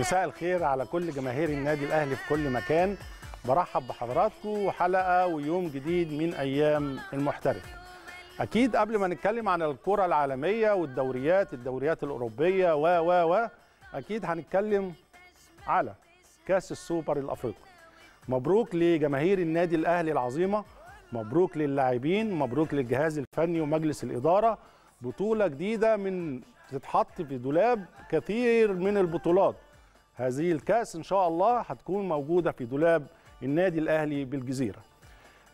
مساء الخير على كل جماهير النادي الاهلي في كل مكان برحب بحضراتكم وحلقه ويوم جديد من ايام المحترف اكيد قبل ما نتكلم عن الكره العالميه والدوريات الدوريات الاوروبيه و و و اكيد هنتكلم على كاس السوبر الافريقي مبروك لجماهير النادي الاهلي العظيمه مبروك للاعبين مبروك للجهاز الفني ومجلس الاداره بطوله جديده من تتحط في دولاب كثير من البطولات هذه الكأس إن شاء الله هتكون موجودة في دولاب النادي الأهلي بالجزيرة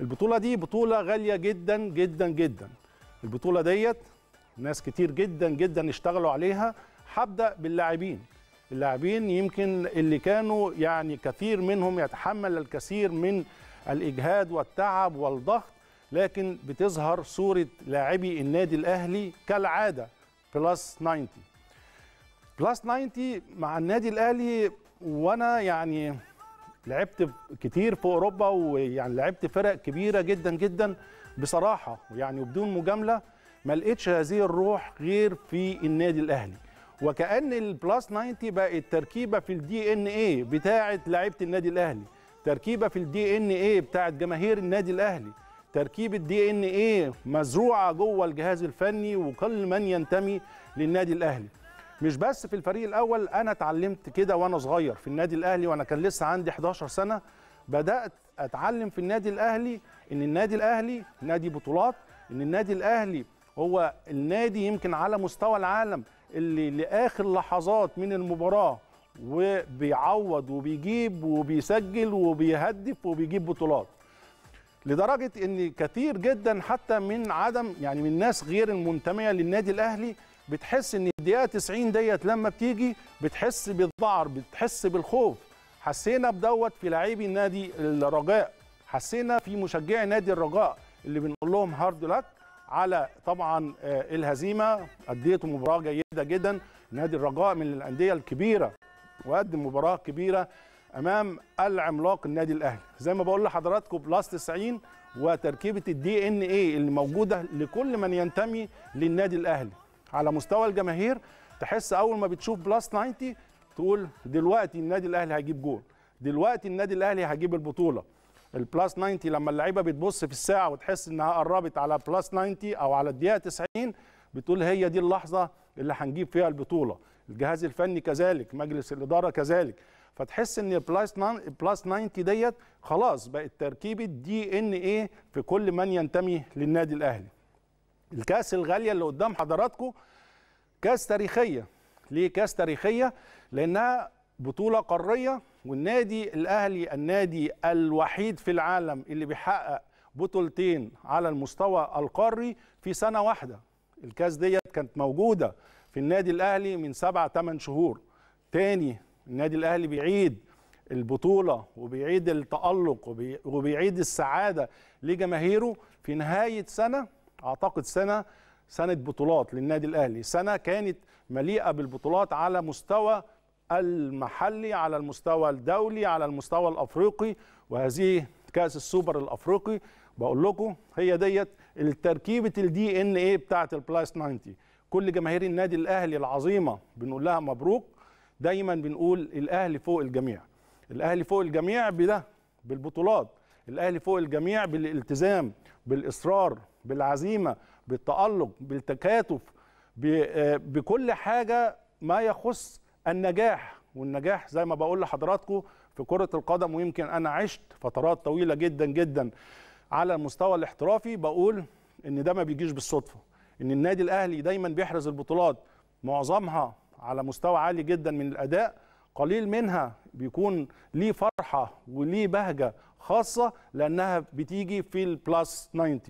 البطولة دي بطولة غالية جدا جدا جدا البطولة ديت ناس كتير جدا جدا اشتغلوا عليها هبدأ باللاعبين اللاعبين يمكن اللي كانوا يعني كثير منهم يتحمل الكثير من الإجهاد والتعب والضغط لكن بتظهر صورة لاعبي النادي الأهلي كالعادة بلس 90 بلس 90 مع النادي الاهلي وانا يعني لعبت كتير في اوروبا ويعني لعبت فرق كبيره جدا جدا بصراحه يعني وبدون مجامله ما لقيتش هذه الروح غير في النادي الاهلي وكان البلاس 90 بقت تركيبه في الدي ان اي بتاعه لعيبه النادي الاهلي تركيبه في الدي ان اي بتاعه جماهير النادي الاهلي تركيبه الدي ان اي مزروعه جوه الجهاز الفني وكل من ينتمي للنادي الاهلي مش بس في الفريق الاول انا اتعلمت كده وانا صغير في النادي الاهلي وانا كان لسه عندي 11 سنه بدات اتعلم في النادي الاهلي ان النادي الاهلي نادي بطولات ان النادي الاهلي هو النادي يمكن على مستوى العالم اللي لاخر لحظات من المباراه وبيعوض وبيجيب وبيسجل وبيهدف وبيجيب بطولات لدرجه ان كثير جدا حتى من عدم يعني من ناس غير المنتميه للنادي الاهلي بتحس ان الدقيقه 90 ديت لما بتيجي بتحس بالذعر بتحس بالخوف حسينا بدوت في لاعبي نادي الرجاء حسينا في مشجعي نادي الرجاء اللي بنقول لهم هارد لك على طبعا آه، الهزيمه اديته مباراه جيده جدا نادي الرجاء من الانديه الكبيره وقدم مباراه كبيره امام العملاق النادي الاهلي زي ما بقول لحضراتكم بلاس 90 وتركيبه الدي ان ايه اللي موجوده لكل من ينتمي للنادي الاهلي على مستوى الجماهير تحس اول ما بتشوف بلس 90 تقول دلوقتي النادي الاهلي هيجيب جول دلوقتي النادي الاهلي هيجيب البطوله البلس 90 لما اللعيبه بتبص في الساعه وتحس انها قربت على بلس 90 او على الدقيقه 90 بتقول هي دي اللحظه اللي هنجيب فيها البطوله الجهاز الفني كذلك مجلس الاداره كذلك فتحس ان البلس 90 ديت خلاص بقت تركيبه دي ان ايه في كل من ينتمي للنادي الاهلي الكاس الغاليه اللي قدام حضراتكم كاس تاريخيه ليه كاس تاريخيه لانها بطوله قاريه والنادي الاهلي النادي الوحيد في العالم اللي بيحقق بطولتين على المستوى القاري في سنه واحده الكاس ديت كانت موجوده في النادي الاهلي من سبعة ثمان شهور تاني النادي الاهلي بيعيد البطوله وبيعيد التالق وبيعيد السعاده لجماهيره في نهايه سنه اعتقد سنه سنه بطولات للنادي الاهلي سنه كانت مليئه بالبطولات على مستوى المحلي على المستوى الدولي على المستوى الافريقي وهذه كاس السوبر الافريقي بقول لكم هي ديت التركيبه الدي ان ايه بتاعه البلاس 90 كل جماهير النادي الاهلي العظيمه بنقول لها مبروك دايما بنقول الاهلي فوق الجميع الاهلي فوق الجميع بده بالبطولات الاهلي فوق الجميع بالالتزام بالاصرار بالعزيمه بالتالق بالتكاتف آه، بكل حاجه ما يخص النجاح والنجاح زي ما بقول لحضراتكم في كره القدم ويمكن انا عشت فترات طويله جدا جدا على المستوى الاحترافي بقول ان ده ما بيجيش بالصدفه ان النادي الاهلي دايما بيحرز البطولات معظمها على مستوى عالي جدا من الاداء قليل منها بيكون ليه فرحه وليه بهجه خاصه لانها بتيجي في البلاس 90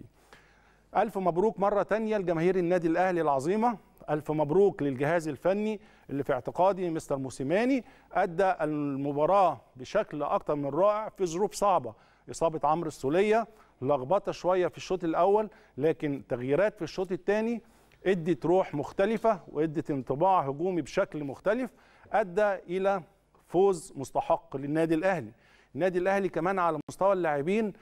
ألف مبروك مرة تانية لجماهير النادي الأهلي العظيمة ألف مبروك للجهاز الفني اللي في اعتقادي مستر موسيماني أدى المباراة بشكل أكتر من رائع في ظروف صعبة إصابة عمرو السولية لخبطة شوية في الشوط الأول لكن تغييرات في الشوط الثاني ادت روح مختلفة وادت انطباع هجومي بشكل مختلف أدى إلى فوز مستحق للنادي الأهلي النادي الأهلي كمان على مستوى اللاعبين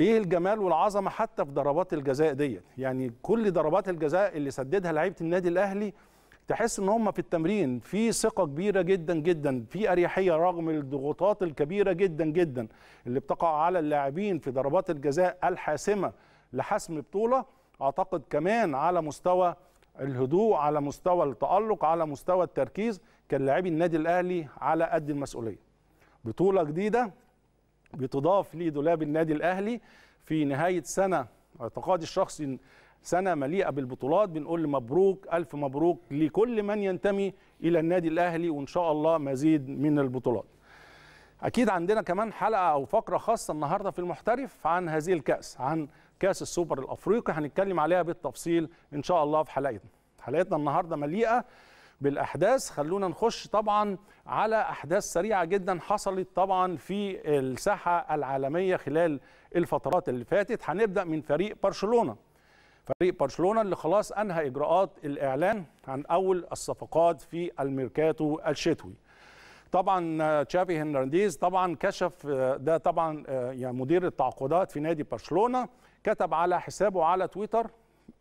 ايه الجمال والعظمه حتى في ضربات الجزاء ديت يعني كل ضربات الجزاء اللي سددها لعيبه النادي الاهلي تحس ان هم في التمرين في ثقه كبيره جدا جدا في اريحيه رغم الضغوطات الكبيره جدا جدا اللي بتقع على اللاعبين في ضربات الجزاء الحاسمه لحسم بطوله اعتقد كمان على مستوى الهدوء على مستوى التالق على مستوى التركيز كان لاعبي النادي الاهلي على قد المسؤوليه بطوله جديده بتضاف لدولاب النادي الاهلي في نهايه سنه اعتقادي الشخصي سنه مليئه بالبطولات بنقول مبروك الف مبروك لكل من ينتمي الى النادي الاهلي وان شاء الله مزيد من البطولات اكيد عندنا كمان حلقه او فقره خاصه النهارده في المحترف عن هذه الكاس عن كاس السوبر الافريقي هنتكلم عليها بالتفصيل ان شاء الله في حلقتنا حلقتنا النهارده مليئه بالاحداث خلونا نخش طبعا على احداث سريعه جدا حصلت طبعا في الساحه العالميه خلال الفترات اللي فاتت هنبدا من فريق برشلونه فريق برشلونه اللي خلاص انهى اجراءات الاعلان عن اول الصفقات في الميركاتو الشتوي طبعا تشافي هنرانديز طبعا كشف ده طبعا يعني مدير التعاقدات في نادي برشلونه كتب على حسابه على تويتر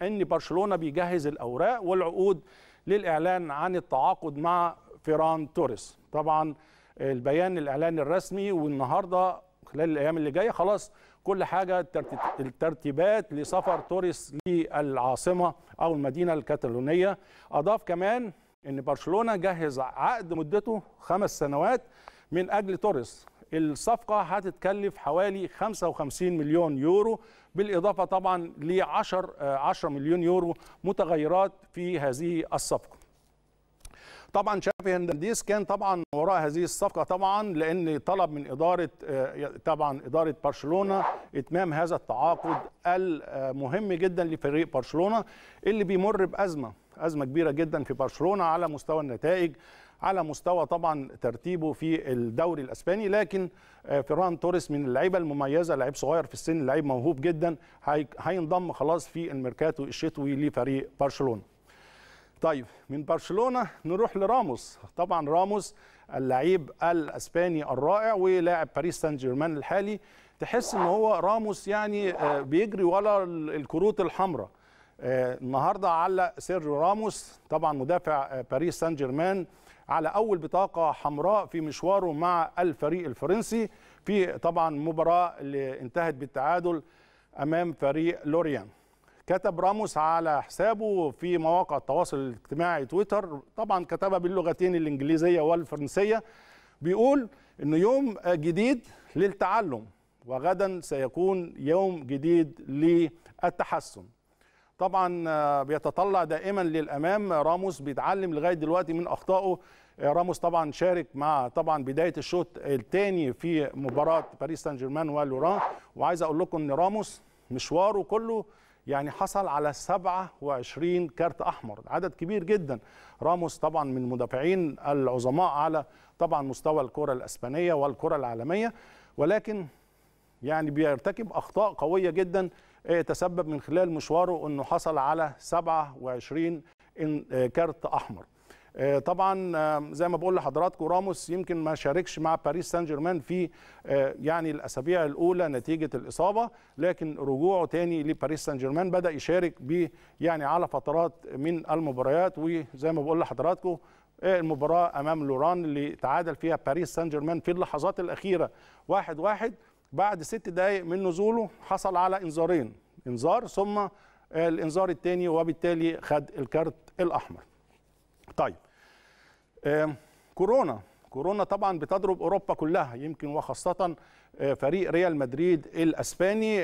ان برشلونه بيجهز الاوراق والعقود للإعلان عن التعاقد مع فيران توريس طبعا البيان الإعلاني الرسمي والنهاردة خلال الأيام اللي جاية خلاص كل حاجة الترتيبات لسفر توريس للعاصمة أو المدينة الكتالونية أضاف كمان أن برشلونة جهز عقد مدته خمس سنوات من أجل توريس الصفقه هتتكلف حوالي 55 مليون يورو بالاضافه طبعا ل 10 10 مليون يورو متغيرات في هذه الصفقه طبعا شافي هندنديس كان طبعا وراء هذه الصفقه طبعا لان طلب من اداره آه، طبعا اداره برشلونه اتمام هذا التعاقد المهم جدا لفريق برشلونه اللي بيمر بازمه ازمه كبيره جدا في برشلونه على مستوى النتائج على مستوى طبعا ترتيبه في الدوري الاسباني لكن آه، فيران توريس من اللعيبه المميزه لعيب صغير في السن لعيب موهوب جدا هينضم خلاص في الميركاتو الشتوي لفريق برشلونه طيب من برشلونه نروح لراموس طبعا راموس اللعيب الاسباني الرائع ولاعب باريس سان جيرمان الحالي تحس ان هو راموس يعني آه، بيجري ولا الكروت الحمراء آه، النهارده علق سيرجيو راموس طبعا مدافع باريس سان جيرمان على أول بطاقة حمراء في مشواره مع الفريق الفرنسي في طبعا مباراة اللي انتهت بالتعادل أمام فريق لوريان كتب راموس على حسابه في مواقع التواصل الاجتماعي تويتر طبعا كتبها باللغتين الإنجليزية والفرنسية بيقول أنه يوم جديد للتعلم وغدا سيكون يوم جديد للتحسن طبعا آه، بيتطلع دائما للامام راموس بيتعلم لغايه دلوقتي من اخطائه آه، راموس طبعا شارك مع طبعا بدايه الشوط الثاني في مباراه باريس سان جيرمان ولوران وعايز اقول لكم ان راموس مشواره كله يعني حصل على 27 كارت احمر عدد كبير جدا راموس طبعا من المدافعين العظماء على طبعا مستوى الكره الاسبانيه والكره العالميه ولكن يعني بيرتكب اخطاء قويه جدا تسبب من خلال مشواره انه حصل على 27 كارت احمر آه، طبعا آه، زي ما بقول لحضراتكم راموس يمكن ما شاركش مع باريس سان جيرمان في آه، يعني الاسابيع الاولى نتيجه الاصابه لكن رجوعه تاني لباريس سان جيرمان بدا يشارك ب يعني على فترات من المباريات وزي ما بقول لحضراتكم المباراه امام لوران اللي تعادل فيها باريس سان جيرمان في اللحظات الاخيره واحد واحد بعد ست دقائق من نزوله حصل على انذارين انذار ثم الانذار الثاني وبالتالي خد الكارت الاحمر طيب كورونا كورونا طبعا بتضرب اوروبا كلها يمكن وخاصه فريق ريال مدريد الاسباني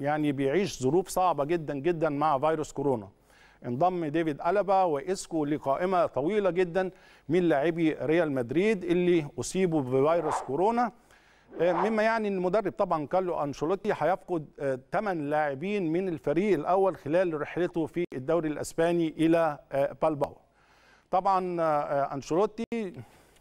يعني بيعيش ظروف صعبه جدا جدا مع فيروس كورونا انضم ديفيد ألبا وإسكو لقائمة طويلة جدا من لاعبي ريال مدريد اللي أصيبوا بفيروس كورونا آه، مما يعني ان المدرب طبعا كارلو انشيلوتي هيفقد 8 آه، لاعبين من الفريق الاول خلال رحلته في الدوري الاسباني الى آه، بالباو طبعا انشيلوتي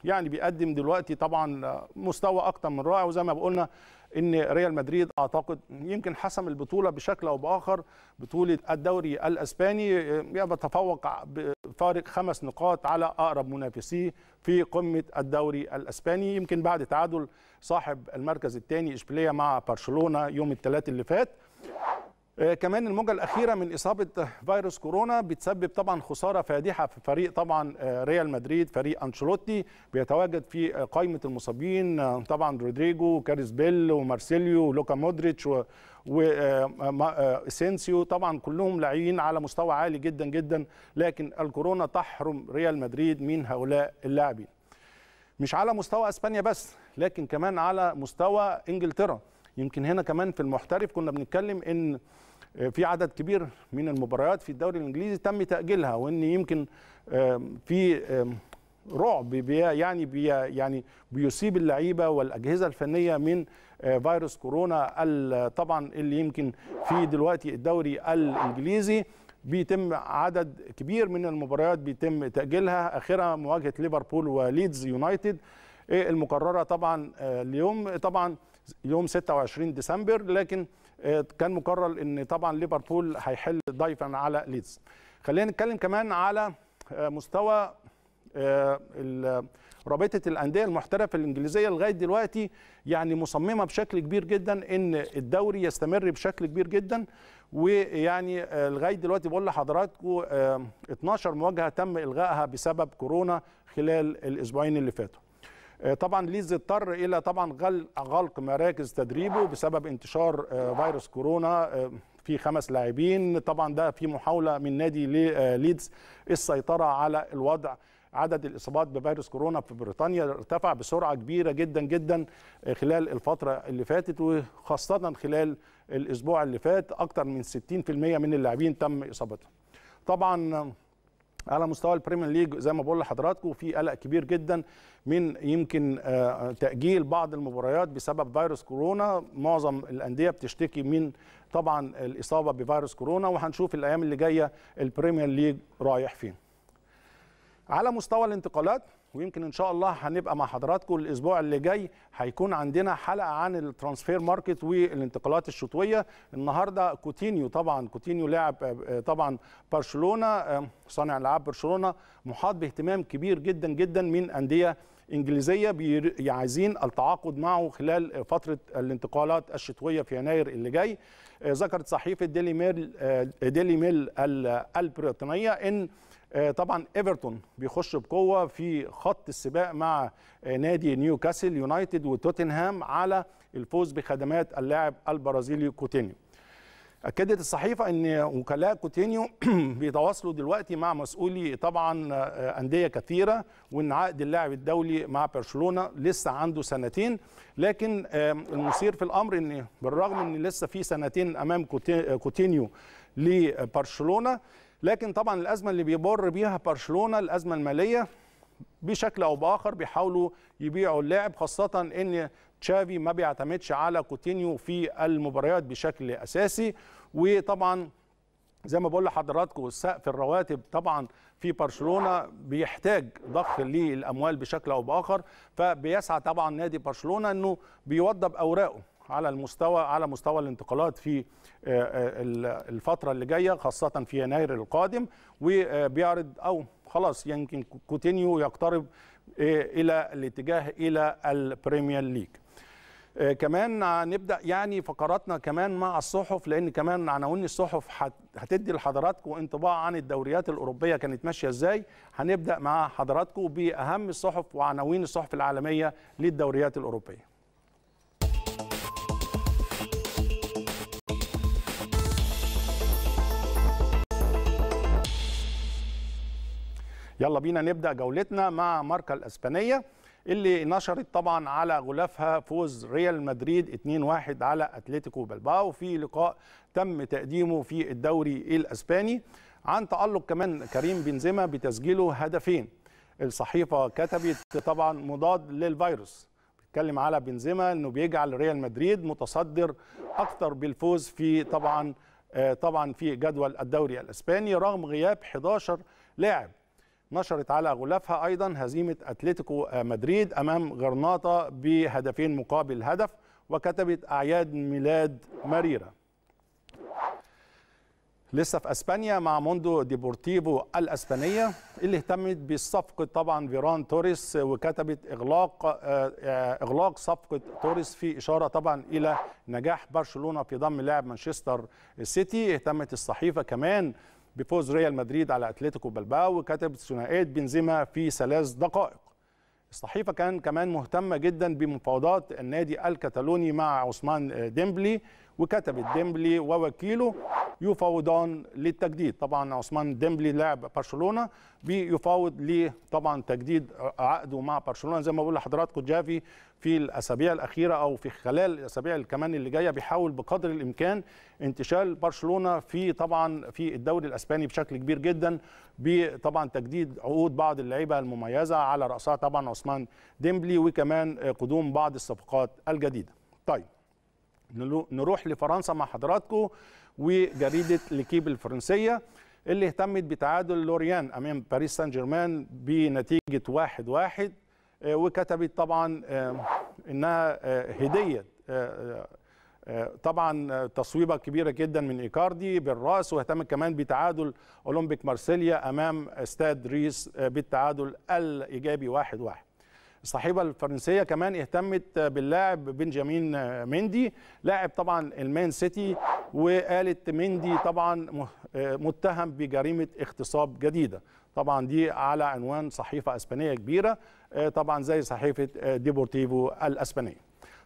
يعني بيقدم دلوقتي طبعا مستوى اكتر من رائع وزي ما بقولنا ان ريال مدريد اعتقد يمكن حسم البطوله بشكل او باخر بطوله الدوري الاسباني يتفوق بفارق خمس نقاط على اقرب منافسيه في قمه الدوري الاسباني يمكن بعد تعادل صاحب المركز الثاني اشبيليه مع برشلونه يوم الثلاث اللي فات آه، كمان الموجه الاخيره من اصابه فيروس كورونا بتسبب طبعا خساره فادحه في فريق طبعا آه، ريال مدريد فريق انشيلوتي بيتواجد في قائمه المصابين آه، طبعا رودريجو وكاريس بيل ومارسيليو ولوكا مودريتش و وسينسيو طبعا كلهم لاعبين على مستوى عالي جدا جدا لكن الكورونا تحرم ريال مدريد من هؤلاء اللاعبين مش على مستوى اسبانيا بس لكن كمان على مستوى انجلترا يمكن هنا كمان في المحترف كنا بنتكلم ان في عدد كبير من المباريات في الدوري الانجليزي تم تاجيلها وان يمكن في رعب بي يعني بي يعني بيصيب اللعيبه والاجهزه الفنيه من آه، فيروس كورونا طبعا اللي يمكن في دلوقتي الدوري الانجليزي بيتم عدد كبير من المباريات بيتم تاجيلها اخرها مواجهه ليفربول وليدز يونايتد المقرره طبعا آه، اليوم طبعا يوم 26 ديسمبر لكن آه، كان مقرر ان طبعا ليفربول هيحل ضيفا على ليدز خلينا نتكلم كمان على آه، مستوى آه، رابطه الانديه المحترفه الانجليزيه لغايه دلوقتي يعني مصممه بشكل كبير جدا ان الدوري يستمر بشكل كبير جدا ويعني لغايه دلوقتي بقول لحضراتكم 12 مواجهه تم الغائها بسبب كورونا خلال الاسبوعين اللي فاتوا آه، طبعا ليز اضطر الى طبعا غلق مراكز تدريبه بسبب انتشار آه، فيروس كورونا آه، في خمس لاعبين طبعا ده في محاوله من نادي ليدز السيطره على الوضع عدد الاصابات بفيروس كورونا في بريطانيا ارتفع بسرعه كبيره جدا جدا خلال الفتره اللي فاتت وخاصه خلال الاسبوع اللي فات اكثر من 60% من اللاعبين تم اصابتهم طبعا على مستوى البريمير ليج زي ما بقول لحضراتكم في قلق كبير جدا من يمكن آه، آه، تاجيل بعض المباريات بسبب فيروس كورونا معظم الانديه بتشتكي من طبعا الاصابه بفيروس كورونا وهنشوف الايام اللي جايه البريمير ليج رايح فين على مستوى الانتقالات ويمكن ان شاء الله هنبقى مع حضراتكم الاسبوع اللي جاي هيكون عندنا حلقه عن الترانسفير ماركت والانتقالات الشتويه النهارده كوتينيو طبعا كوتينيو لاعب آه، آه، طبعا برشلونه صانع العاب برشلونه محاط باهتمام كبير جدا جدا من انديه انجليزيه يعني عايزين التعاقد معه خلال فتره الانتقالات الشتويه في يناير اللي جاي آه، ذكرت صحيفه ديلي ميل ديلي ميل البريطانيه ان آه، طبعا ايفرتون بيخش بقوه في خط السباق مع آه، نادي نيوكاسل يونايتد وتوتنهام على الفوز بخدمات اللاعب البرازيلي كوتينيو اكدت الصحيفه ان وكلاء كوتينيو بيتواصلوا دلوقتي مع مسؤولي طبعا آه، انديه كثيره وان عقد اللاعب الدولي مع برشلونه لسه عنده سنتين لكن المثير في الامر ان بالرغم ان لسه في سنتين امام كوتينيو لبرشلونه لكن طبعا الازمه اللي بيمر بيها برشلونه الازمه الماليه بشكل او باخر بيحاولوا يبيعوا اللاعب خاصه ان تشافي ما بيعتمدش على كوتينيو في المباريات بشكل اساسي وطبعا زي ما بقول لحضراتكم سقف الرواتب طبعا في برشلونه بيحتاج ضخ للاموال بشكل او باخر فبيسعى طبعا نادي برشلونه انه بيوضب اوراقه على المستوى على مستوى الانتقالات في آه، آه، الفتره اللي جايه خاصه في يناير القادم وبيعرض او خلاص يمكن كوتينيو يقترب آه، الى الاتجاه الى البريمير ليج كمان هنبدا يعني فقراتنا كمان مع الصحف لان كمان عناوين الصحف هتدي لحضراتكم انطباع عن الدوريات الاوروبيه كانت ماشيه ازاي هنبدا مع حضراتكم باهم الصحف وعناوين الصحف العالميه للدوريات الاوروبيه يلا بينا نبدا جولتنا مع ماركا الاسبانيه اللي نشرت طبعا على غلافها فوز ريال مدريد 2-1 على اتلتيكو بلباو في لقاء تم تقديمه في الدوري الاسباني عن تالق كمان كريم بنزيما بتسجيله هدفين الصحيفه كتبت طبعا مضاد للفيروس بيتكلم على بنزيما انه بيجعل ريال مدريد متصدر اكثر بالفوز في طبعا آه، طبعا في جدول الدوري الاسباني رغم غياب 11 لاعب نشرت على غلافها أيضا هزيمة أتلتيكو مدريد أمام غرناطة بهدفين مقابل هدف وكتبت أعياد ميلاد مريرة لسه في اسبانيا مع موندو ديبورتيفو الاسبانيه اللي اهتمت بصفقه طبعا فيران توريس وكتبت اغلاق آه، اغلاق صفقه توريس في اشاره طبعا الى نجاح برشلونه في ضم لاعب مانشستر سيتي اهتمت الصحيفه كمان بفوز ريال مدريد على اتلتيكو بلباو وكتب ثنائيه بنزيما في ثلاث دقائق. الصحيفه كان كمان مهتمه جدا بمفاوضات النادي الكتالوني مع عثمان ديمبلي وكتبت ديمبلي ووكيله يفاوضان للتجديد طبعا عثمان ديمبلي لاعب برشلونه بيفاوض ليه طبعا تجديد عقده مع برشلونه زي ما بقول لحضراتكم جافي في الاسابيع الاخيره او في خلال الاسابيع كمان اللي جايه بيحاول بقدر الامكان انتشال برشلونه في طبعا في الدوري الاسباني بشكل كبير جدا بطبعا تجديد عقود بعض اللعيبه المميزه على راسها طبعا عثمان ديمبلي وكمان قدوم بعض الصفقات الجديده طيب نروح لفرنسا مع حضراتكم وجريده ليكيب الفرنسيه اللي اهتمت بتعادل لوريان امام باريس سان جيرمان بنتيجه 1-1 واحد واحد آه، وكتبت طبعا آه، انها آه، هديه طبعا تصويبه كبيره جدا من ايكاردي بالراس واهتمت كمان بتعادل اولمبيك مارسيليا امام استاد ريس بالتعادل الايجابي 1-1 واحد واحد. الصحيفه الفرنسيه كمان اهتمت باللاعب بنجامين مندي لاعب طبعا المان سيتي وقالت مندي طبعا متهم بجريمه اغتصاب جديده طبعا دي على عنوان صحيفه اسبانيه كبيره آه، طبعا زي صحيفه آه، ديبورتيفو الاسبانيه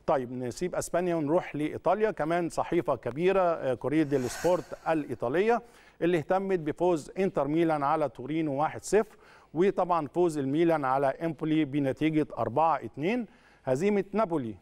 طيب نسيب اسبانيا ونروح لايطاليا كمان صحيفه كبيره آه، كوريه ديل سبورت الايطاليه اللي اهتمت بفوز انتر ميلان على تورينو 1-0 وطبعا فوز الميلان على امبولي بنتيجه 4-2 هزيمه نابولي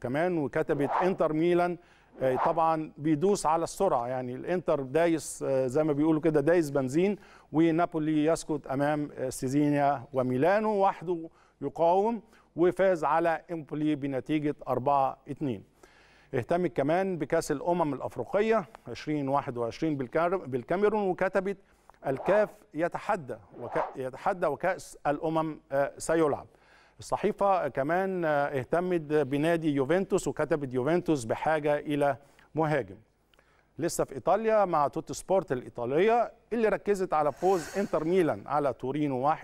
كمان وكتبت انتر ميلان آه، طبعا بيدوس على السرعه يعني الانتر دايس آه، زي ما بيقولوا كده دايس بنزين ونابولي يسكت امام آه، سيزينيا وميلانو وحده يقاوم وفاز على امبولي بنتيجه 4 2 اهتمت كمان بكاس الامم الافريقيه 2021 بالكاميرون وكتبت الكاف يتحدى وك... يتحدى وكأس الأمم آه، سيلعب الصحيفة كمان آه، اهتمت بنادي يوفنتوس وكتبت يوفنتوس بحاجة إلى مهاجم لسه في إيطاليا مع توت سبورت الإيطالية اللي ركزت على فوز إنتر ميلان على تورينو 1-0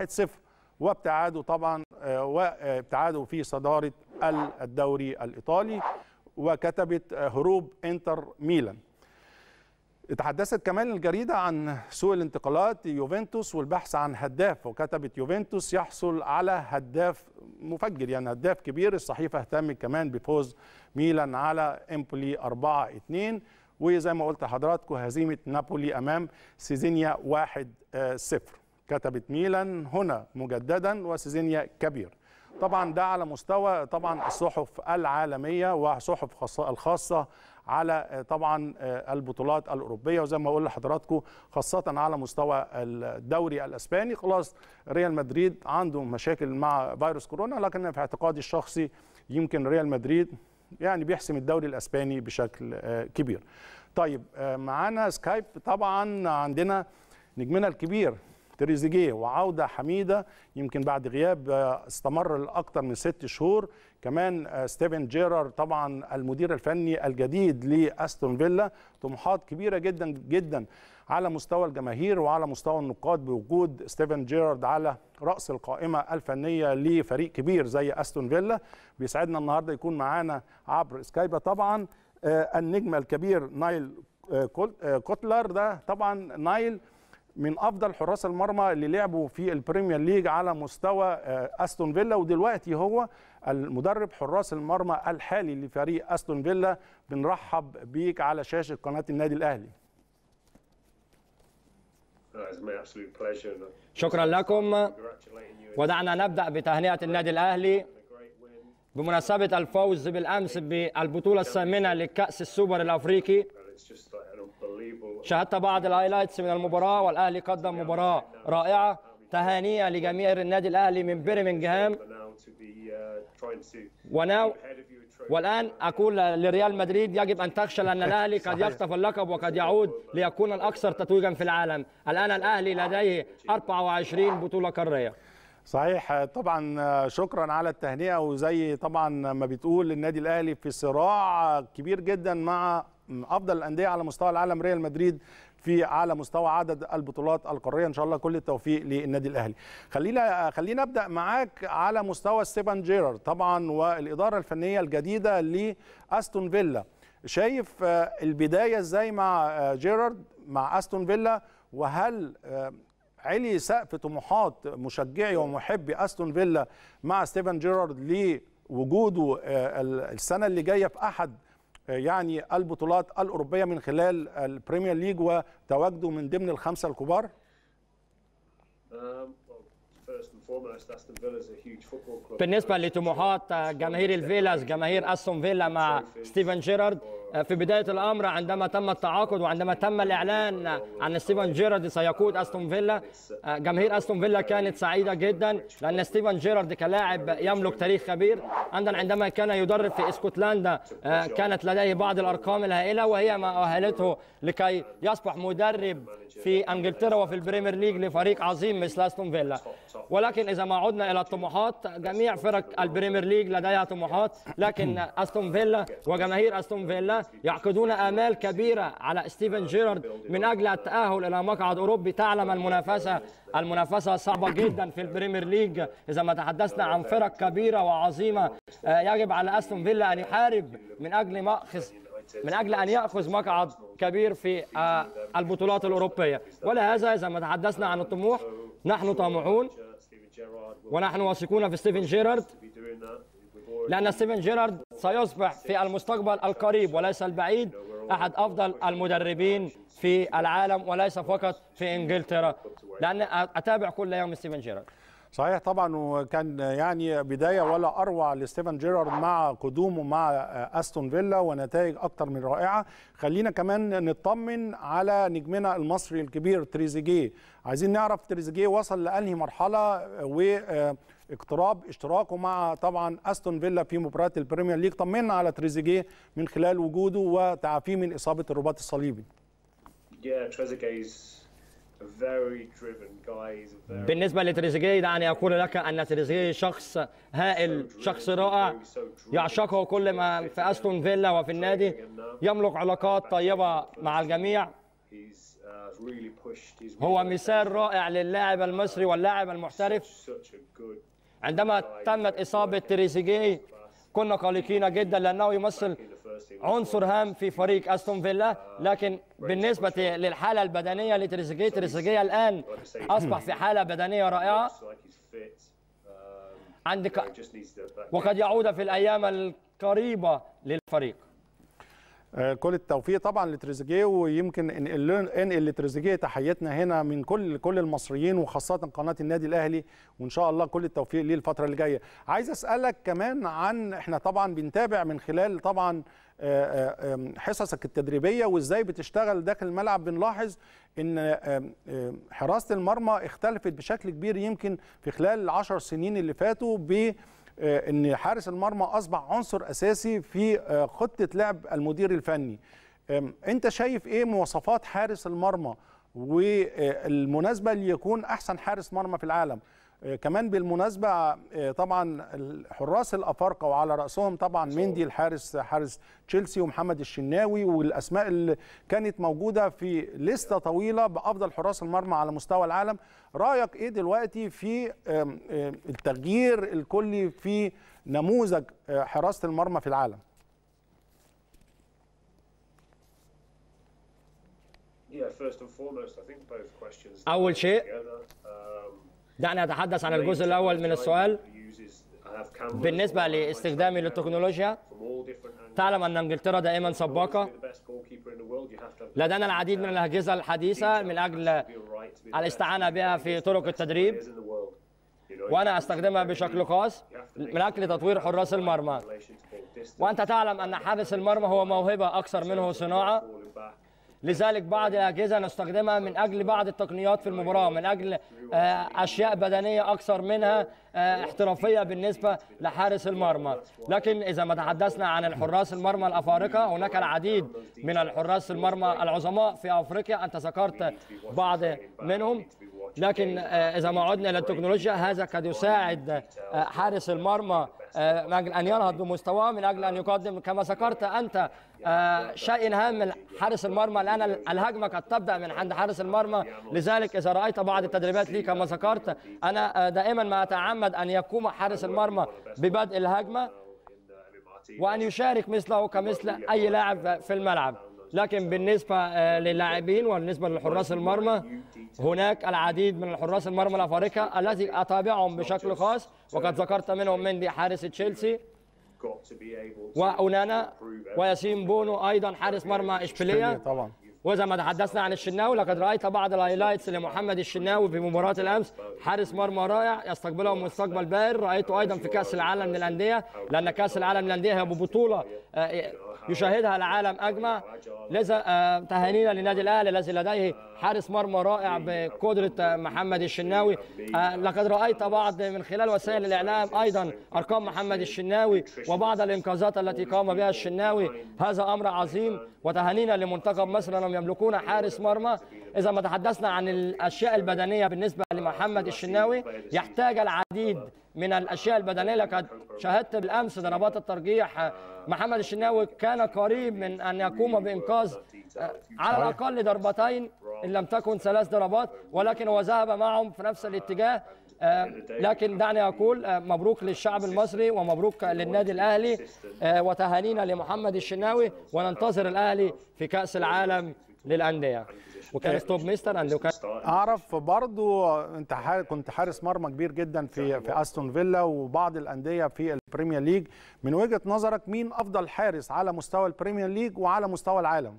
وابتعاده طبعا آه، وابتعاده في صدارة الدوري الإيطالي وكتبت هروب إنتر ميلان تحدثت كمان الجريدة عن سوء الانتقالات يوفنتوس والبحث عن هداف وكتبت يوفنتوس يحصل على هداف مفجر يعني هداف كبير الصحيفة اهتمت كمان بفوز ميلان على امبولي 4-2 وزي ما قلت لحضراتكم هزيمة نابولي أمام سيزينيا 1-0 كتبت ميلان هنا مجددا وسيزينيا كبير طبعا ده على مستوى طبعا الصحف العالمية وصحف الخاصة على آه، طبعا آه، البطولات الاوروبيه وزي ما اقول لحضراتكم خاصه على مستوى الدوري الاسباني خلاص ريال مدريد عنده مشاكل مع فيروس كورونا لكن في اعتقادي الشخصي يمكن ريال مدريد يعني بيحسم الدوري الاسباني بشكل آه، كبير. طيب معانا سكايب طبعا عندنا نجمنا الكبير تريزيجيه وعوده حميده يمكن بعد غياب آه، استمر لاكثر من ست شهور كمان آه، ستيفن جيرار طبعا المدير الفني الجديد لاستون فيلا طموحات كبيره جدا جدا على مستوى الجماهير وعلى مستوى النقاد بوجود ستيفن جيرارد على راس القائمه الفنيه لفريق كبير زي استون فيلا بيسعدنا النهارده يكون معانا عبر سكايبا طبعا آه، النجم الكبير نايل كوتلر ده طبعا نايل من افضل حراس المرمى اللي لعبوا في البريمير ليج على مستوى آه، استون فيلا ودلوقتي هو المدرب حراس المرمى الحالي لفريق استون فيلا بنرحب بيك على شاشه قناه النادي الاهلي شكرا لكم ودعنا نبدا بتهنئه النادي الاهلي بمناسبه الفوز بالامس بالبطوله الثامنه لكاس السوبر الافريقي شاهدت بعض الهايلايتس من المباراة والأهلي قدم مباراة رائعة um, تهانية لجماهير النادي الأهلي من برمنجهام وناو uh, والآن أقول لريال مدريد يجب أن تخشى لأن الأهلي قد يخطف اللقب وقد يعود ليكون الأكثر تتويجا في العالم الآن الأهلي ah, لديه 24 بطولة قارية صحيح طبعا شكرا على التهنئه وزي طبعا ما بتقول النادي الاهلي في صراع كبير جدا مع افضل الانديه على مستوى العالم ريال مدريد في على مستوى عدد البطولات القاريه ان شاء الله كل التوفيق للنادي الاهلي خلينا خلينا ابدا معاك على مستوى ستيفان جيرارد طبعا والاداره الفنيه الجديده لاستون فيلا شايف البدايه ازاي مع جيرارد مع استون فيلا وهل علي سقف طموحات مشجعي ومحبي استون فيلا مع ستيفن جيرارد لوجوده آه، السنه اللي جايه في احد آه، يعني البطولات الاوروبيه من خلال البريمير ليج وتواجده من ضمن الخمسه الكبار؟ um, بالنسبه لطموحات جماهير الفيلاز جماهير استون فيلا مع ستيفن جيرارد آه، في بداية الأمر عندما تم التعاقد وعندما تم الإعلان عن ستيفن جيرارد سيقود أستون فيلا آه، جماهير أستون فيلا كانت سعيدة جدا لأن ستيفن جيرارد كلاعب يملك تاريخ كبير عندما كان يدرب في اسكتلندا آه، كانت لديه بعض الأرقام الهائلة وهي ما أهلته لكي يصبح مدرب في انجلترا وفي البريمير ليج لفريق عظيم مثل استون فيلا ولكن اذا ما عدنا الى الطموحات جميع فرق البريمير ليج لديها طموحات لكن استون فيلا وجماهير استون فيلا يعقدون آمال كبيرة على ستيفن جيرارد من أجل التأهل إلى مقعد أوروبي تعلم المنافسة المنافسة صعبة جدا في البريمير ليج إذا ما تحدثنا عن فرق كبيرة وعظيمة آه، يجب على أستون فيلا أن يحارب من أجل مأخذ من أجل أن يأخذ مقعد كبير في آه، البطولات الأوروبية ولهذا إذا ما تحدثنا عن الطموح نحن طامعون ونحن واثقون في ستيفن جيرارد لأن ستيفن جيرارد سيصبح في المستقبل القريب وليس البعيد أحد أفضل المدربين في العالم وليس فقط في إنجلترا لأن أتابع كل يوم ستيفن جيرارد صحيح طبعا وكان يعني بدايه ولا اروع لستيفن جيرارد مع قدومه مع استون فيلا ونتائج اكثر من رائعه خلينا كمان نطمن على نجمنا المصري الكبير تريزيجيه عايزين نعرف تريزيجيه وصل لانهي مرحله و اقتراب اشتراكه مع طبعا استون فيلا في مباراه البريمير ليج طمنا على تريزيجيه من خلال وجوده وتعافيه من اصابه الرباط الصليبي بالنسبة لتريزيجيه دعني أقول لك أن تريزيجيه شخص هائل شخص رائع يعشقه كل ما في أستون فيلا وفي النادي يملك علاقات طيبة مع الجميع uh, هو مثال رائع للاعب المصري واللاعب المحترف عندما تمت إصابة تريزيجيه كنا قلقين جدا لأنه يمثل عنصر هام في فريق استون فيلا لكن بالنسبه للحاله البدنيه لتريزيجيه تريزيجيه الان اصبح في حاله بدنيه رائعه عندك وقد يعود في الايام القريبه للفريق آه، كل التوفيق طبعا لتريزيجيه ويمكن انقل لتريزيجيه تحيتنا هنا من كل كل المصريين وخاصه قناه النادي الاهلي وان شاء الله كل التوفيق ليه الفتره اللي جايه عايز اسالك كمان عن احنا طبعا بنتابع من خلال طبعا آه، آه، حصصك التدريبيه وازاي بتشتغل داخل الملعب بنلاحظ ان حراسه المرمى اختلفت بشكل كبير يمكن في خلال العشر سنين اللي فاتوا ب آه، ان حارس المرمى اصبح عنصر اساسي في آه، خطه لعب المدير الفني انت شايف ايه مواصفات حارس المرمى والمناسبه ليكون احسن حارس مرمى في العالم آه، كمان بالمناسبه آه، طبعا حراس الافارقه وعلى راسهم طبعا مندي الحارس حارس تشيلسي ومحمد الشناوي والاسماء اللي كانت موجوده في لسته طويله بافضل حراس المرمى على مستوى العالم رايك ايه دلوقتي في التغيير الكلي في نموذج آه، حراسه المرمى في العالم اول شيء دعني أتحدث عن الجزء الأول من السؤال uh, بالنسبة لاستخدامي للتكنولوجيا تعلم أن إنجلترا دائما سباقة لدينا العديد من uh, الأجهزة الحديثة من أجل الاستعانة بها في طرق التدريب وأنا أستخدمها بشكل خاص من أجل تطوير حراس المرمى وأنت تعلم أن حارس المرمى هو موهبة أكثر منه صناعة لذلك بعض الأجهزة نستخدمها من أجل بعض التقنيات في المباراة من أجل آه، أشياء بدنية أكثر منها آه، احترافية بالنسبة لحارس المرمى لكن إذا ما تحدثنا عن الحراس المرمى الأفارقة هناك العديد من الحراس المرمى العظماء في أفريقيا أنت ذكرت بعض منهم لكن آه، إذا ما عدنا إلى التكنولوجيا هذا قد يساعد حارس المرمى من أجل أن ينهض بمستواه من أجل أن يقدم كما ذكرت أنت آه، شيء هام من حارس المرمى لان الهجمه قد تبدا من عند حارس المرمى لذلك اذا رايت بعض التدريبات لي كما ذكرت انا آه، دائما ما اتعمد ان يقوم حارس المرمى ببدء الهجمه وان يشارك مثله كمثل اي لاعب في الملعب لكن بالنسبة آه، للاعبين وبالنسبة لحراس المرمى هناك العديد من حراس المرمى الأفارقة التي أتابعهم بشكل خاص وقد ذكرت منهم مندي حارس تشيلسي واونانا وياسين بونو ايضا حارس مرمى اشبيليه طبعا واذا ما تحدثنا عن الشناوي لقد رايت بعض الهايلايتس لمحمد الشناوي في مباراه الامس حارس مرمى رائع يستقبله مستقبل باهر رايته ايضا في كاس العالم للانديه لان كاس العالم للانديه هي بطوله آه، يشاهدها العالم أجمع لذا آه، تهانينا للنادي الأهلي الذي لديه حارس مرمى رائع بقدرة آه، محمد الشناوي آه، لقد رأيت بعض من خلال وسائل الإعلام أيضا أرقام محمد الشناوي وبعض الإنقاذات التي قام بها الشناوي هذا أمر عظيم وتهانينا لمنتخب مصر أنهم يملكون حارس مرمى إذا ما تحدثنا عن الأشياء البدنية بالنسبة محمد الشناوي يحتاج العديد من الاشياء البدنيه لقد شاهدت بالامس ضربات الترجيح محمد الشناوي كان قريب من ان يقوم بانقاذ آه، على الاقل ضربتين ان لم تكن ثلاث ضربات ولكن هو ذهب معهم في نفس الاتجاه آه، لكن دعني اقول آه، مبروك للشعب المصري ومبروك للنادي الاهلي وتهانينا لمحمد الشناوي وننتظر الاهلي في كاس العالم للانديه إيه، وكان ستوب ميستر اند وكان اعرف برضو انت حار... كنت حارس مرمى كبير جدا في في استون فيلا وبعض الانديه في البريمير ليج من وجهه نظرك مين افضل حارس على مستوى البريمير ليج وعلى مستوى العالم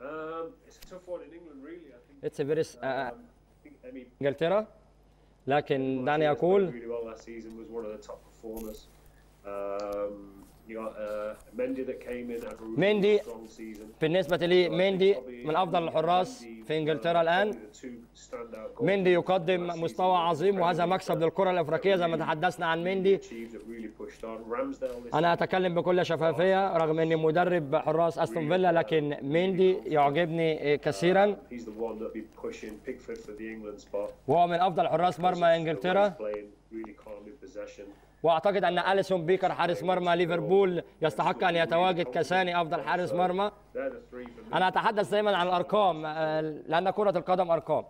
um, It's a very um, uh, انجلترا لكن دعني اقول مندي uh, بالنسبة لي مندي من أفضل الحراس في uh, إنجلترا الآن مندي يقدم مستوى عظيم وهذا مكسب للكرة الأفريقية زي ما تحدثنا عن مندي أنا أتكلم بكل شفافية رغم أني مدرب حراس أستون فيلا لكن مندي يعجبني uh, كثيرا وهو من أفضل حراس مرمى إنجلترا واعتقد ان اليسون بيكر حارس مرمى ليفربول يستحق ان يتواجد كثاني افضل حارس مرمى انا اتحدث دايما عن الارقام آه، لان كره القدم ارقام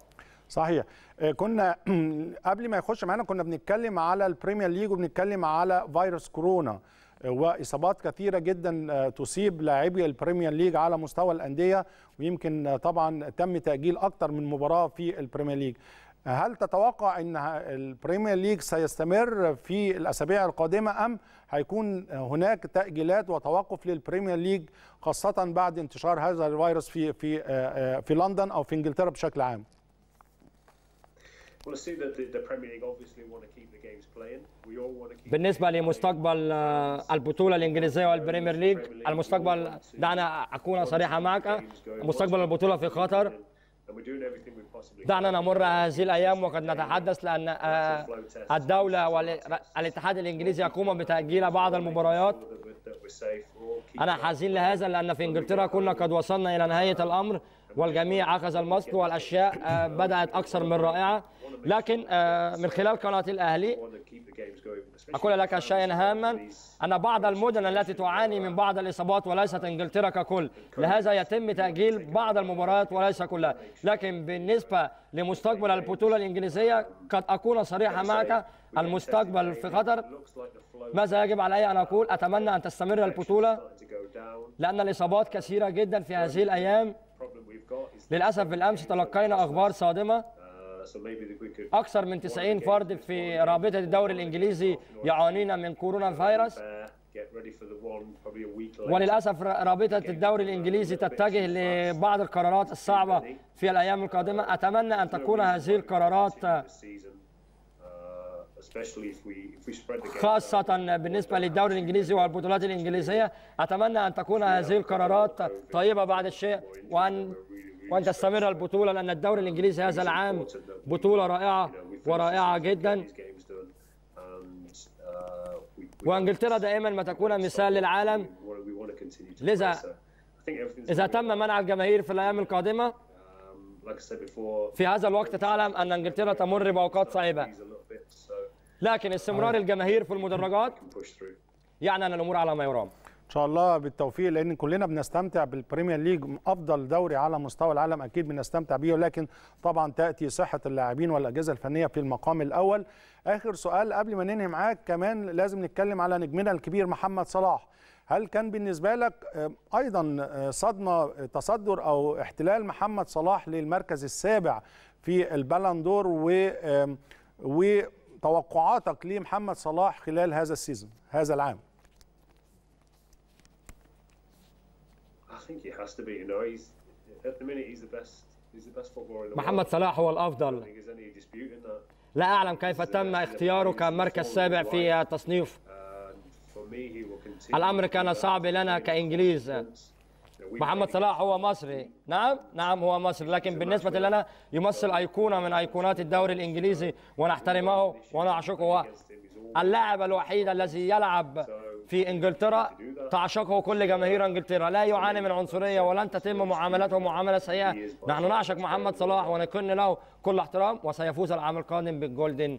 صحيح آه، كنا قبل ما يخش معانا كنا بنتكلم على البريمير ليج وبنتكلم على فيروس كورونا آه، واصابات كثيره جدا تصيب لاعبي البريمير ليج على مستوى الانديه ويمكن طبعا تم تاجيل اكثر من مباراه في البريمير ليج هل تتوقع ان البريمير ليج سيستمر في الاسابيع القادمه ام هيكون هناك تاجيلات وتوقف للبريمير ليج خاصه بعد انتشار هذا الفيروس في في آه، آه، في لندن او في انجلترا بشكل عام؟ بالنسبة لمستقبل آه، البطولة الإنجليزية والبريمير ليج المستقبل دعنا أكون صريحة معك مستقبل البطولة في خطر دعنا نمر هذه الايام وقد نتحدث لان آه، الدوله والاتحاد الانجليزي يقوم بتاجيل بعض المباريات انا حزين لهذا لان في انجلترا كنا قد وصلنا الى نهايه الامر والجميع عكس المصل والأشياء آه، بدأت أكثر من رائعة لكن آه، من خلال قناة الأهلي أقول لك شيئا هاما أن بعض المدن التي تعاني من بعض الإصابات وليست إنجلترا ككل لهذا يتم تأجيل بعض المباريات وليس كلها لكن بالنسبة لمستقبل البطولة الإنجليزية قد أكون صريحا معك المستقبل في قطر ماذا يجب علي أن أقول أتمنى أن تستمر البطولة لأن الإصابات كثيرة جدا في هذه الأيام للأسف بالأمس تلقينا أخبار صادمة أكثر من 90 فرد في رابطة الدوري الإنجليزي يعانين من كورونا فيروس وللأسف رابطة الدوري الإنجليزي تتجه لبعض القرارات الصعبة في الأيام القادمة أتمنى أن تكون هذه القرارات خاصة بالنسبة للدوري الإنجليزي والبطولات الإنجليزية أتمنى أن تكون هذه القرارات طيبة بعد الشيء وأن وأن تستمر البطولة لأن الدوري الإنجليزي هذا العام بطولة رائعة ورائعة جدا uh, وانجلترا دائما ما تكون مثال للعالم لذا اذا تم منع الجماهير في الايام القادمه um, في هذا الوقت تعلم ان انجلترا تمر باوقات صعبه لكن استمرار آه. الجماهير في المدرجات يعني ان الامور على ما يرام ان شاء الله بالتوفيق لان كلنا بنستمتع بالبريمير ليج افضل دوري على مستوى العالم اكيد بنستمتع بيه ولكن طبعا تاتي صحه اللاعبين والاجهزه الفنيه في المقام الاول اخر سؤال قبل ما ننهي معاك كمان لازم نتكلم على نجمنا الكبير محمد صلاح هل كان بالنسبه لك آه، ايضا آه، صدمه تصدر او احتلال محمد صلاح للمركز السابع في البالندور و توقعاتك لمحمد صلاح خلال هذا السيزون هذا العام محمد صلاح هو الافضل لا اعلم كيف تم اختياره كمركز سابع في التصنيف الامر كان صعب لنا كانجليز محمد يعني. صلاح هو مصري نعم نعم هو مصري لكن بالنسبة لنا يمثل أيقونة من أيقونات الدوري الإنجليزي ونحترمه ونعشقه اللاعب الوحيد الذي يلعب في انجلترا تعشقه كل جماهير انجلترا لا يعاني من عنصريه ولن تتم معاملته معامله سيئه نحن نعشق محمد صلاح ونكن له كل احترام وسيفوز العام القادم بالجولدن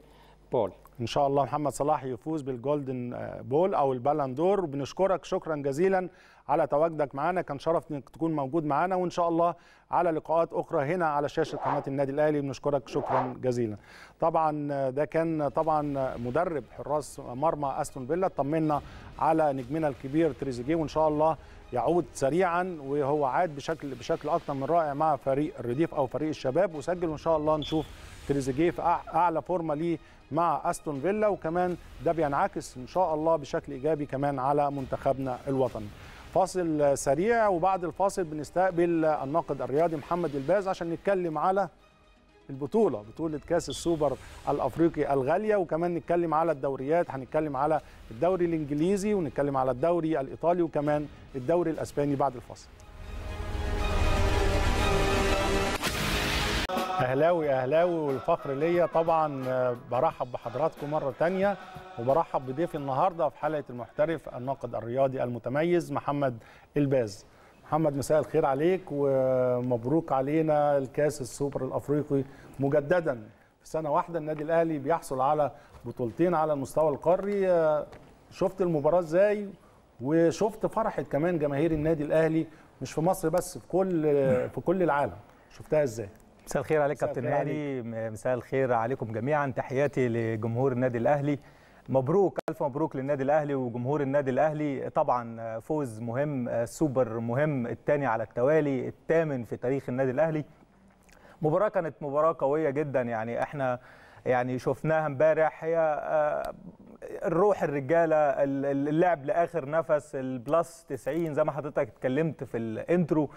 بول ان شاء الله محمد صلاح يفوز بالجولدن آه، بول او البالون دور وبنشكرك شكرا جزيلا على تواجدك معانا كان شرف انك تكون موجود معانا وان شاء الله على لقاءات اخرى هنا على شاشه قناه النادي الاهلي بنشكرك شكرا جزيلا طبعا آه، ده كان آه، طبعا مدرب حراس مرمى استون فيلا طمنا على نجمنا الكبير تريزيجيه وان شاء الله يعود سريعا وهو عاد بشكل بشكل اكثر من رائع مع فريق الرديف او فريق الشباب وسجل وان شاء الله نشوف تريزيجيه في اعلى فورمه ليه مع أستون فيلا وكمان ده بينعكس إن شاء الله بشكل إيجابي كمان على منتخبنا الوطني فاصل سريع وبعد الفاصل بنستقبل الناقد الرياضي محمد الباز عشان نتكلم على البطولة بطولة كاس السوبر الأفريقي الغالية وكمان نتكلم على الدوريات هنتكلم على الدوري الإنجليزي ونتكلم على الدوري الإيطالي وكمان الدوري الأسباني بعد الفاصل اهلاوي اهلاوي والفخر ليا طبعا آه، برحب بحضراتكم مره ثانيه وبرحب بضيفي النهارده في حلقه المحترف الناقد الرياضي المتميز محمد الباز محمد مساء الخير عليك ومبروك علينا الكاس السوبر الافريقي مجددا في سنه واحده النادي الاهلي بيحصل على بطولتين على المستوى القاري آه، شفت المباراه ازاي وشفت فرحه كمان جماهير النادي الاهلي مش في مصر بس في كل آه، في كل العالم شفتها ازاي مساء الخير عليك كابتن هادي مساء الخير عليكم جميعا تحياتي لجمهور النادي الاهلي مبروك الف مبروك للنادي الاهلي وجمهور النادي الاهلي طبعا آه، فوز مهم آه، سوبر مهم الثاني على التوالي الثامن في تاريخ النادي الاهلي مباراه كانت مباراه قويه جدا يعني احنا يعني شفناها امبارح هي الروح آه، الرجاله اللعب لاخر نفس البلس 90 زي ما حضرتك اتكلمت في الانترو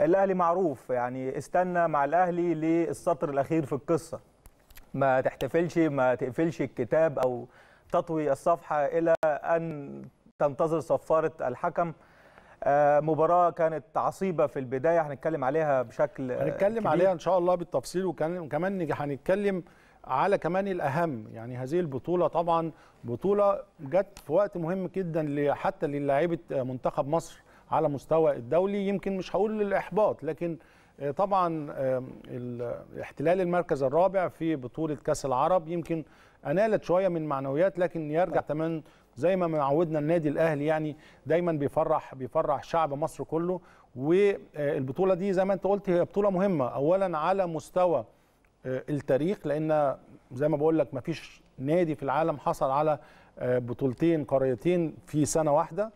الاهلي معروف يعني استنى مع الاهلي للسطر الاخير في القصه ما تحتفلش ما تقفلش الكتاب او تطوي الصفحه الى ان تنتظر صفاره الحكم آه، مباراه كانت عصيبه في البدايه هنتكلم عليها بشكل هنتكلم كبير. عليها ان شاء الله بالتفصيل وكمان هنتكلم على كمان الاهم يعني هذه البطوله طبعا بطوله جت في وقت مهم جدا حتى للاعيبه منتخب مصر على مستوى الدولي يمكن مش هقول الاحباط لكن آه، طبعا احتلال المركز الرابع في بطوله كاس العرب يمكن انالت شويه من معنويات لكن يرجع نعم. تمام زي ما معودنا النادي الاهلي يعني دايما بيفرح بيفرح شعب مصر كله والبطوله آه، دي زي ما انت قلت هي بطوله مهمه اولا على مستوى آه، التاريخ لان زي ما بقول لك ما فيش نادي في العالم حصل على بطولتين قاريتين في سنه واحده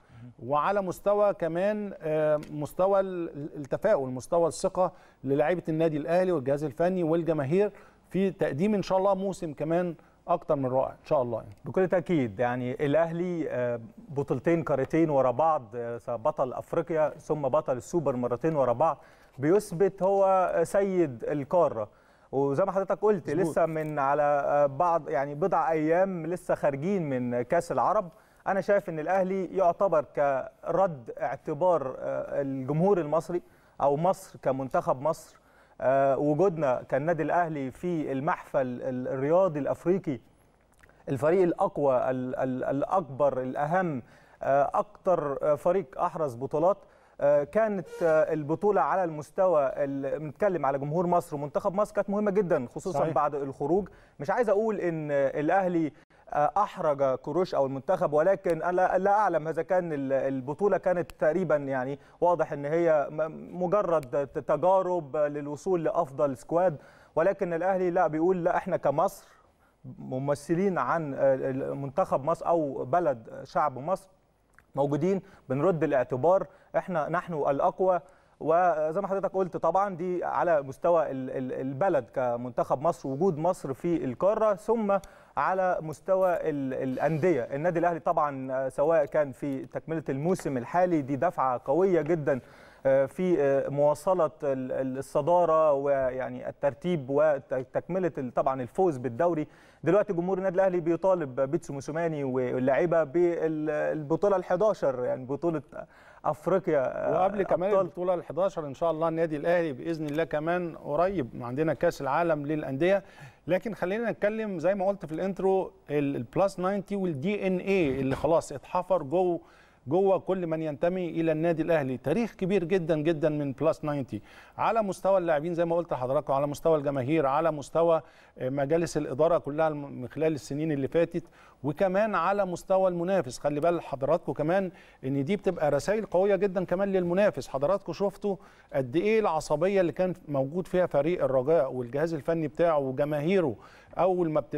وعلى مستوى كمان آه، مستوى التفاؤل مستوى الثقه للاعيبه النادي الاهلي والجهاز الفني والجماهير في تقديم ان شاء الله موسم كمان اكتر من رائع ان شاء الله يعني. بكل تاكيد يعني الاهلي آه، بطولتين كارتين ورا بعض آه، بطل افريقيا ثم بطل السوبر مرتين ورا بعض بيثبت هو سيد القاره وزي ما حضرتك قلت لسه من على بعض يعني بضع ايام لسه خارجين من كاس العرب انا شايف ان الاهلي يعتبر كرد اعتبار آه، الجمهور المصري او مصر كمنتخب مصر آه، وجودنا كالنادي الاهلي في المحفل الرياضي الافريقي الفريق الاقوى الاكبر الاهم آه، اكتر فريق احرز بطولات كانت البطوله على المستوى بنتكلم على جمهور مصر ومنتخب مصر كانت مهمه جدا خصوصا صحيح. بعد الخروج مش عايز اقول ان الاهلي آه، احرج كروش او المنتخب ولكن انا لا اعلم اذا كان البطوله كانت تقريبا يعني واضح ان هي مجرد تجارب للوصول لافضل سكواد ولكن الاهلي لا بيقول لا احنا كمصر ممثلين عن منتخب مصر او بلد شعب مصر موجودين بنرد الاعتبار احنا نحن الاقوى وزي ما حضرتك قلت طبعا دي على مستوى البلد كمنتخب مصر وجود مصر في القاره ثم على مستوى الانديه النادي الاهلي طبعا آه، سواء كان في تكمله الموسم الحالي دي دفعه قويه جدا آه، في آه، مواصله الصداره ويعني الترتيب وتكمله طبعا الفوز بالدوري دلوقتي جمهور النادي الاهلي بيطالب بيتسو موسوماني واللاعيبه بالبطوله ال11 يعني بطوله افريقيا آه، وقبل كمان البطوله ال11 ان شاء الله النادي الاهلي باذن الله كمان قريب عندنا كاس العالم للانديه لكن خلينا نتكلم زي ما قلت في الانترو البلس 90 والدي ان اي اللي خلاص اتحفر جوه جوه كل من ينتمي الى النادي الاهلي تاريخ كبير جدا جدا من بلس 90 على مستوى اللاعبين زي ما قلت لحضراتكم على مستوى الجماهير على مستوى آه، مجالس الاداره كلها من خلال السنين اللي فاتت وكمان على مستوى المنافس خلي بال حضراتكم كمان ان دي بتبقى رسائل قويه جدا كمان للمنافس حضراتكم شفتوا قد ايه العصبيه اللي كان موجود فيها فريق الرجاء والجهاز الفني بتاعه وجماهيره اول ما بت...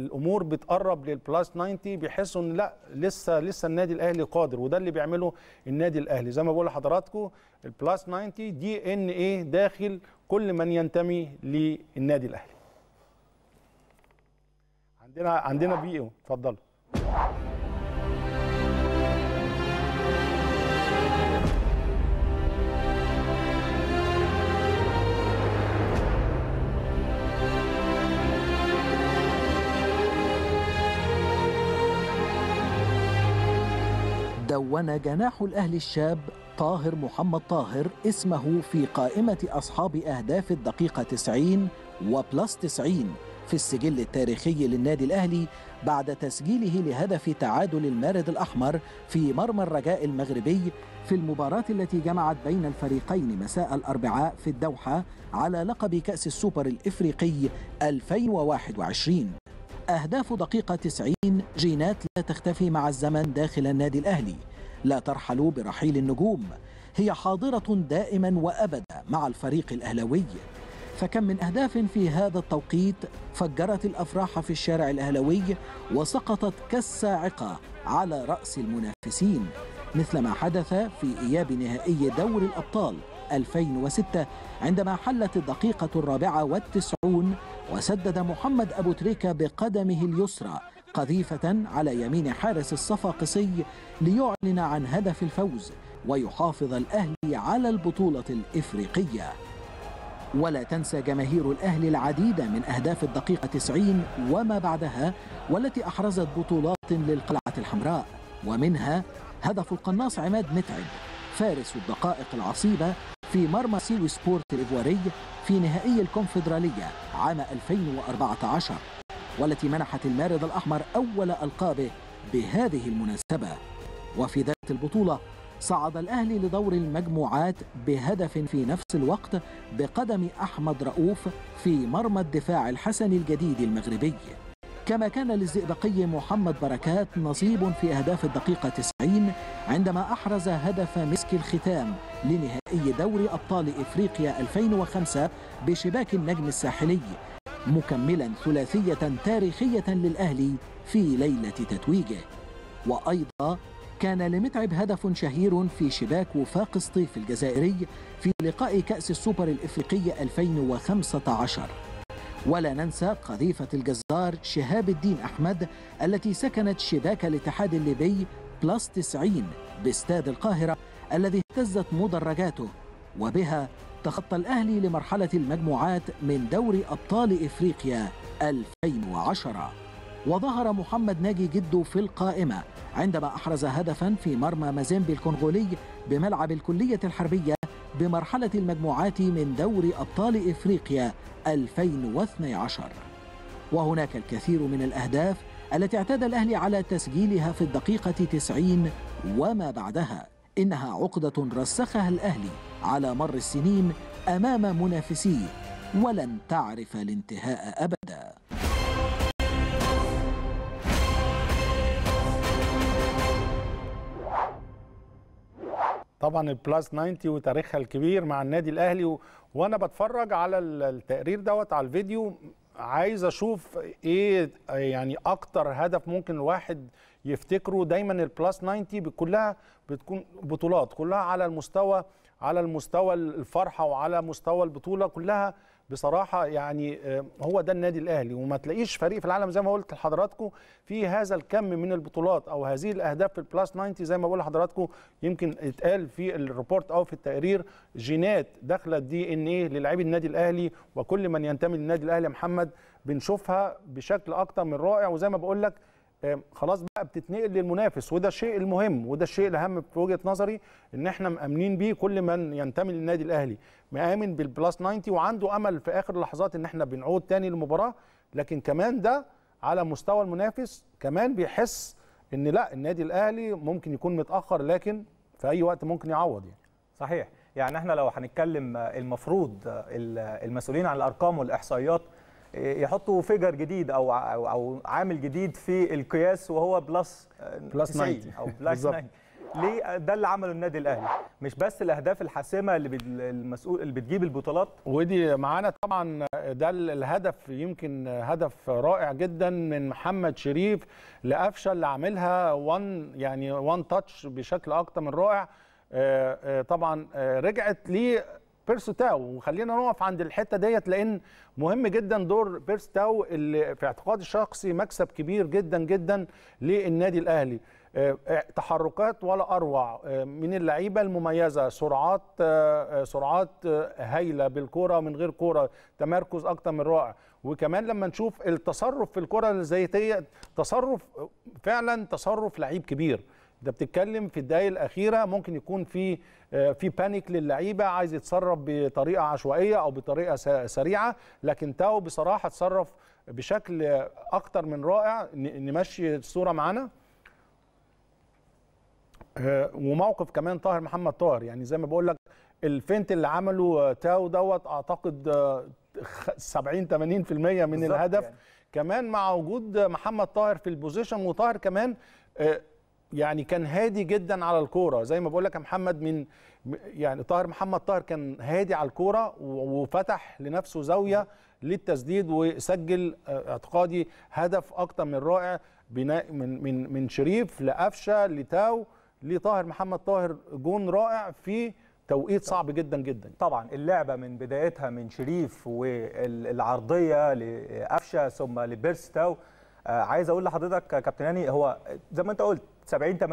الامور بتقرب للبلاس 90 بيحسوا ان لا لسه لسه النادي الاهلي قادر وده اللي بيعمله النادي الاهلي زي ما بقول لحضراتكم البلاس 90 دي ان ايه داخل كل من ينتمي للنادي الاهلي عندنا عندنا بي ايه اتفضلوا دون جناح الاهلي الشاب طاهر محمد طاهر اسمه في قائمة أصحاب أهداف الدقيقة 90 وبلس 90 في السجل التاريخي للنادي الأهلي بعد تسجيله لهدف تعادل المارد الأحمر في مرمى الرجاء المغربي في المباراة التي جمعت بين الفريقين مساء الأربعاء في الدوحة على لقب كأس السوبر الإفريقي 2021 أهداف دقيقة 90 جينات لا تختفي مع الزمن داخل النادي الأهلي لا ترحل برحيل النجوم هي حاضرة دائما وأبدا مع الفريق الأهلوي فكم من أهداف في هذا التوقيت فجرت الأفراح في الشارع الأهلوي وسقطت كالصاعقة على رأس المنافسين مثل ما حدث في إياب نهائي دور الأبطال 2006 عندما حلت الدقيقة الرابعة والتسعون وسدد محمد أبو تريكة بقدمه اليسرى قذيفة على يمين حارس الصفاقسي ليعلن عن هدف الفوز ويحافظ الأهلي على البطولة الإفريقية ولا تنسى جماهير الأهلي العديد من أهداف الدقيقة 90 وما بعدها والتي أحرزت بطولات للقلعة الحمراء ومنها هدف القناص عماد متعب فارس الدقائق العصيبة في مرمى سيوي سبورت الإيفواري في نهائي الكونفدرالية عام 2014 والتي منحت المارد الأحمر أول ألقابه بهذه المناسبة وفي ذات البطولة صعد الأهلي لدور المجموعات بهدف في نفس الوقت بقدم أحمد رؤوف في مرمى الدفاع الحسني الجديد المغربي كما كان للزئبقي محمد بركات نصيب في أهداف الدقيقة 90 عندما أحرز هدف مسك الختام لنهائي دوري أبطال إفريقيا 2005 بشباك النجم الساحلي مكملا ثلاثية تاريخية للأهلي في ليلة تتويجه وأيضا كان لمتعب هدف شهير في شباك وفاق سطيف الجزائري في لقاء كأس السوبر الإفريقي 2015 ولا ننسى قذيفة الجزار شهاب الدين أحمد التي سكنت شباك الاتحاد الليبي بلس 90 باستاد القاهرة الذي اهتزت مدرجاته وبها تخطى الأهلي لمرحلة المجموعات من دوري أبطال إفريقيا 2010 وظهر محمد ناجي جدو في القائمة عندما أحرز هدفا في مرمى مازيمبي الكونغولي بملعب الكلية الحربية بمرحلة المجموعات من دوري أبطال إفريقيا 2012 وهناك الكثير من الأهداف التي اعتاد الأهلي على تسجيلها في الدقيقة 90 وما بعدها إنها عقدة رسخها الأهلي على مر السنين أمام منافسيه ولن تعرف الانتهاء أبدا طبعا البلاس 90 وتاريخها الكبير مع النادي الاهلي و... وانا بتفرج على التقرير دوت على الفيديو عايز اشوف ايه يعني اكتر هدف ممكن الواحد يفتكره دايما البلاس 90 كلها بتكون بطولات كلها على المستوى على المستوى الفرحه وعلى مستوى البطوله كلها بصراحه يعني آه، هو ده النادي الاهلي وما تلاقيش فريق في العالم زي ما قلت لحضراتكم في هذا الكم من البطولات او هذه الاهداف في البلاس 90 زي ما بقول لحضراتكم يمكن اتقال في الريبورت او في التقرير جينات داخله الدي ان ايه للاعبي النادي الاهلي وكل من ينتمي للنادي الاهلي محمد بنشوفها بشكل اكتر من رائع وزي ما بقول لك خلاص بقى بتتنقل للمنافس وده الشيء المهم وده الشيء الاهم في وجهه نظري ان احنا مامنين بيه كل من ينتمي للنادي الاهلي مامن بالبلاس 90 وعنده امل في اخر اللحظات ان احنا بنعود تاني للمباراه لكن كمان ده على مستوى المنافس كمان بيحس ان لا النادي الاهلي ممكن يكون متاخر لكن في اي وقت ممكن يعوض يعني صحيح يعني احنا لو هنتكلم آه، المفروض آه، المسؤولين عن الارقام والاحصائيات يحطوا فيجر جديد او او عامل جديد في القياس وهو بلس بلس 90 او بلس 90 ليه ده اللي عمله النادي الاهلي مش بس الاهداف الحاسمه اللي المسؤول اللي بتجيب البطولات ودي معانا طبعا ده الهدف يمكن هدف رائع جدا من محمد شريف لقفشه اللي عاملها وان يعني وان تاتش بشكل اكتر من رائع آه، آه، طبعا آه، رجعت ليه بيرسو تاو وخلينا نقف عند الحته ديت لان مهم جدا دور بيرسو تاو اللي في اعتقادي الشخصي مكسب كبير جدا جدا للنادي الاهلي آه، آه، تحركات ولا اروع آه، من اللعيبه المميزه سرعات سرعات هايله بالكوره من غير كوره تمركز اكتر من رائع وكمان لما نشوف التصرف في الكره الزيتيه تصرف فعلا تصرف لعيب كبير انت بتتكلم في الدقائق الاخيره ممكن يكون في آه، في بانيك للعيبه عايز يتصرف بطريقه عشوائيه او بطريقه سريعه لكن تاو بصراحه اتصرف بشكل اكتر من رائع نمشي الصوره معانا آه، وموقف كمان طاهر محمد طاهر يعني زي ما بقول لك الفنت اللي عمله تاو دوت اعتقد 70 آه، 80% من الهدف يعني. كمان مع وجود محمد طاهر في البوزيشن وطاهر كمان يعني كان هادي جدا على الكوره زي ما بقول لك يا محمد من يعني طاهر محمد طاهر كان هادي على الكوره وفتح لنفسه زاويه للتسديد وسجل آه، اعتقادي هدف اكتر من رائع بناء من من من شريف لقفشه لتاو لطاهر محمد طاهر جون رائع في توقيت صعب جدا جدا طبعا اللعبه من بدايتها من شريف والعرضيه لقفشه ثم لبيرستاو آه، عايز اقول لحضرتك كابتن هاني هو زي ما انت قلت 70 80%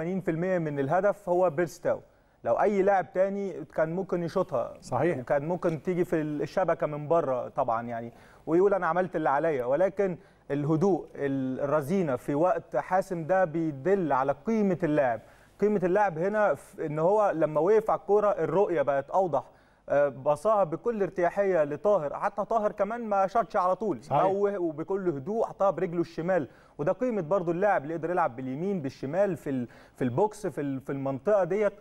من الهدف هو بيرستاو لو اي لاعب تاني كان ممكن يشوطها صحيح وكان ممكن تيجي في الشبكه من بره طبعا يعني ويقول انا عملت اللي عليا ولكن الهدوء الرزينه في وقت حاسم ده بيدل على قيمه اللاعب قيمه اللاعب هنا ان هو لما وقف على الكوره الرؤيه بقت اوضح بصاها بكل ارتياحيه لطاهر حتى طاهر كمان ما شرطش على طول صحيح. وبكل هدوء حطها برجله الشمال وده قيمه برضو اللاعب اللي يقدر يلعب باليمين بالشمال في في البوكس في في المنطقه ديت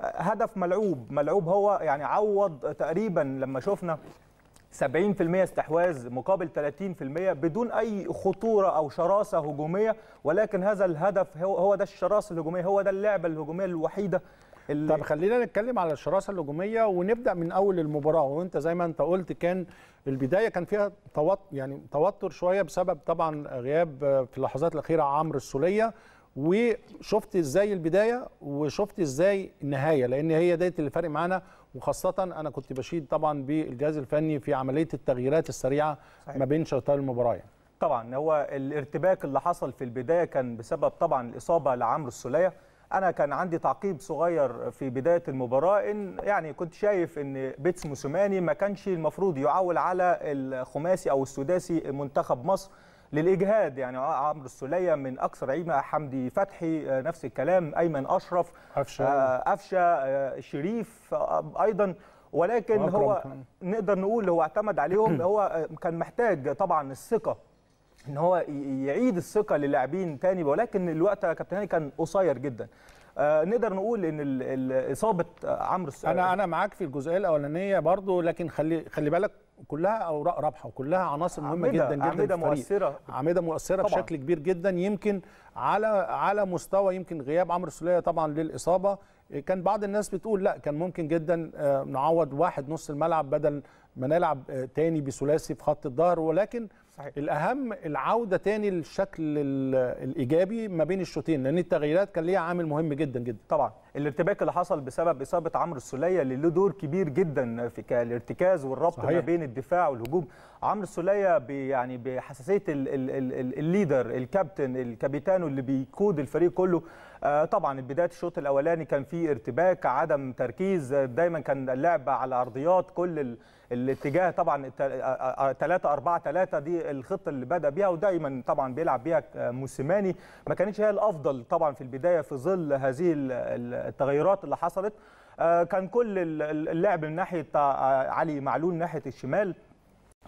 هدف ملعوب ملعوب هو يعني عوض تقريبا لما شفنا 70% استحواذ مقابل 30% بدون اي خطوره او شراسه هجوميه ولكن هذا الهدف هو, هو ده الشراسه الهجوميه هو ده اللعبه الهجوميه الوحيده اللي طب خلينا نتكلم على الشراسه الهجوميه ونبدا من اول المباراه وانت زي ما انت قلت كان البدايه كان فيها توتر يعني توتر شويه بسبب طبعا غياب في اللحظات الاخيره عمرو السوليه وشفت ازاي البدايه وشفت ازاي النهايه لان هي ديت اللي فارق معانا وخاصه انا كنت بشيد طبعا بالجهاز الفني في عمليه التغييرات السريعه صحيح. ما بين شوطي المباراه يعني. طبعا هو الارتباك اللي حصل في البدايه كان بسبب طبعا الاصابه لعمرو السوليه انا كان عندي تعقيب صغير في بدايه المباراه ان يعني كنت شايف ان بيتس موسوماني ما كانش المفروض يعول على الخماسي او السداسي منتخب مصر للاجهاد يعني عمرو السليه من اكثر عيمه حمدي فتحي آه، نفس الكلام ايمن اشرف قفشه آه، قفشه آه، شريف ايضا ولكن هو نقدر نقول هو اعتمد عليهم هو كان محتاج طبعا الثقه ان هو يعيد الثقه للاعبين تاني ولكن الوقت يا كابتن هاني كان قصير جدا آه، نقدر نقول ان اصابه عمرو انا انا معاك في الجزئيه الاولانيه برضو لكن خلي خلي بالك كلها اوراق رابحه وكلها عناصر مهمه عميدة جدا جدا عميده مؤثره عميده مؤثره طبعًا. بشكل كبير جدا يمكن على على مستوى يمكن غياب عمرو السوليه طبعا للاصابه إيه، كان بعض الناس بتقول لا كان ممكن جدا آه، نعوض واحد نص الملعب بدل ما نلعب آه، تاني بثلاثي في خط الظهر ولكن صحيح. الاهم العوده تاني للشكل الايجابي ما بين الشوطين لان التغييرات كان ليها عامل مهم جدا جدا طبعا الارتباك اللي حصل بسبب اصابه عمرو السوليه اللي له دور كبير جدا في الارتكاز والربط صحيح. ما بين الدفاع والهجوم عمرو السوليه يعني بحساسيه الليدر الكابتن الكابيتانو اللي بيقود الفريق كله آه، طبعا بدايه الشوط الاولاني كان في ارتباك عدم تركيز دايما كان اللعب على ارضيات كل الاتجاه طبعا 3 4 3 دي الخطه اللي بدا بيها ودايما طبعا بيلعب بيها موسيماني ما كانتش هي الافضل طبعا في البدايه في ظل هذه التغيرات اللي حصلت كان كل اللعب من ناحيه علي معلول ناحيه الشمال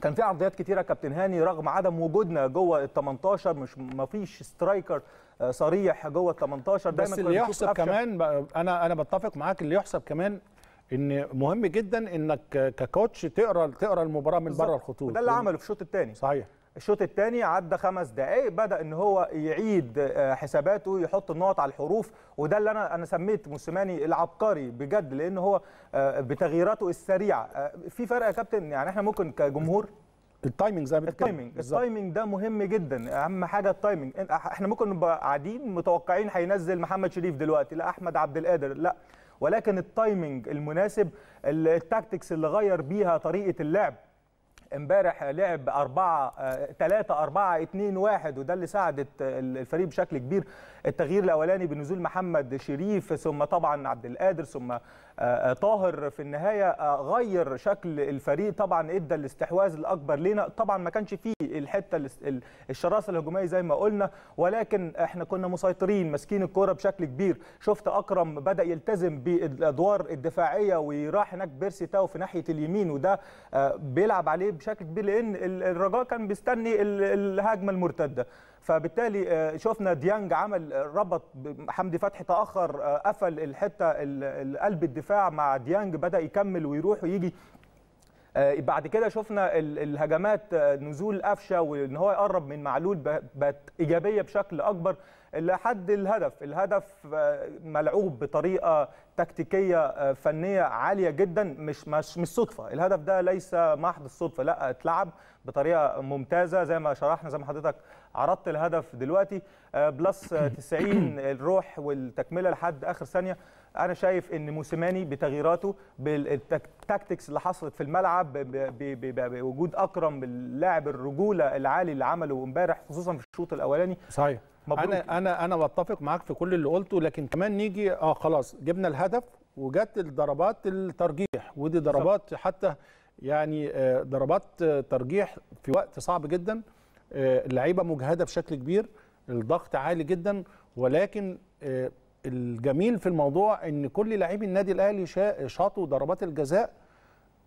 كان في عرضيات كتيره كابتن هاني رغم عدم وجودنا جوه ال 18 مش ما فيش سترايكر صريح جوه ال 18 دايما بس اللي يحسب كمان انا انا بتفق معاك اللي يحسب كمان ان مهم جدا انك ككوتش تقرا تقرا المباراه من بره الخطوط ده اللي عمله في الشوط الثاني صحيح الشوط الثاني عدى خمس دقائق بدا ان هو يعيد آه، حساباته يحط النقط على الحروف وده اللي انا انا سميت موسيماني العبقري بجد لان هو آه، بتغييراته السريعه آه، في فرق يا كابتن يعني احنا ممكن كجمهور التايمنج زي ما التايمنج التايمنج ده مهم جدا اهم حاجه التايمنج احنا ممكن نبقى قاعدين متوقعين هينزل محمد شريف دلوقتي لا احمد عبد القادر لا ولكن التايمنج المناسب التاكتكس اللي غير بيها طريقه اللعب امبارح لعب 4 3 4 2 1 وده اللي ساعدت الفريق بشكل كبير التغيير الاولاني بنزول محمد شريف ثم طبعا عبد القادر ثم طاهر في النهايه غير شكل الفريق طبعا ادى الاستحواذ الاكبر لينا طبعا ما كانش فيه الحته الشراسه الهجوميه زي ما قلنا ولكن احنا كنا مسيطرين ماسكين الكوره بشكل كبير شفت اكرم بدا يلتزم بالادوار الدفاعيه وراح هناك بيرسي تاو في ناحيه اليمين وده آه، بيلعب عليه بشكل كبير لان الرجاء كان بيستني الهجمه المرتده فبالتالي آه، شفنا ديانج عمل آه، ربط حمدي فتحي تاخر آه، قفل الحته قلب الدفاع مع ديانج بدا يكمل ويروح ويجي بعد كده شفنا الهجمات نزول قفشه وان هو يقرب من معلول بقت ايجابيه بشكل اكبر لحد الهدف الهدف ملعوب بطريقه تكتيكيه فنيه عاليه جدا مش مش مش صدفه الهدف ده ليس محض الصدفه لا اتلعب بطريقه ممتازه زي ما شرحنا زي ما حضرتك عرضت الهدف دلوقتي آه، بلس 90 آه، الروح والتكمله لحد اخر ثانيه انا شايف ان موسيماني بتغييراته بالتاكتكس اللي حصلت في الملعب بوجود اكرم اللاعب الرجوله العالي اللي عمله امبارح خصوصا في الشوط الاولاني صحيح مبروك. انا انا انا بتفق معاك في كل اللي قلته لكن كمان نيجي اه خلاص جبنا الهدف وجت الضربات الترجيح ودي ضربات حتى يعني آه، ضربات ترجيح في وقت صعب جدا آه، اللعيبه مجهده بشكل كبير الضغط عالي جدا ولكن آه، الجميل في الموضوع ان كل لاعبي النادي الاهلي شاطوا ضربات الجزاء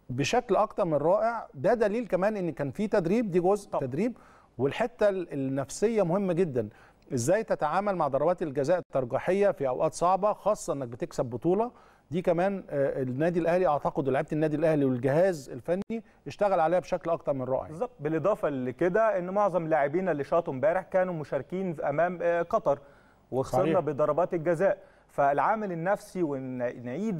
بشكل اكتر من رائع ده دليل كمان ان كان في تدريب دي جزء طب. تدريب والحته النفسيه مهمه جدا ازاي تتعامل مع ضربات الجزاء الترجيحيه في اوقات صعبه خاصه انك بتكسب بطوله دي كمان آه، النادي الاهلي اعتقد لعيبه النادي الاهلي والجهاز الفني اشتغل عليها بشكل اكتر من رائع بالظبط بالاضافه لكده ان معظم اللاعبين اللي شاطوا امبارح كانوا مشاركين امام آه، قطر وخسرنا بضربات الجزاء فالعامل النفسي ونعيد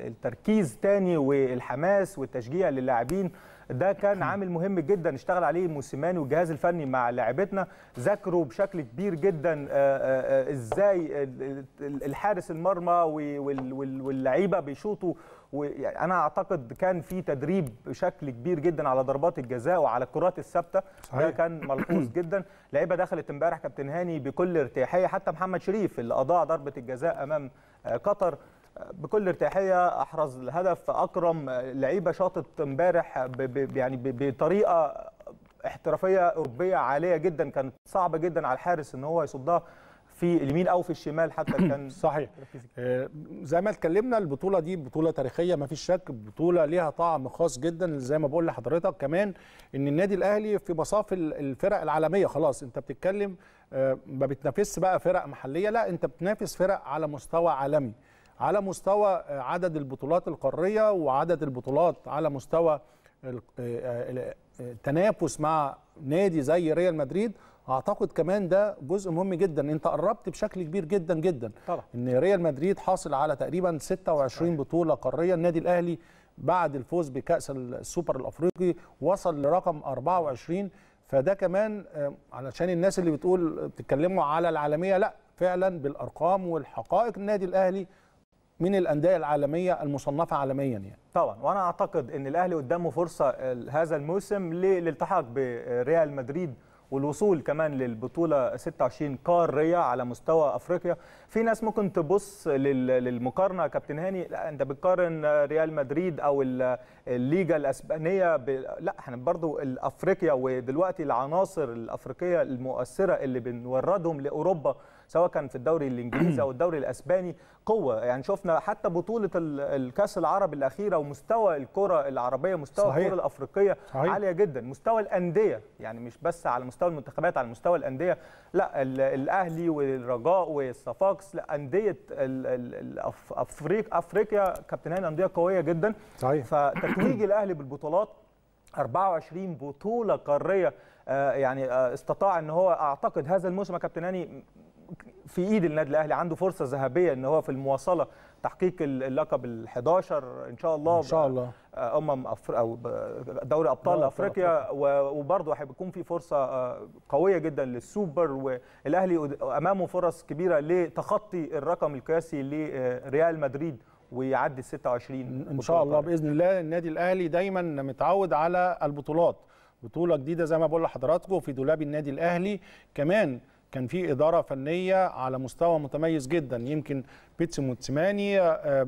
التركيز تاني والحماس والتشجيع للاعبين ده كان عامل مهم جدا اشتغل عليه موسيماني والجهاز الفني مع لاعبتنا ذاكروا بشكل كبير جدا آه، آه، آه، ازاي الحارس المرمى واللعيبه بيشوطوا وانا يعني اعتقد كان في تدريب بشكل كبير جدا على ضربات الجزاء وعلى الكرات الثابته ده كان ملحوظ جدا لعيبه دخلت امبارح كابتن هاني بكل ارتياحيه حتى محمد شريف اللي اضاع ضربه الجزاء امام قطر بكل ارتياحيه احرز الهدف اكرم لعيبه شاطت امبارح يعني بطريقه احترافيه اوروبيه عاليه جدا كانت صعبه جدا على الحارس ان هو يصدها في اليمين او في الشمال حتى كان صحيح آه، زي ما اتكلمنا البطوله دي بطوله تاريخيه ما فيش شك بطوله ليها طعم خاص جدا زي ما بقول لحضرتك كمان ان النادي الاهلي في مصاف الفرق العالميه خلاص انت بتتكلم آه، ما بتنافسش بقى فرق محليه لا انت بتنافس فرق على مستوى عالمي على مستوى آه، عدد البطولات القارية وعدد البطولات على مستوى التنافس آه، آه، مع نادي زي ريال مدريد اعتقد كمان ده جزء مهم جدا انت قربت بشكل كبير جدا جدا طبعا. ان ريال مدريد حاصل على تقريبا 26 بطوله قاريه النادي الاهلي بعد الفوز بكاس السوبر الافريقي وصل لرقم 24 فده كمان علشان الناس اللي بتقول بتتكلموا على العالميه لا فعلا بالارقام والحقائق النادي الاهلي من الانديه العالميه المصنفه عالميا يعني طبعا وانا اعتقد ان الاهلي قدامه فرصه هذا الموسم للالتحاق بريال مدريد والوصول كمان للبطوله 26 قاريه على مستوى افريقيا في ناس ممكن تبص للمقارنه كابتن هاني لا انت بتقارن ريال مدريد او الليجا الاسبانيه ب... لا احنا برضو افريقيا ودلوقتي العناصر الافريقيه المؤثره اللي بنوردهم لاوروبا سواء كان في الدوري الانجليزي او الدوري الاسباني قوه يعني شفنا حتى بطوله الكاس العربي الاخيره ومستوى الكره العربيه مستوى الكره الافريقيه صحيح. عاليه جدا مستوى الانديه يعني مش بس على مستوى المنتخبات على مستوى الانديه لا الاهلي والرجاء والصفاقس لا انديه افريقيا افريقيا هاني انديه قويه جدا صحيح. فتتويج الاهلي بالبطولات 24 بطوله قاريه آه، يعني آه، استطاع ان هو اعتقد هذا الموسم يا كابتن هاني في ايد النادي الاهلي عنده فرصه ذهبيه ان هو في المواصله تحقيق اللقب ال11 ان شاء الله ان شاء الله آه، امم أفر... او دوري ابطال افريقيا وبرضه هيكون في فرصه آه، قويه جدا للسوبر والاهلي امامه فرص كبيره لتخطي الرقم القياسي لريال مدريد ويعدي ال 26 ان شاء الله باذن الله النادي الاهلي دايما متعود على البطولات بطوله جديده زي ما بقول لحضراتكم في دولاب النادي الاهلي كمان كان في اداره فنيه على مستوى متميز جدا يمكن بيتسي موتسيماني آه،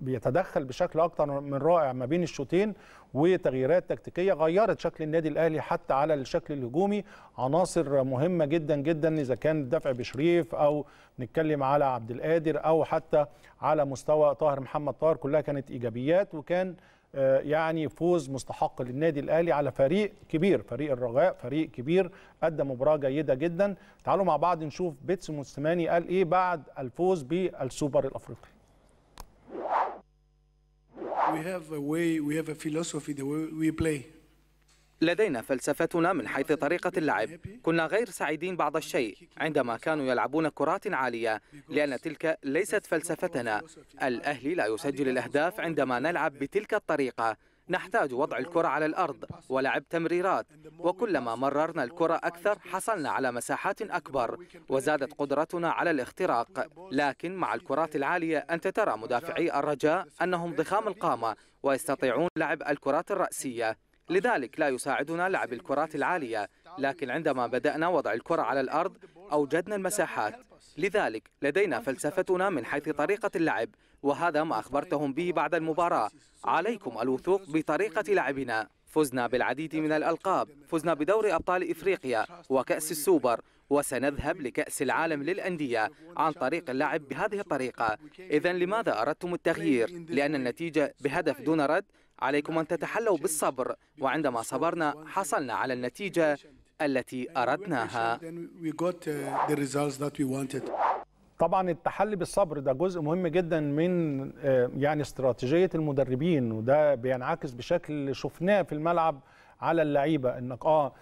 بيتدخل بشكل اكثر من رائع ما بين الشوطين وتغييرات تكتيكيه غيرت شكل النادي الاهلي حتى على الشكل الهجومي عناصر مهمه جدا جدا اذا كان الدفع بشريف او نتكلم على عبد القادر او حتى على مستوى طاهر محمد طاهر كلها كانت ايجابيات وكان آه، يعني فوز مستحق للنادي الاهلي على فريق كبير فريق الرجاء فريق كبير ادى مباراه جيده جدا تعالوا مع بعض نشوف بيتس موسيماني قال ايه بعد الفوز بالسوبر الافريقي We have a way, we have a philosophy, the way we play. لدينا فلسفتنا من حيث طريقة اللعب كنا غير سعيدين بعض الشيء عندما كانوا يلعبون كرات عالية لأن تلك ليست فلسفتنا الأهلي لا يسجل الأهداف عندما نلعب بتلك الطريقة نحتاج وضع الكرة على الأرض ولعب تمريرات وكلما مررنا الكرة أكثر حصلنا على مساحات أكبر وزادت قدرتنا على الاختراق لكن مع الكرات العالية أنت ترى مدافعي الرجاء أنهم ضخام القامة ويستطيعون لعب الكرات الرأسية لذلك لا يساعدنا لعب الكرات العالية لكن عندما بدأنا وضع الكرة على الأرض أوجدنا المساحات لذلك لدينا فلسفتنا من حيث طريقة اللعب وهذا ما أخبرتهم به بعد المباراة عليكم الوثوق بطريقة لعبنا فزنا بالعديد من الألقاب فزنا بدور أبطال إفريقيا وكأس السوبر وسنذهب لكأس العالم للأندية عن طريق اللعب بهذه الطريقة إذا لماذا أردتم التغيير؟ لأن النتيجة بهدف دون رد عليكم أن تتحلوا بالصبر وعندما صبرنا حصلنا على النتيجة التي أردناها طبعا التحلي بالصبر ده جزء مهم جدا من آه، يعني استراتيجية المدربين وده بينعكس بشكل شفناه في الملعب على اللعيبة انك اه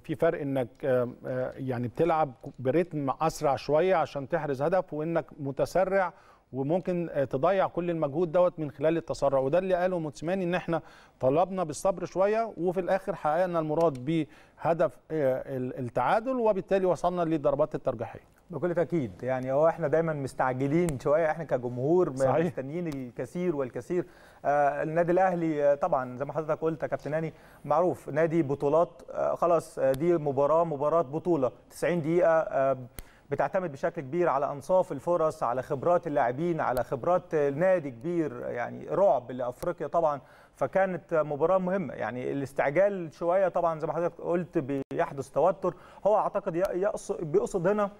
في فرق انك آه، آه، يعني بتلعب برتم اسرع شويه عشان تحرز هدف وانك متسرع وممكن آه، تضيع كل المجهود دوت من خلال التسرع وده اللي قاله موتسماني ان احنا طلبنا بالصبر شويه وفي الاخر حققنا المراد بهدف آه، التعادل وبالتالي وصلنا للضربات الترجيحيه بكل تاكيد يعني هو احنا دايما مستعجلين شويه احنا كجمهور صحيح. مستنيين الكثير والكثير آه النادي الاهلي آه، طبعا زي ما حضرتك قلت يا كابتن هاني معروف نادي بطولات آه خلاص دي مباراه مباراه بطوله 90 دقيقه آه بتعتمد بشكل كبير على انصاف الفرص على خبرات اللاعبين على خبرات نادي كبير يعني رعب لافريقيا طبعا فكانت مباراه مهمه يعني الاستعجال شويه طبعا زي ما حضرتك قلت بيحدث توتر هو اعتقد بيقصد هنا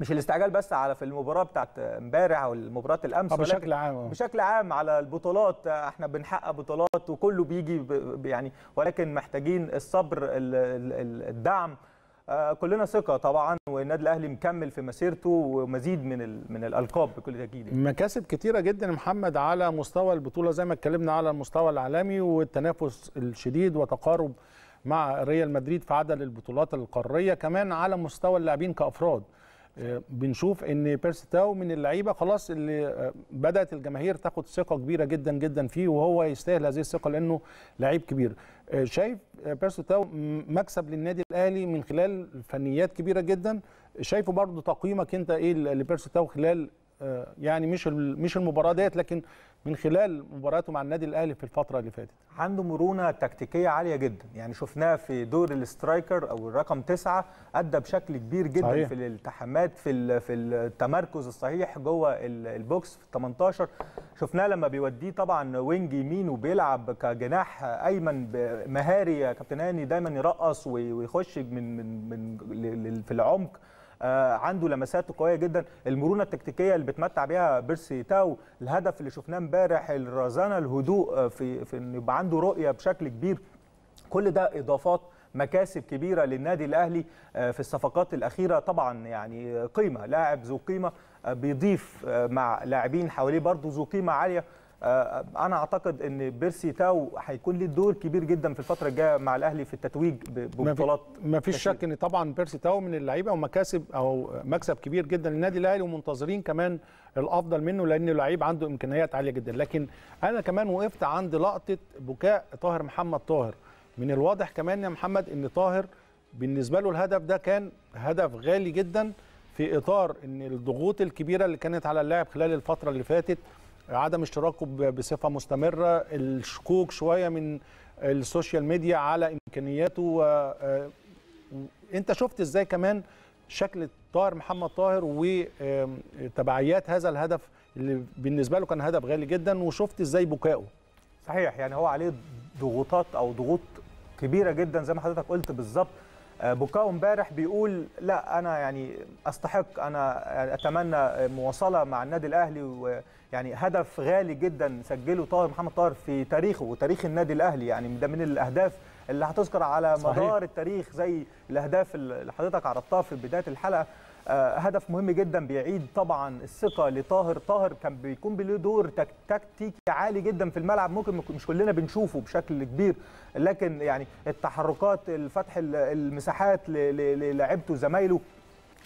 مش الاستعجال بس على في المباراه بتاعت امبارح او المباراه الامس آه، بشكل عام آه. بشكل عام على البطولات احنا بنحقق بطولات وكله بيجي يعني ولكن محتاجين الصبر الدعم آه، كلنا ثقه طبعا والنادي الاهلي مكمل في مسيرته ومزيد من من الالقاب بكل تاكيد يعني. مكاسب كتيره جدا محمد على مستوى البطوله زي ما اتكلمنا على المستوى العالمي والتنافس الشديد وتقارب مع ريال مدريد في عدد البطولات القاريه كمان على مستوى اللاعبين كافراد آه، بنشوف ان بيرسي تاو من اللعيبه خلاص اللي آه، بدات الجماهير تاخد ثقه كبيره جدا جدا فيه وهو يستاهل هذه الثقه لانه لعيب كبير آه، شايف آه، بيرسو تاو مكسب للنادي الاهلي من خلال فنيات كبيره جدا شايفه برضو تقييمك انت ايه لبيرسو تاو خلال آه، يعني مش مش المباراه ديت لكن من خلال مباراته مع النادي الاهلي في الفتره اللي فاتت عنده مرونه تكتيكيه عاليه جدا يعني شفناه في دور الاسترايكر او الرقم تسعة ادى بشكل كبير جدا صحيح. في الالتحامات في في التمركز الصحيح جوه البوكس في 18 شفناه لما بيوديه طبعا وينج يمين وبيلعب كجناح ايمن مهاري يا كابتن هاني دايما يرقص ويخش من من من في العمق آه، عنده لمساته قويه جدا المرونه التكتيكيه اللي بتمتع بيها بيرسي تاو الهدف اللي شفناه امبارح الرزانه الهدوء آه، في في انه يبقى عنده رؤيه بشكل كبير كل ده اضافات مكاسب كبيره للنادي الاهلي آه، في الصفقات الاخيره طبعا يعني قيمه لاعب ذو قيمه بيضيف مع لاعبين حواليه برضه ذو قيمه عاليه آه، آه، انا اعتقد ان بيرسي تاو هيكون ليه دور كبير جدا في الفتره الجايه مع الاهلي في التتويج ببطولات ما فيش شك ان طبعا بيرسي تاو من اللعيبه ومكاسب او مكسب كبير جدا للنادي الاهلي ومنتظرين كمان الافضل منه لان لعيب عنده امكانيات عاليه جدا لكن انا كمان وقفت عند لقطه بكاء طاهر محمد طاهر من الواضح كمان يا محمد ان طاهر بالنسبه له الهدف ده كان هدف غالي جدا في اطار ان الضغوط الكبيره اللي كانت على اللاعب خلال الفتره اللي فاتت عدم اشتراكه بصفه مستمره الشكوك شويه من السوشيال ميديا على امكانياته و... آه، انت شفت ازاي كمان شكل طاهر محمد طاهر وتبعيات هذا الهدف اللي بالنسبه له كان هدف غالي جدا وشفت ازاي بكاؤه صحيح يعني هو عليه ضغوطات او ضغوط كبيره جدا زي ما حضرتك قلت بالظبط آه، بوكاو امبارح بيقول لا انا يعني استحق انا اتمنى مواصله مع النادي الاهلي ويعني هدف غالي جدا سجله طاهر محمد طاهر في تاريخه وتاريخ النادي الاهلي يعني ده من الاهداف اللي هتذكر على صحيح. مدار التاريخ زي الاهداف اللي حضرتك عرضتها في بدايه الحلقه آه، هدف مهم جدا بيعيد طبعا الثقه لطاهر طاهر كان بيكون له دور تكتيكي عالي جدا في الملعب ممكن مش كلنا بنشوفه بشكل كبير لكن يعني التحركات الفتح المساحات للاعيبته زمايله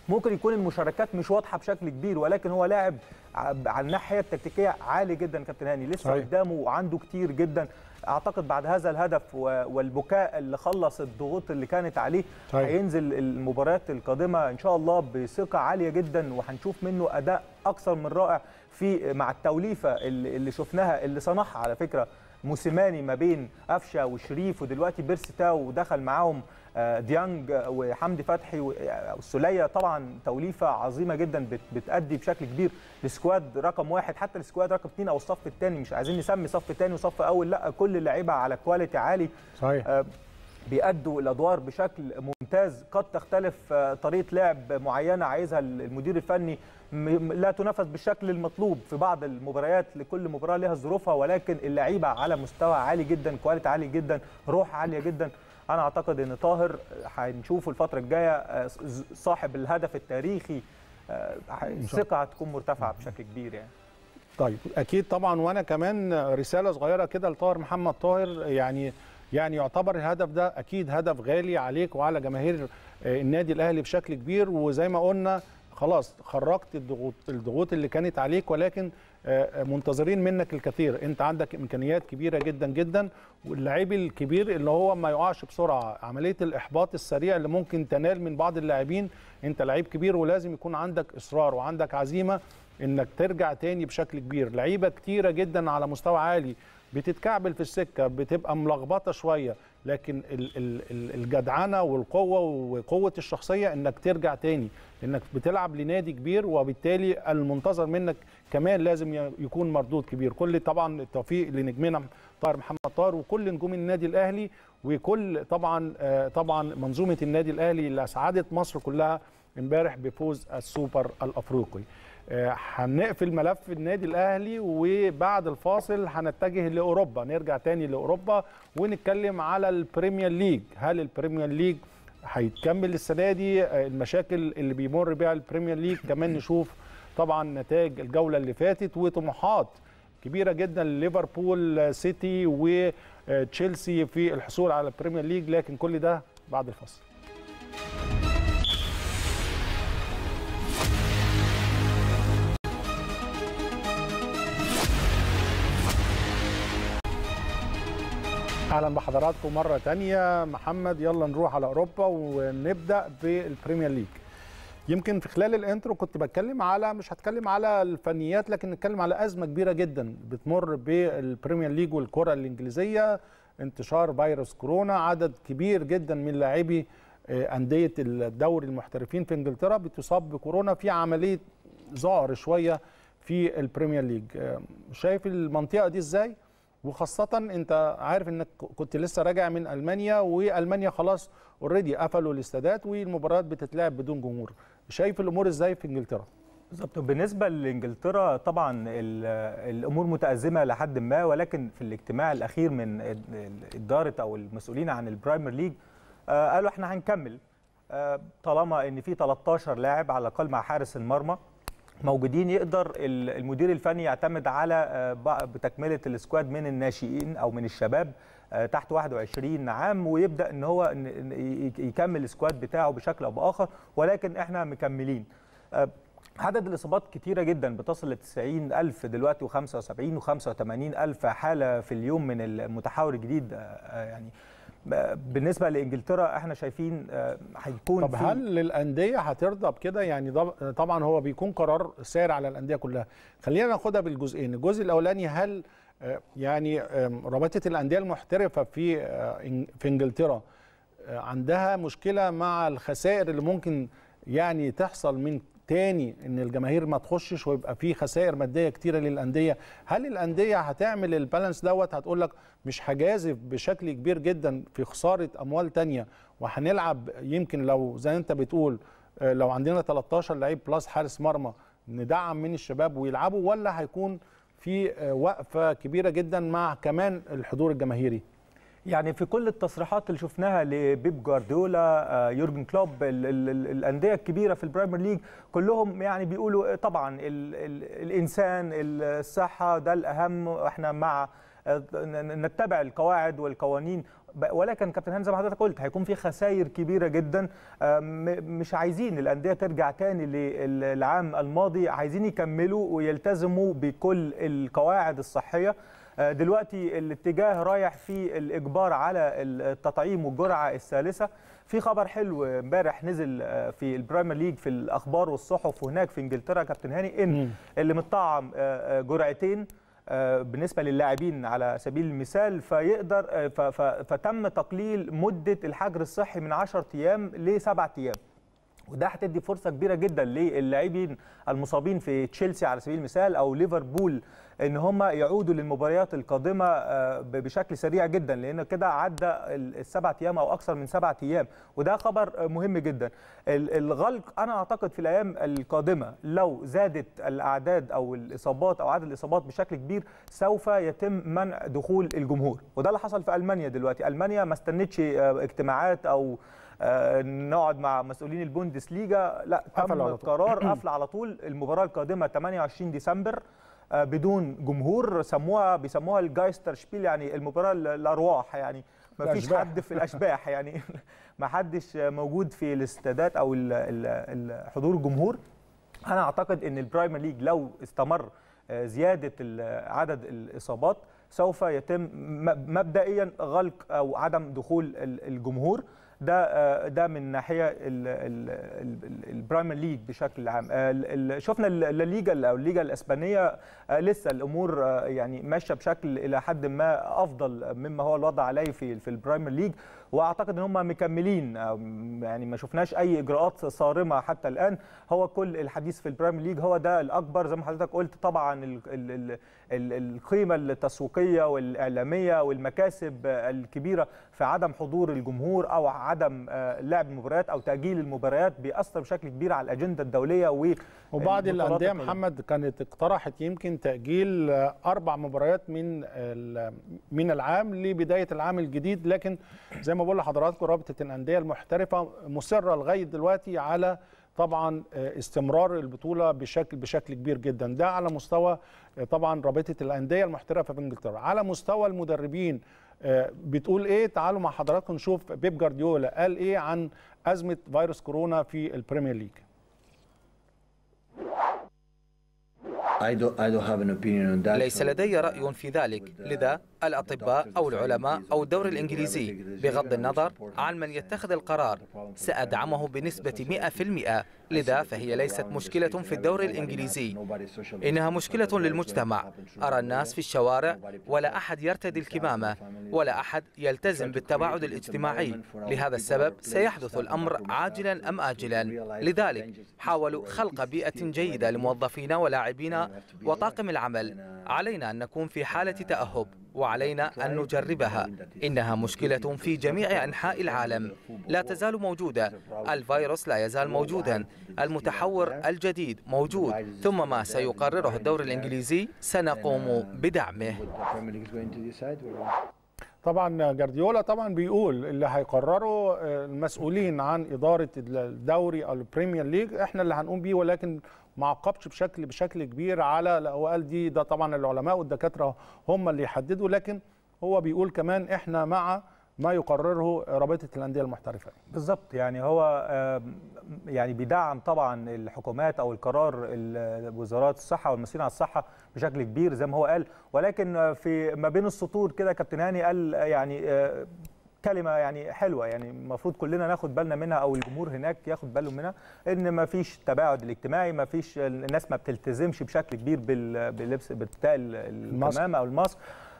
ممكن يكون المشاركات مش واضحه بشكل كبير ولكن هو لاعب على الناحيه التكتيكيه عالي جدا كابتن هاني لسه قدامه وعنده كتير جدا اعتقد بعد هذا الهدف والبكاء اللي خلص الضغوط اللي كانت عليه طيب. هينزل المباريات القادمه ان شاء الله بثقه عاليه جدا وهنشوف منه اداء اكثر من رائع في مع التوليفه اللي شفناها اللي صنعها على فكره موسيماني ما بين قفشه وشريف ودلوقتي بيرستاو ودخل معاهم آه، ديانج آه، وحمدي فتحي والسلية آه، طبعا توليفه عظيمه جدا بتادي بشكل كبير لسكواد رقم واحد حتى لسكواد رقم اثنين او الصف الثاني مش عايزين نسمي صف ثاني وصف اول لا كل اللعيبه على كواليتي عالي صحيح بيأدوا الادوار بشكل ممتاز قد تختلف طريقه لعب معينه عايزها المدير الفني لا تنفذ بالشكل المطلوب في بعض المباريات لكل مباراه لها ظروفها ولكن اللعيبه على مستوى عالي جدا كواليتي عالي جدا روح عاليه جدا انا اعتقد ان طاهر هنشوفه الفتره الجايه آه، صاحب الهدف التاريخي الثقه آه، هتكون مرتفعه بشكل كبير يعني طيب اكيد طبعا وانا كمان رساله صغيره كده لطاهر محمد طاهر يعني يعني يعتبر الهدف ده اكيد هدف غالي عليك وعلى جماهير آه، النادي الاهلي بشكل كبير وزي ما قلنا خلاص خرجت الضغوط الضغوط اللي كانت عليك ولكن منتظرين منك الكثير انت عندك امكانيات كبيره جدا جدا واللاعب الكبير اللي هو ما يقعش بسرعه عمليه الاحباط السريع اللي ممكن تنال من بعض اللاعبين انت لعيب كبير ولازم يكون عندك اصرار وعندك عزيمه انك ترجع تاني بشكل كبير لعيبه كتيره جدا على مستوى عالي بتتكعبل في السكه بتبقى ملخبطه شويه لكن الجدعنه والقوه وقوه الشخصيه انك ترجع تاني انك بتلعب لنادي كبير وبالتالي المنتظر منك كمان لازم يكون مردود كبير كل طبعا التوفيق لنجمنا طاهر محمد طاهر وكل نجوم النادي الاهلي وكل طبعا آه، طبعا منظومه النادي الاهلي اللي اسعدت مصر كلها امبارح بفوز السوبر الافريقي هنقفل ملف النادي الاهلي وبعد الفاصل هنتجه لاوروبا نرجع تاني لاوروبا ونتكلم على البريمير ليج هل البريمير ليج هيتكمل السنه دي المشاكل اللي بيمر بيها البريمير ليج كمان نشوف طبعا نتائج الجوله اللي فاتت وطموحات كبيره جدا لليفربول سيتي وتشيلسي في الحصول على البريمير ليج لكن كل ده بعد الفصل اهلا بحضراتكم مره تانية محمد يلا نروح على اوروبا ونبدا بالبريمير ليج يمكن في خلال الانترو كنت بتكلم على مش هتكلم على الفنيات لكن نتكلم على ازمه كبيره جدا بتمر بالبريمير ليج والكره الانجليزيه انتشار فيروس كورونا عدد كبير جدا من لاعبي آه، انديه الدوري المحترفين في انجلترا بتصاب بكورونا في عمليه ذعر شويه في البريمير ليج آه، شايف المنطقه دي ازاي وخاصة أنت عارف أنك كنت لسه راجع من ألمانيا وألمانيا خلاص اوريدي قفلوا الاستادات والمباريات بتتلعب بدون جمهور شايف الأمور إزاي في إنجلترا؟ بالظبط بالنسبه لانجلترا طبعا الامور متازمه لحد ما ولكن في الاجتماع الاخير من اداره او المسؤولين عن البرايمر آه، ليج قالوا احنا هنكمل آه، طالما ان في 13 لاعب على الاقل مع حارس المرمى موجودين يقدر المدير الفني يعتمد على آه، بتكمله السكواد من الناشئين او من الشباب آه، تحت 21 عام ويبدا ان هو يكمل السكواد بتاعه بشكل او باخر ولكن احنا مكملين آه، عدد الاصابات كتيره جدا بتصل ل 90 الف دلوقتي و75 و85 الف حاله في اليوم من المتحاور الجديد يعني بالنسبه لانجلترا احنا شايفين آه، هيكون طب هل الانديه هترضى بكده يعني طبعا هو بيكون قرار سار على الانديه كلها خلينا ناخدها بالجزئين الجزء الاولاني هل آه، يعني رابطه الانديه المحترفه في آه، في انجلترا عندها مشكله مع الخسائر اللي ممكن يعني تحصل من تاني ان الجماهير ما تخشش ويبقى في خسائر ماديه كتيره للانديه هل الانديه هتعمل البالانس دوت هتقول لك مش هجازف بشكل كبير جدا في خساره اموال تانية وهنلعب يمكن لو زي انت بتقول آه، لو عندنا 13 لعيب بلس حارس مرمى ندعم من الشباب ويلعبوا ولا هيكون في آه، وقفه كبيره جدا مع كمان الحضور الجماهيري يعني في كل التصريحات اللي شفناها لبيب جوارديولا آه، يورجن كلوب الانديه الكبيره في البريمير ليج كلهم يعني بيقولوا آه، طبعا الانسان الصحه ده الاهم احنا مع آه، نتبع القواعد والقوانين ولكن كابتن هانز زي ما حضرتك قلت هيكون في خسائر كبيره جدا مش عايزين الانديه ترجع تاني للعام الماضي عايزين يكملوا ويلتزموا بكل القواعد الصحيه آه، دلوقتي الاتجاه رايح في الاجبار على التطعيم والجرعه الثالثه في خبر حلو امبارح نزل آه، في البريمير ليج في الاخبار والصحف وهناك في انجلترا كابتن هاني ان اللي متطعم آه، جرعتين بالنسبه للاعبين على سبيل المثال فيقدر فتم تقليل مده الحجر الصحي من 10 ايام لسبعة ايام وده هتدي فرصه كبيره جدا للاعبين المصابين في تشيلسي على سبيل المثال او ليفربول ان هم يعودوا للمباريات القادمه آه، بشكل سريع جدا لان كده عدى السبع ايام او اكثر من سبع ايام وده خبر آه، مهم جدا الغلق انا اعتقد في الايام القادمه لو زادت الاعداد او الاصابات او عدد الاصابات بشكل كبير سوف يتم منع دخول الجمهور وده اللي حصل في المانيا دلوقتي المانيا ما استنتش آه، اجتماعات او نقعد مع مسؤولين البوندسليجا لا تم قرار قفل على طول المباراه القادمه 28 ديسمبر آه، بدون جمهور سموها بيسموها الجايستر شبيل يعني المباراه الارواح يعني ما فيش حد في الاشباح يعني ما حدش موجود في الاستادات او حضور الجمهور انا اعتقد ان البرايمر ليج لو استمر آه، زياده عدد الاصابات سوف يتم مبدئيا غلق او عدم دخول الجمهور ده آه، ده من ناحيه البريمير ليج بشكل عام آه، شفنا الليجا او الليجا الاسبانيه آه، لسه الامور يعني ماشيه بشكل الى حد ما افضل مما هو الوضع عليه في في البريمير ليج واعتقد ان هم مكملين يعني ما شفناش اي اجراءات صارمه حتى الان هو كل الحديث في البريمير ليج هو ده الاكبر زي ما حضرتك قلت طبعا القيمه التسويقيه والاعلاميه والمكاسب الكبيره في عدم حضور الجمهور او عدم آه، لعب المباريات او تاجيل المباريات بيأثر بشكل كبير على الاجنده الدوليه و وبعض الانديه محمد كانت اقترحت يمكن تاجيل آه، اربع مباريات من من العام لبدايه العام الجديد لكن زي ما بقول لحضراتكم رابطه الانديه المحترفه مصره لغايه دلوقتي على طبعا آه، استمرار البطوله بشكل بشكل كبير جدا ده على مستوى آه، طبعا رابطه الانديه المحترفه في انجلترا على مستوى المدربين آه، بتقول ايه تعالوا مع حضراتكم نشوف بيب جارديولا قال ايه عن ازمه فيروس كورونا في البريمير ليج ليس لدي رأي في ذلك لذا الأطباء أو العلماء أو الدور الإنجليزي بغض النظر عن من يتخذ القرار سأدعمه بنسبة 100% لذا فهي ليست مشكلة في الدور الإنجليزي إنها مشكلة للمجتمع أرى الناس في الشوارع ولا أحد يرتدي الكمامة ولا أحد يلتزم بالتباعد الاجتماعي لهذا السبب سيحدث الأمر عاجلا أم آجلا لذلك حاولوا خلق بيئة جيدة لموظفينا ولاعبينا وطاقم العمل علينا أن نكون في حالة تأهب وعلينا أن نجربها إنها مشكلة في جميع أنحاء العالم لا تزال موجودة الفيروس لا يزال موجودا المتحور الجديد موجود ثم ما سيقرره الدور الإنجليزي سنقوم بدعمه طبعا جارديولا طبعا بيقول اللي هيقرره آه، المسؤولين عن اداره الدوري او البريمير ليج احنا اللي هنقوم بيه ولكن ما عقبش بشكل بشكل كبير على لا هو قال دي ده طبعا العلماء والدكاتره هم اللي يحددوا لكن هو بيقول كمان احنا مع ما يقرره رابطه الانديه المحترفه بالظبط يعني هو يعني بيدعم طبعا الحكومات او القرار وزارات الصحه والمسؤولين على الصحه بشكل كبير زي ما هو قال ولكن في ما بين السطور كده كابتن هاني قال يعني آه، كلمه يعني حلوه يعني المفروض كلنا ناخد بالنا منها او الجمهور هناك ياخد باله منها ان ما فيش تباعد الاجتماعي ما فيش الناس ما بتلتزمش بشكل كبير باللبس بتاع الكمامه او الماسك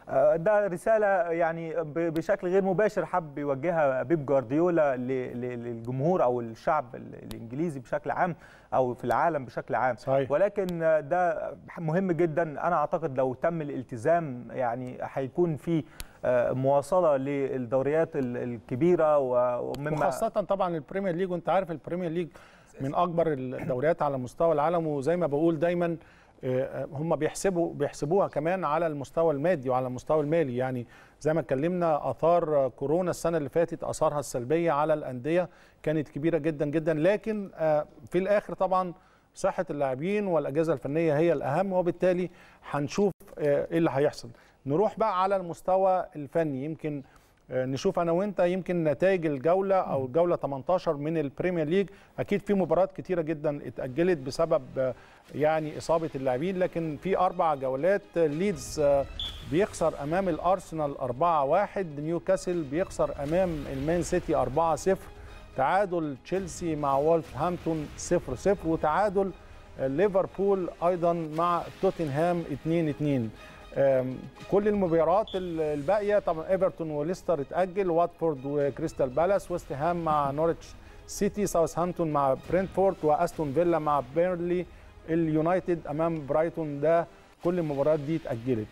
آه، ده رساله يعني بشكل غير مباشر حب يوجهها بيب جوارديولا للجمهور او الشعب الانجليزي بشكل عام او في العالم بشكل عام صحيح. ولكن ده مهم جدا انا اعتقد لو تم الالتزام يعني هيكون في آه، مواصله للدوريات الكبيره ومما وخاصه طبعا البريمير ليج وانت عارف البريمير ليج من اكبر الدوريات على مستوى العالم وزي ما بقول دايما آه، آه، هم بيحسبوا بيحسبوها كمان على المستوى المادي وعلى المستوى المالي يعني زي ما اتكلمنا اثار كورونا السنه اللي فاتت اثارها السلبيه على الانديه كانت كبيره جدا جدا لكن في الاخر طبعا صحه اللاعبين والاجهزه الفنيه هي الاهم وبالتالي هنشوف ايه اللي هيحصل نروح بقى على المستوى الفني يمكن آه، نشوف انا وانت يمكن نتائج الجوله او الجوله 18 من البريمير ليج اكيد في مباريات كتيره جدا اتاجلت بسبب آه، يعني اصابه اللاعبين لكن في اربع جولات ليدز آه، بيخسر امام الارسنال 4-1 نيوكاسل بيخسر امام المان سيتي 4-0 تعادل تشيلسي مع وولفهامبتون 0-0 وتعادل ليفربول ايضا مع توتنهام 2-2 كل المباريات الباقيه طبعا ايفرتون وليستر اتاجل واتفورد وكريستال بالاس ويست هام مع نورتش سيتي ساوثهامبتون مع برينتفورد واستون فيلا مع بيرلي اليونايتد امام برايتون ده كل المباريات دي اتاجلت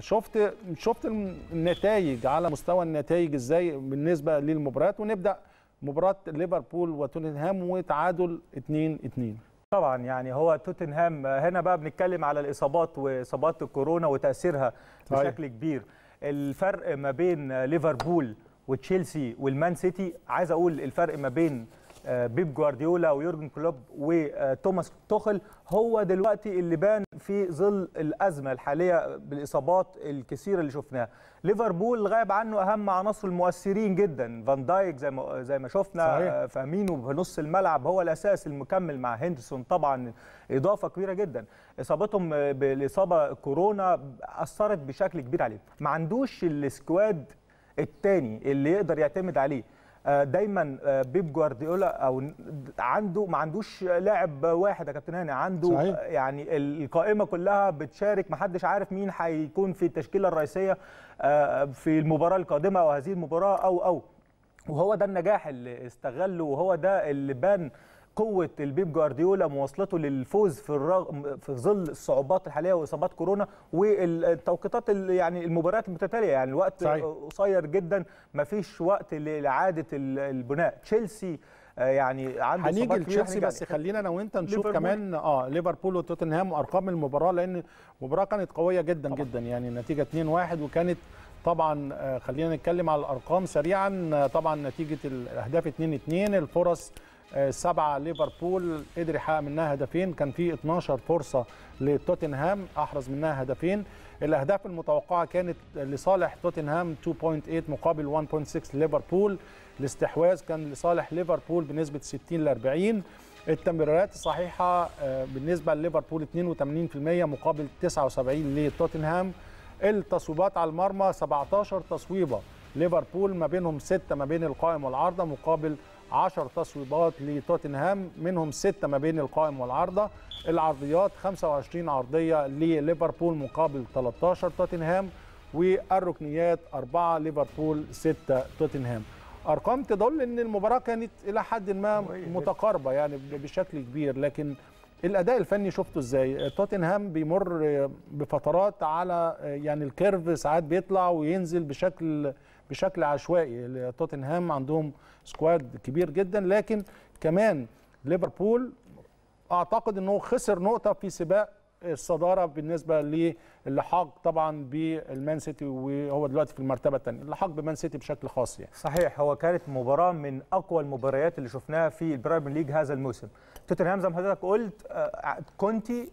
شفت شفت النتائج على مستوى النتائج ازاي بالنسبه للمباريات ونبدا مباراه ليفربول وتوتنهام وتعادل 2 2 طبعا يعني هو توتنهام هنا بقى بنتكلم على الاصابات واصابات الكورونا وتاثيرها طيب. بشكل كبير الفرق ما بين ليفربول وتشيلسي والمان سيتي عايز اقول الفرق ما بين آه، بيب جوارديولا ويورجن كلوب وتوماس توخل هو دلوقتي اللي بان في ظل الازمه الحاليه بالاصابات الكثيره اللي شفناها ليفربول غاب عنه اهم عناصره المؤثرين جدا فان دايك زي ما زي ما شفنا آه، فامينو بنص الملعب هو الاساس المكمل مع هندرسون طبعا اضافه كبيره جدا اصابتهم بالاصابه كورونا اثرت بشكل كبير عليهم ما عندوش السكواد الثاني اللي يقدر يعتمد عليه آه، دايما آه، بيب جوارديولا او عنده ما عندوش لاعب واحد يا كابتن هاني عنده صحيح. يعني القائمه كلها بتشارك ما حدش عارف مين هيكون في التشكيله الرئيسيه آه، في المباراه القادمه او هذه المباراه او او وهو ده النجاح اللي استغله وهو ده اللي بان قوه البيب جوارديولا مواصلته للفوز في الرغم في ظل الصعوبات الحاليه واصابات كورونا والتوقيتات يعني المباريات المتتاليه يعني الوقت قصير جدا ما فيش وقت لاعاده البناء تشيلسي آه، يعني عنده هنيجي لتشيلسي بس يعني خلينا انا وانت نشوف ليفربول. كمان اه ليفربول وتوتنهام وارقام المباراه لان المباراه كانت قويه جدا طبعا. جدا يعني النتيجه 2-1 وكانت طبعا آه، خلينا نتكلم على الارقام سريعا آه، طبعا نتيجه الاهداف 2-2 الفرص سبعه ليفربول قدر يحقق منها هدفين كان في 12 فرصه لتوتنهام احرز منها هدفين الاهداف المتوقعه كانت لصالح توتنهام 2.8 مقابل 1.6 ليفربول الاستحواذ كان لصالح ليفربول بنسبه 60 ل 40 التمريرات الصحيحه آه، بالنسبه لليفربول 82% مقابل 79 لتوتنهام التصويبات على المرمى 17 تصويبه ليفربول ما بينهم 6 ما بين القائم والعارضه مقابل 10 تصويبات لتوتنهام منهم 6 ما بين القائم والعارضه العرضيات 25 عرضيه لليفربول مقابل 13 توتنهام والركنيات 4 ليفربول 6 توتنهام ارقام تدل ان المباراه كانت الى حد ما متقاربه يعني بشكل كبير لكن الاداء الفني شفته ازاي توتنهام بيمر بفترات على يعني الكيرف ساعات بيطلع وينزل بشكل بشكل عشوائي توتنهام عندهم سكواد كبير جدا لكن كمان ليفربول اعتقد انه خسر نقطه في سباق الصداره بالنسبه للحاق طبعا بالمان سيتي وهو دلوقتي في المرتبه الثانيه اللحاق بمان سيتي بشكل خاص يعني صحيح هو كانت مباراه من اقوى المباريات اللي شفناها في البريمير ليج هذا الموسم توتنهام زي ما حضرتك قلت آه، كونتي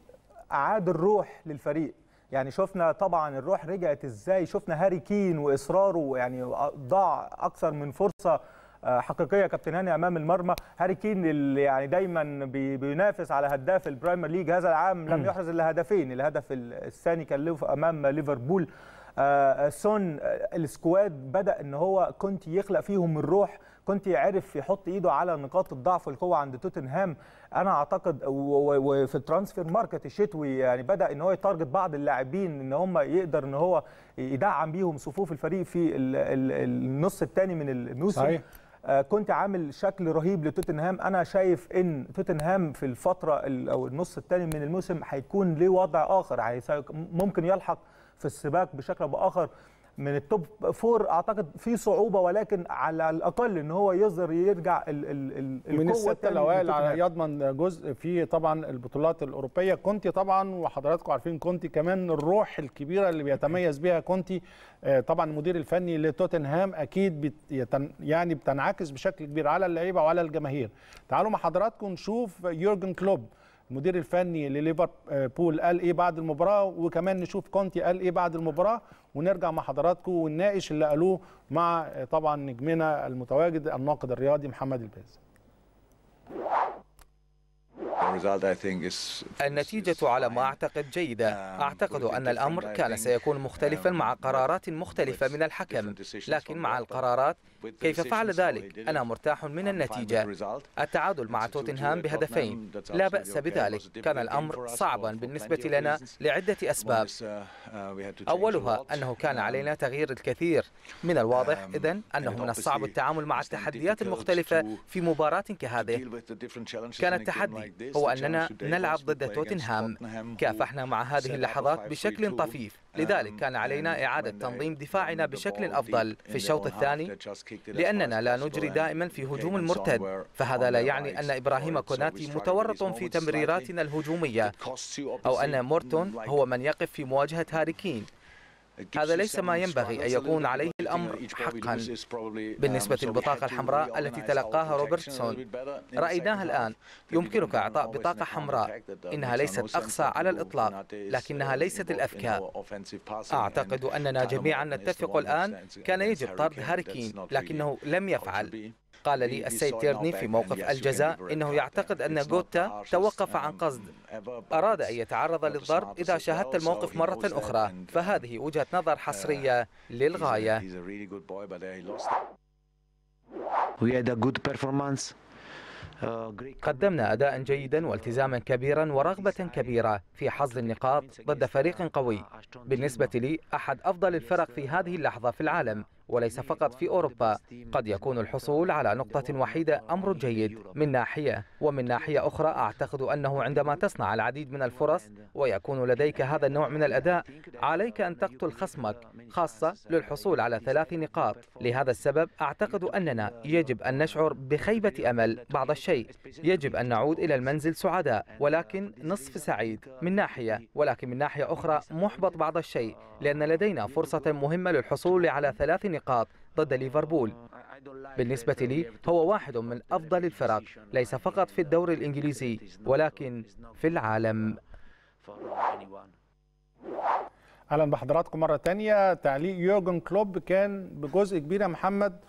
اعاد الروح للفريق يعني شفنا طبعا الروح رجعت ازاي شفنا هاري كين واصراره يعني ضاع اكثر من فرصه آه، حقيقيه كابتن هاني امام المرمى هاري كين اللي يعني دايما بينافس على هداف البرايمر ليج هذا العام لم يحرز الا هدفين الهدف الثاني كان امام ليفربول آه، سون آه، السكواد بدا ان هو كنت يخلق فيهم الروح كنت عرف يحط ايده على نقاط الضعف والقوه عند توتنهام انا اعتقد وفي الترانسفير ماركت الشتوي يعني بدا ان هو يتارجت بعض اللاعبين ان هم يقدر ان هو يدعم بيهم صفوف الفريق في النص الثاني من الموسم صحيح. آه، كنت عامل شكل رهيب لتوتنهام انا شايف ان توتنهام في الفتره او النص الثاني من الموسم هيكون له وضع اخر يعني ممكن يلحق في السباق بشكل او باخر من التوب فور اعتقد في صعوبه ولكن على الاقل ان هو يقدر يرجع ال ال ال القوه من الستة الاوائل يضمن جزء في طبعا البطولات الاوروبيه كونتي طبعا وحضراتكم عارفين كونتي كمان الروح الكبيره اللي بيتميز بها كونتي آه، طبعا المدير الفني لتوتنهام اكيد يعني بتنعكس بشكل كبير على اللعيبه وعلى الجماهير تعالوا مع حضراتكم نشوف يورجن كلوب المدير الفني لليفربول قال ايه بعد المباراه وكمان نشوف كونتي قال ايه بعد المباراه ونرجع مع حضراتكم ونناقش اللي قالوه مع طبعا نجمنا المتواجد الناقد الرياضي محمد الباز النتيجة على ما أعتقد جيدة أعتقد أن الأمر كان سيكون مختلفا مع قرارات مختلفة من الحكم لكن مع القرارات كيف فعل ذلك؟ أنا مرتاح من النتيجة التعادل مع توتنهام بهدفين لا بأس بذلك كان الأمر صعبا بالنسبة لنا لعدة أسباب uh, uh, أولها أنه كان um, علينا تغيير الكثير من الواضح um, إذن أنه من الصعب التعامل مع التحديات المختلفة في مباراة كهذه كان التحدي هو أننا نلعب ضد توتنهام كافحنا مع هذه اللحظات بشكل طفيف لذلك um, كان علينا إعادة تنظيم دفاعنا بشكل أفضل في الشوط الثاني لأننا لا نجري دائما في هجوم المرتد فهذا لا يعني أن إبراهيم كوناتي متورط في تمريراتنا الهجومية أو أن مورتون هو من يقف في مواجهة هاري كين هذا ليس ما ينبغي أن يكون عليه الأمر حقا um, بالنسبة للبطاقة الحمراء التي تلقاها روبرتسون رأيناها الآن يمكنك إعطاء بطاقة حمراء uh, إنها ليست أقصى على الإطلاق uh, لكنها ليست الأذكاء أعتقد أننا جميعا نتفق الآن كان يجب طرد هاركين لكنه لم يفعل قال لي السيد تيرني في موقف الجزاء إنه يعتقد أن جوتا توقف عن قصد أراد أن يتعرض للضرب إذا شاهدت الموقف مرة أخرى uh, فهذه وجهة نظر uh, حصرية للغاية uh, قدمنا أداء جيدا والتزاما كبيرا ورغبة كبيرة في حصد النقاط ضد فريق قوي بالنسبة لي أحد أفضل الفرق في هذه اللحظة في العالم وليس فقط في أوروبا قد يكون الحصول على نقطة وحيدة أمر جيد من ناحية ومن ناحية أخرى أعتقد أنه عندما تصنع العديد من الفرص ويكون لديك هذا النوع من الأداء عليك أن تقتل خصمك خاصة للحصول على ثلاث نقاط لهذا السبب أعتقد أننا يجب أن نشعر بخيبة أمل بعض الشيء يجب أن نعود إلى المنزل سعداء ولكن نصف سعيد من ناحية ولكن من ناحية أخرى محبط بعض الشيء لأن لدينا فرصة مهمة للحصول على ثلاث نقاط نقاط ضد ليفربول بالنسبة لي هو واحد من أفضل الفرق ليس فقط في الدوري الإنجليزي ولكن في العالم أهلا بحضراتكم مرة تانية تعليق يورجن كلوب كان بجزء كبير يا محمد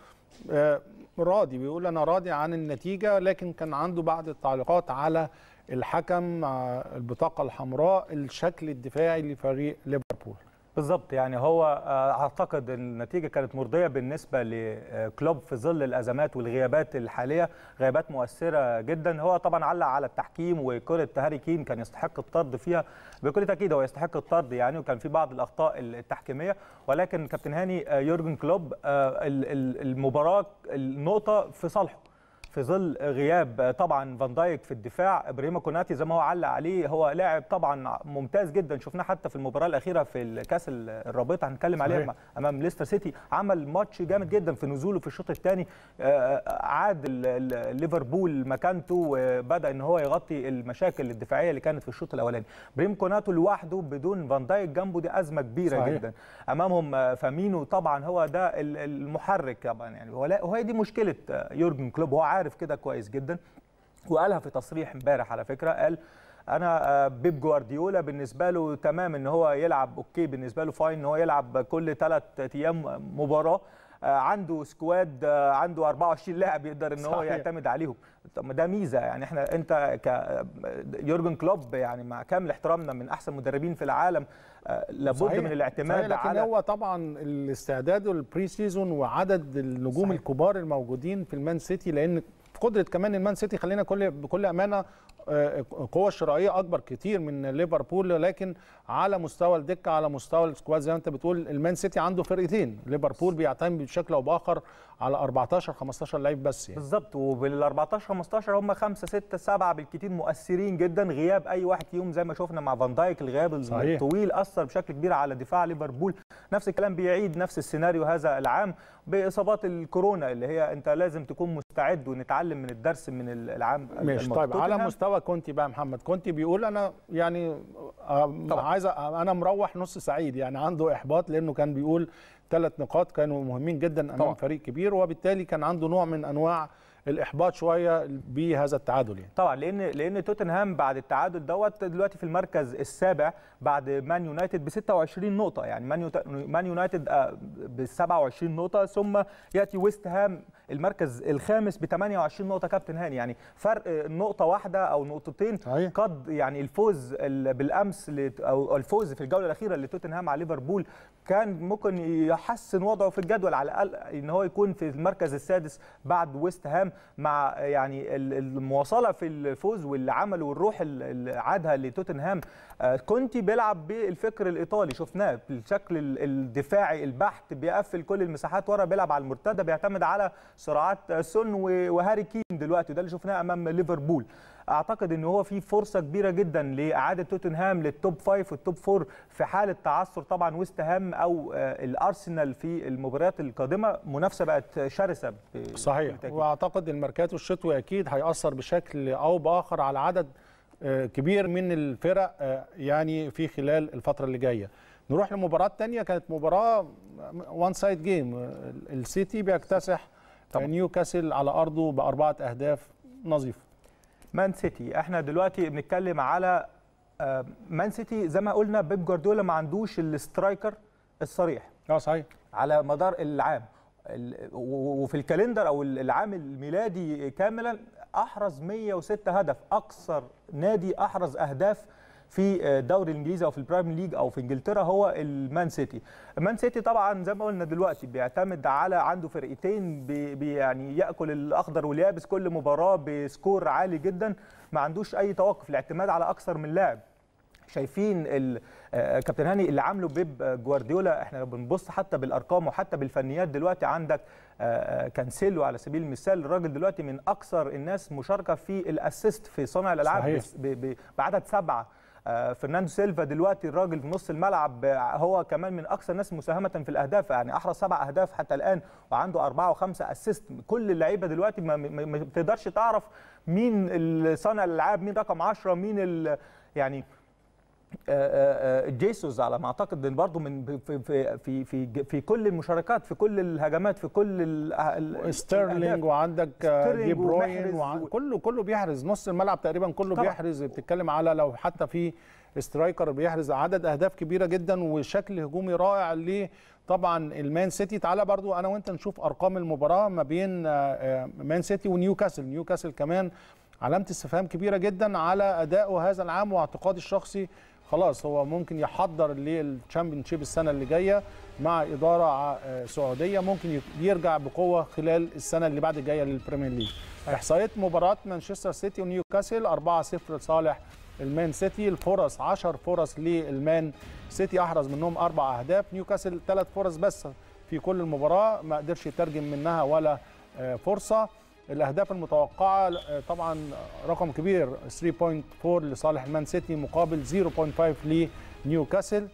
آه، راضي بيقول أنا راضي عن النتيجة لكن كان عنده بعض التعليقات على الحكم آه، البطاقة الحمراء الشكل الدفاعي لفريق ليفربول بالظبط يعني هو آه، اعتقد النتيجه كانت مرضيه بالنسبه لكلوب في ظل الازمات والغيابات الحاليه غيابات مؤثره جدا هو طبعا علق على التحكيم وكره هاري كين كان يستحق الطرد فيها بكل تاكيد هو يستحق الطرد يعني وكان في بعض الاخطاء التحكيميه ولكن كابتن هاني آه، يورجن كلوب آه، المباراه النقطه في صالحه في ظل غياب آه، طبعا فان دايك في الدفاع ابراهيم كوناتي زي ما هو علق عليه هو لاعب طبعا ممتاز جدا شفناه حتى في المباراه الاخيره في كاس الرابطه هنتكلم عليها امام ليستر سيتي عمل ماتش جامد جدا في نزوله في الشوط الثاني آه، آه، عاد ليفربول مكانته وبدا ان هو يغطي المشاكل الدفاعيه اللي كانت في الشوط الاولاني ابراهيم كوناتو لوحده بدون فان دايك جنبه دي ازمه كبيره صحيح. جدا امامهم فامينو طبعا هو ده المحرك طبعا يعني وهي دي مشكله يورجن كلوب هو عارف عارف كده كويس جدا وقالها في تصريح امبارح على فكره قال انا آه، بيب جوارديولا بالنسبه له تمام ان هو يلعب اوكي بالنسبه له فاين ان هو يلعب كل ثلاث ايام مباراه آه، عنده سكواد آه، عنده 24 لاعب يقدر ان هو يعتمد عليهم طب ده ميزه يعني احنا انت ك يورجن كلوب يعني مع كامل احترامنا من احسن مدربين في العالم آه، لابد صحيح. من الاعتماد صحيح. لكن على هو طبعا الاستعداد والبري سيزون وعدد النجوم صحيح. الكبار الموجودين في المان سيتي لان قدره كمان المان سيتي خلينا كل بكل امانه آه، قوة شرائية أكبر كتير من ليفربول لكن على مستوى الدكة على مستوى السكواد زي ما أنت بتقول المان سيتي عنده فرقتين ليفربول بيعتمد بشكل أو بآخر على 14 15 لعيب بس يعني بالظبط وبال 14 15 هم 5 6 7 بالكتير مؤثرين جدا غياب اي واحد فيهم زي ما شفنا مع فان دايك الغياب صحيح. الطويل اثر بشكل كبير على دفاع ليفربول نفس الكلام بيعيد نفس السيناريو هذا العام باصابات الكورونا اللي هي انت لازم تكون مستعد ونتعلم من الدرس من العام ماشي طيب على مستوى كونتي بقى محمد كونتي بيقول انا يعني آه، عايز انا مروح نص سعيد يعني عنده احباط لانه كان بيقول ثلاث نقاط كانوا مهمين جدا امام طبعا. فريق كبير وبالتالي كان عنده نوع من انواع الاحباط شويه بهذا التعادل يعني طبعا لان لان توتنهام بعد التعادل دوت دلوقتي في المركز السابع بعد مان يونايتد ب 26 نقطه يعني مان مان يونايتد آه، ب 27 نقطه ثم ياتي ويست هام المركز الخامس ب 28 نقطه كابتن هاني يعني فرق آه، نقطه واحده او نقطتين صحيح. قد يعني الفوز بالامس او الفوز في الجوله الاخيره لتوتنهام على ليفربول كان ممكن يحسن وضعه في الجدول على الاقل ان هو يكون في المركز السادس بعد ويست هام مع يعني المواصله في الفوز واللي عمله والروح اللي عادها لتوتنهام آه، كونتي بيلعب بالفكر الايطالي شفناه بالشكل الدفاعي البحت بيقفل كل المساحات ورا بيلعب على المرتده بيعتمد على صراعات سون وهاري كين دلوقتي ده اللي شفناه امام ليفربول اعتقد ان هو في فرصه كبيره جدا لاعاده توتنهام للتوب 5 والتوب 4 في حاله تعثر طبعا ويست هام او آه، الارسنال في المباريات القادمه منافسه بقت شرسه صحيح واعتقد الماركات الشتوي اكيد هياثر بشكل او باخر على عدد آه، كبير من الفرق آه، يعني في خلال الفتره اللي جايه نروح لمباراه تانية كانت مباراه وان سايد جيم السيتي بيكتسح نيوكاسل على ارضه باربعه اهداف نظيفه مان سيتي احنا دلوقتي بنتكلم على مان آه، سيتي زي ما قلنا بيب جوارديولا ما عندوش الاسترايكر الصريح اه صحيح على مدار العام وفي الكالندر او العام الميلادي كاملا احرز 106 هدف اكثر نادي احرز اهداف في آه، الدوري الانجليزي او في البرايم ليج او في انجلترا هو المان سيتي المان سيتي طبعا زي ما قلنا دلوقتي بيعتمد على عنده فرقتين بي يعني ياكل الاخضر واليابس كل مباراه بسكور عالي جدا ما عندوش اي توقف الاعتماد على اكثر من لاعب شايفين آه، كابتن هاني اللي عامله بيب جوارديولا احنا بنبص حتى بالارقام وحتى بالفنيات دلوقتي عندك آه، كانسيلو على سبيل المثال الراجل دلوقتي من اكثر الناس مشاركه في الاسيست في صنع الالعاب بعدد سبعه آه، فرناندو سيلفا دلوقتي الراجل في نص الملعب آه، هو كمان من اكثر الناس مساهمه في الاهداف يعني احرز سبع اهداف حتى الان وعنده اربعه وخمسه اسيست كل اللعيبه دلوقتي ما تقدرش تعرف مين صانع الالعاب مين رقم 10 مين يعني آه، آه، آه، جيسوس على ما اعتقد برضه من في في في في كل المشاركات في كل الهجمات في كل ستيرلينج وعندك دي بروين كله كله بيحرز نص الملعب تقريبا كله طبعا. بيحرز بتتكلم على لو حتى في سترايكر بيحرز عدد اهداف كبيره جدا وشكل هجومي رائع ليه طبعا المان سيتي تعالى برضو انا وانت نشوف ارقام المباراه ما بين مان سيتي ونيوكاسل نيوكاسل كمان علامه استفهام كبيره جدا على ادائه هذا العام واعتقادي الشخصي خلاص هو ممكن يحضر للتشامبيون شيب السنه اللي جايه مع اداره آه، سعوديه ممكن يرجع بقوه خلال السنه اللي بعد الجايه للبريمير ليج احصائيات مباراه مانشستر سيتي ونيوكاسل 4 0 لصالح المان سيتي الفرص 10 فرص للمان سيتي احرز منهم اربع اهداف نيوكاسل ثلاث فرص بس في كل المباراه ما قدرش يترجم منها ولا آه، فرصه الاهداف المتوقعه طبعا رقم كبير 3.4 لصالح مان سيتي مقابل 0.5 لنيوكاسل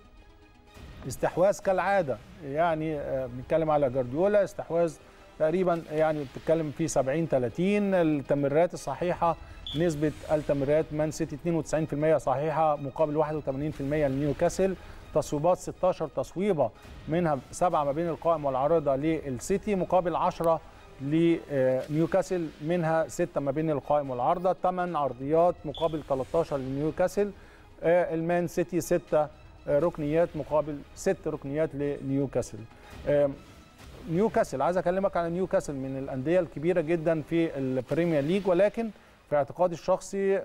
استحواذ كالعاده يعني آه، بنتكلم على جارديولا استحواذ تقريبا يعني بتتكلم في 70 30 التمريرات الصحيحه نسبه التمريرات مان سيتي 92% صحيحه مقابل 81% لنيوكاسل تصويبات 16 تصويبه منها سبعه ما بين القائم والعارضه للسيتي مقابل 10 لنيوكاسل آه، منها ستة ما بين القائم والعارضة ثمان عرضيات مقابل 13 لنيوكاسل آه، المان سيتي ستة آه، ركنيات مقابل ست ركنيات لنيوكاسل نيوكاسل عايز اكلمك على نيوكاسل من الانديه الكبيره جدا في البريمير ليج ولكن في اعتقادي الشخصي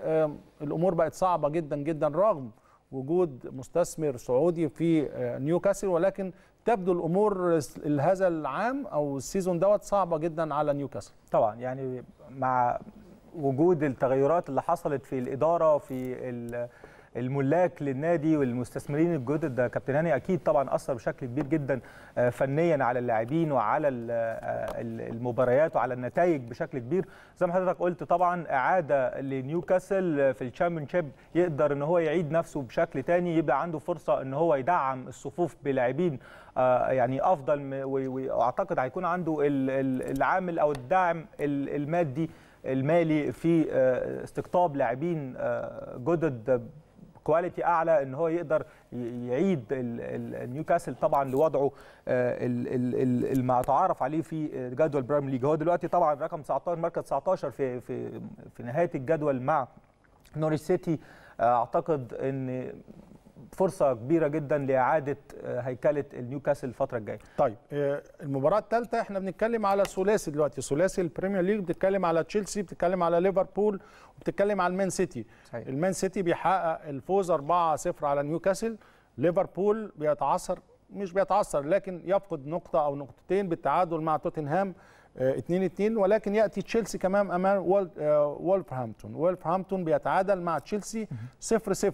الامور بقت صعبه جدا جدا رغم وجود مستثمر سعودي في نيوكاسل ولكن تبدو الامور هذا العام او السيزون دوت صعبه جدا على نيوكاسل طبعا يعني مع وجود التغيرات اللي حصلت في الاداره في الملاك للنادي والمستثمرين الجدد ده كابتن هاني اكيد طبعا اثر بشكل كبير جدا آه، فنيا على اللاعبين وعلى آه، المباريات وعلى النتائج بشكل كبير زي ما حضرتك قلت طبعا اعاده لنيوكاسل في الشامبيونشيب يقدر ان هو يعيد نفسه بشكل تاني يبقى عنده فرصه ان هو يدعم الصفوف بلاعبين آه، يعني افضل واعتقد هيكون عنده العامل او الدعم المادي المالي في استقطاب لاعبين جدد كواليتي اعلى ان هو يقدر يعيد نيوكاسل طبعا لوضعه آه، اللي تعرف عليه في آه، جدول البريمير ليج هو دلوقتي طبعا رقم 19 مركز 19 في في في نهايه الجدول مع نوريتش سيتي آه، اعتقد ان فرصه كبيره جدا لاعاده آه، هيكله نيوكاسل الفتره الجايه طيب آه، المباراه الثالثه احنا بنتكلم على ثلاثي دلوقتي ثلاثي البريمير ليج بتتكلم على تشيلسي بتتكلم على ليفربول وبتتكلم على المان سيتي المان سيتي بيحقق الفوز 4-0 على نيوكاسل ليفربول بيتعثر مش بيتعثر لكن يفقد نقطه او نقطتين بالتعادل مع توتنهام 2 آه، 2 ولكن ياتي تشيلسي كمان امام وولفرهامبتون وولفرهامبتون بيتعادل مع تشيلسي 0 0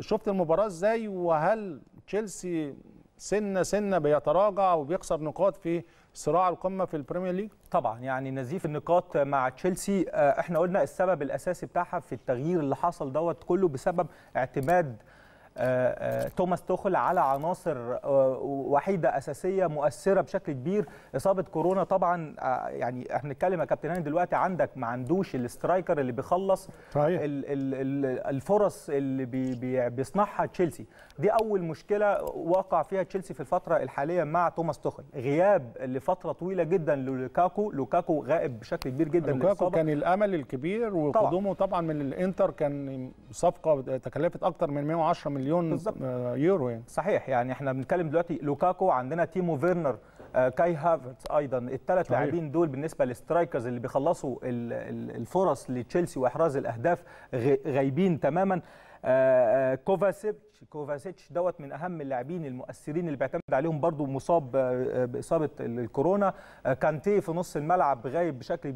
شفت المباراه ازاي وهل تشيلسي سنه سنه بيتراجع وبيخسر نقاط في صراع القمه في البريمير ليج طبعا يعني نزيف النقاط مع تشيلسي آه، احنا قلنا السبب الاساسي بتاعها في التغيير اللي حصل دوت كله بسبب اعتماد آه، آه، توماس توخل على عناصر آه، وحيده اساسيه مؤثره بشكل كبير اصابه كورونا طبعا يعني احنا بنتكلم يا كابتن هاني دلوقتي عندك ما عندوش الاسترايكر اللي بيخلص صحيح. ال ال الفرص اللي بي بي بيصنعها تشيلسي دي اول مشكله وقع فيها تشيلسي في الفتره الحاليه مع توماس توخل غياب لفتره طويله جدا لوكاكو لوكاكو غائب بشكل كبير جدا لوكاكو كان الامل الكبير وقدومه طبعا, طبعاً من الانتر كان صفقه تكلفت اكثر من 110 مليون مليون بالزبط. آه، يورو يعني. صحيح يعني احنا بنتكلم دلوقتي لوكاكو عندنا تيمو فيرنر آه، كاي هافرتز ايضا الثلاث لاعبين دول بالنسبه للسترايكرز اللي بيخلصوا الفرص لتشيلسي واحراز الاهداف غايبين تماما آه، آه، كوفاسيتش كوفاسيتش دوت من اهم اللاعبين المؤثرين اللي بيعتمد عليهم برضو مصاب آه، باصابه الكورونا كانتي في نص الملعب غايب بشكل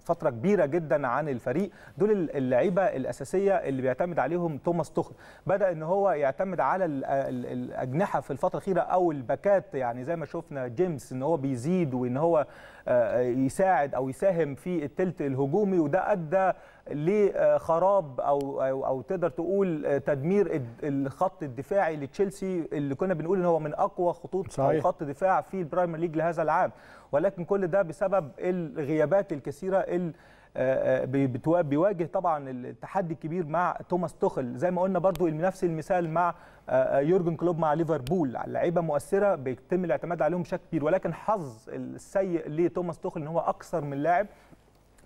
فتره كبيره جدا عن الفريق دول اللعيبه الاساسيه اللي بيعتمد عليهم توماس توخل بدا ان هو يعتمد على الاجنحه في الفتره الاخيره او الباكات يعني زي ما شفنا جيمس ان هو بيزيد وان هو يساعد او يساهم في الثلث الهجومي وده ادى لخراب او او, أو تقدر تقول تدمير الخط الدفاعي لتشيلسي اللي كنا بنقول ان هو من اقوى خطوط صحيح. او خط دفاع في البرايمير ليج لهذا العام ولكن كل ده بسبب الغيابات الكثيره اللي آه، آه، بيواجه طبعا التحدي الكبير مع توماس توخل زي ما قلنا برضو نفس المثال مع آه، يورجن كلوب مع ليفربول لعيبه مؤثره بيتم الاعتماد عليهم بشكل كبير ولكن حظ السيء لتوماس توخل ان هو اكثر من لاعب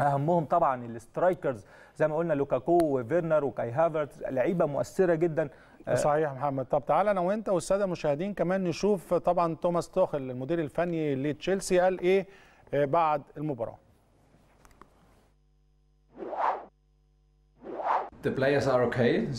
اهمهم طبعا الاسترايكرز زي ما قلنا لوكاكو وفيرنر وكاي هافرتز لعيبه مؤثره جدا آه، صحيح محمد طب تعالى انا وانت والساده المشاهدين كمان نشوف طبعا توماس توخل المدير الفني لتشيلسي قال ايه آه، بعد المباراه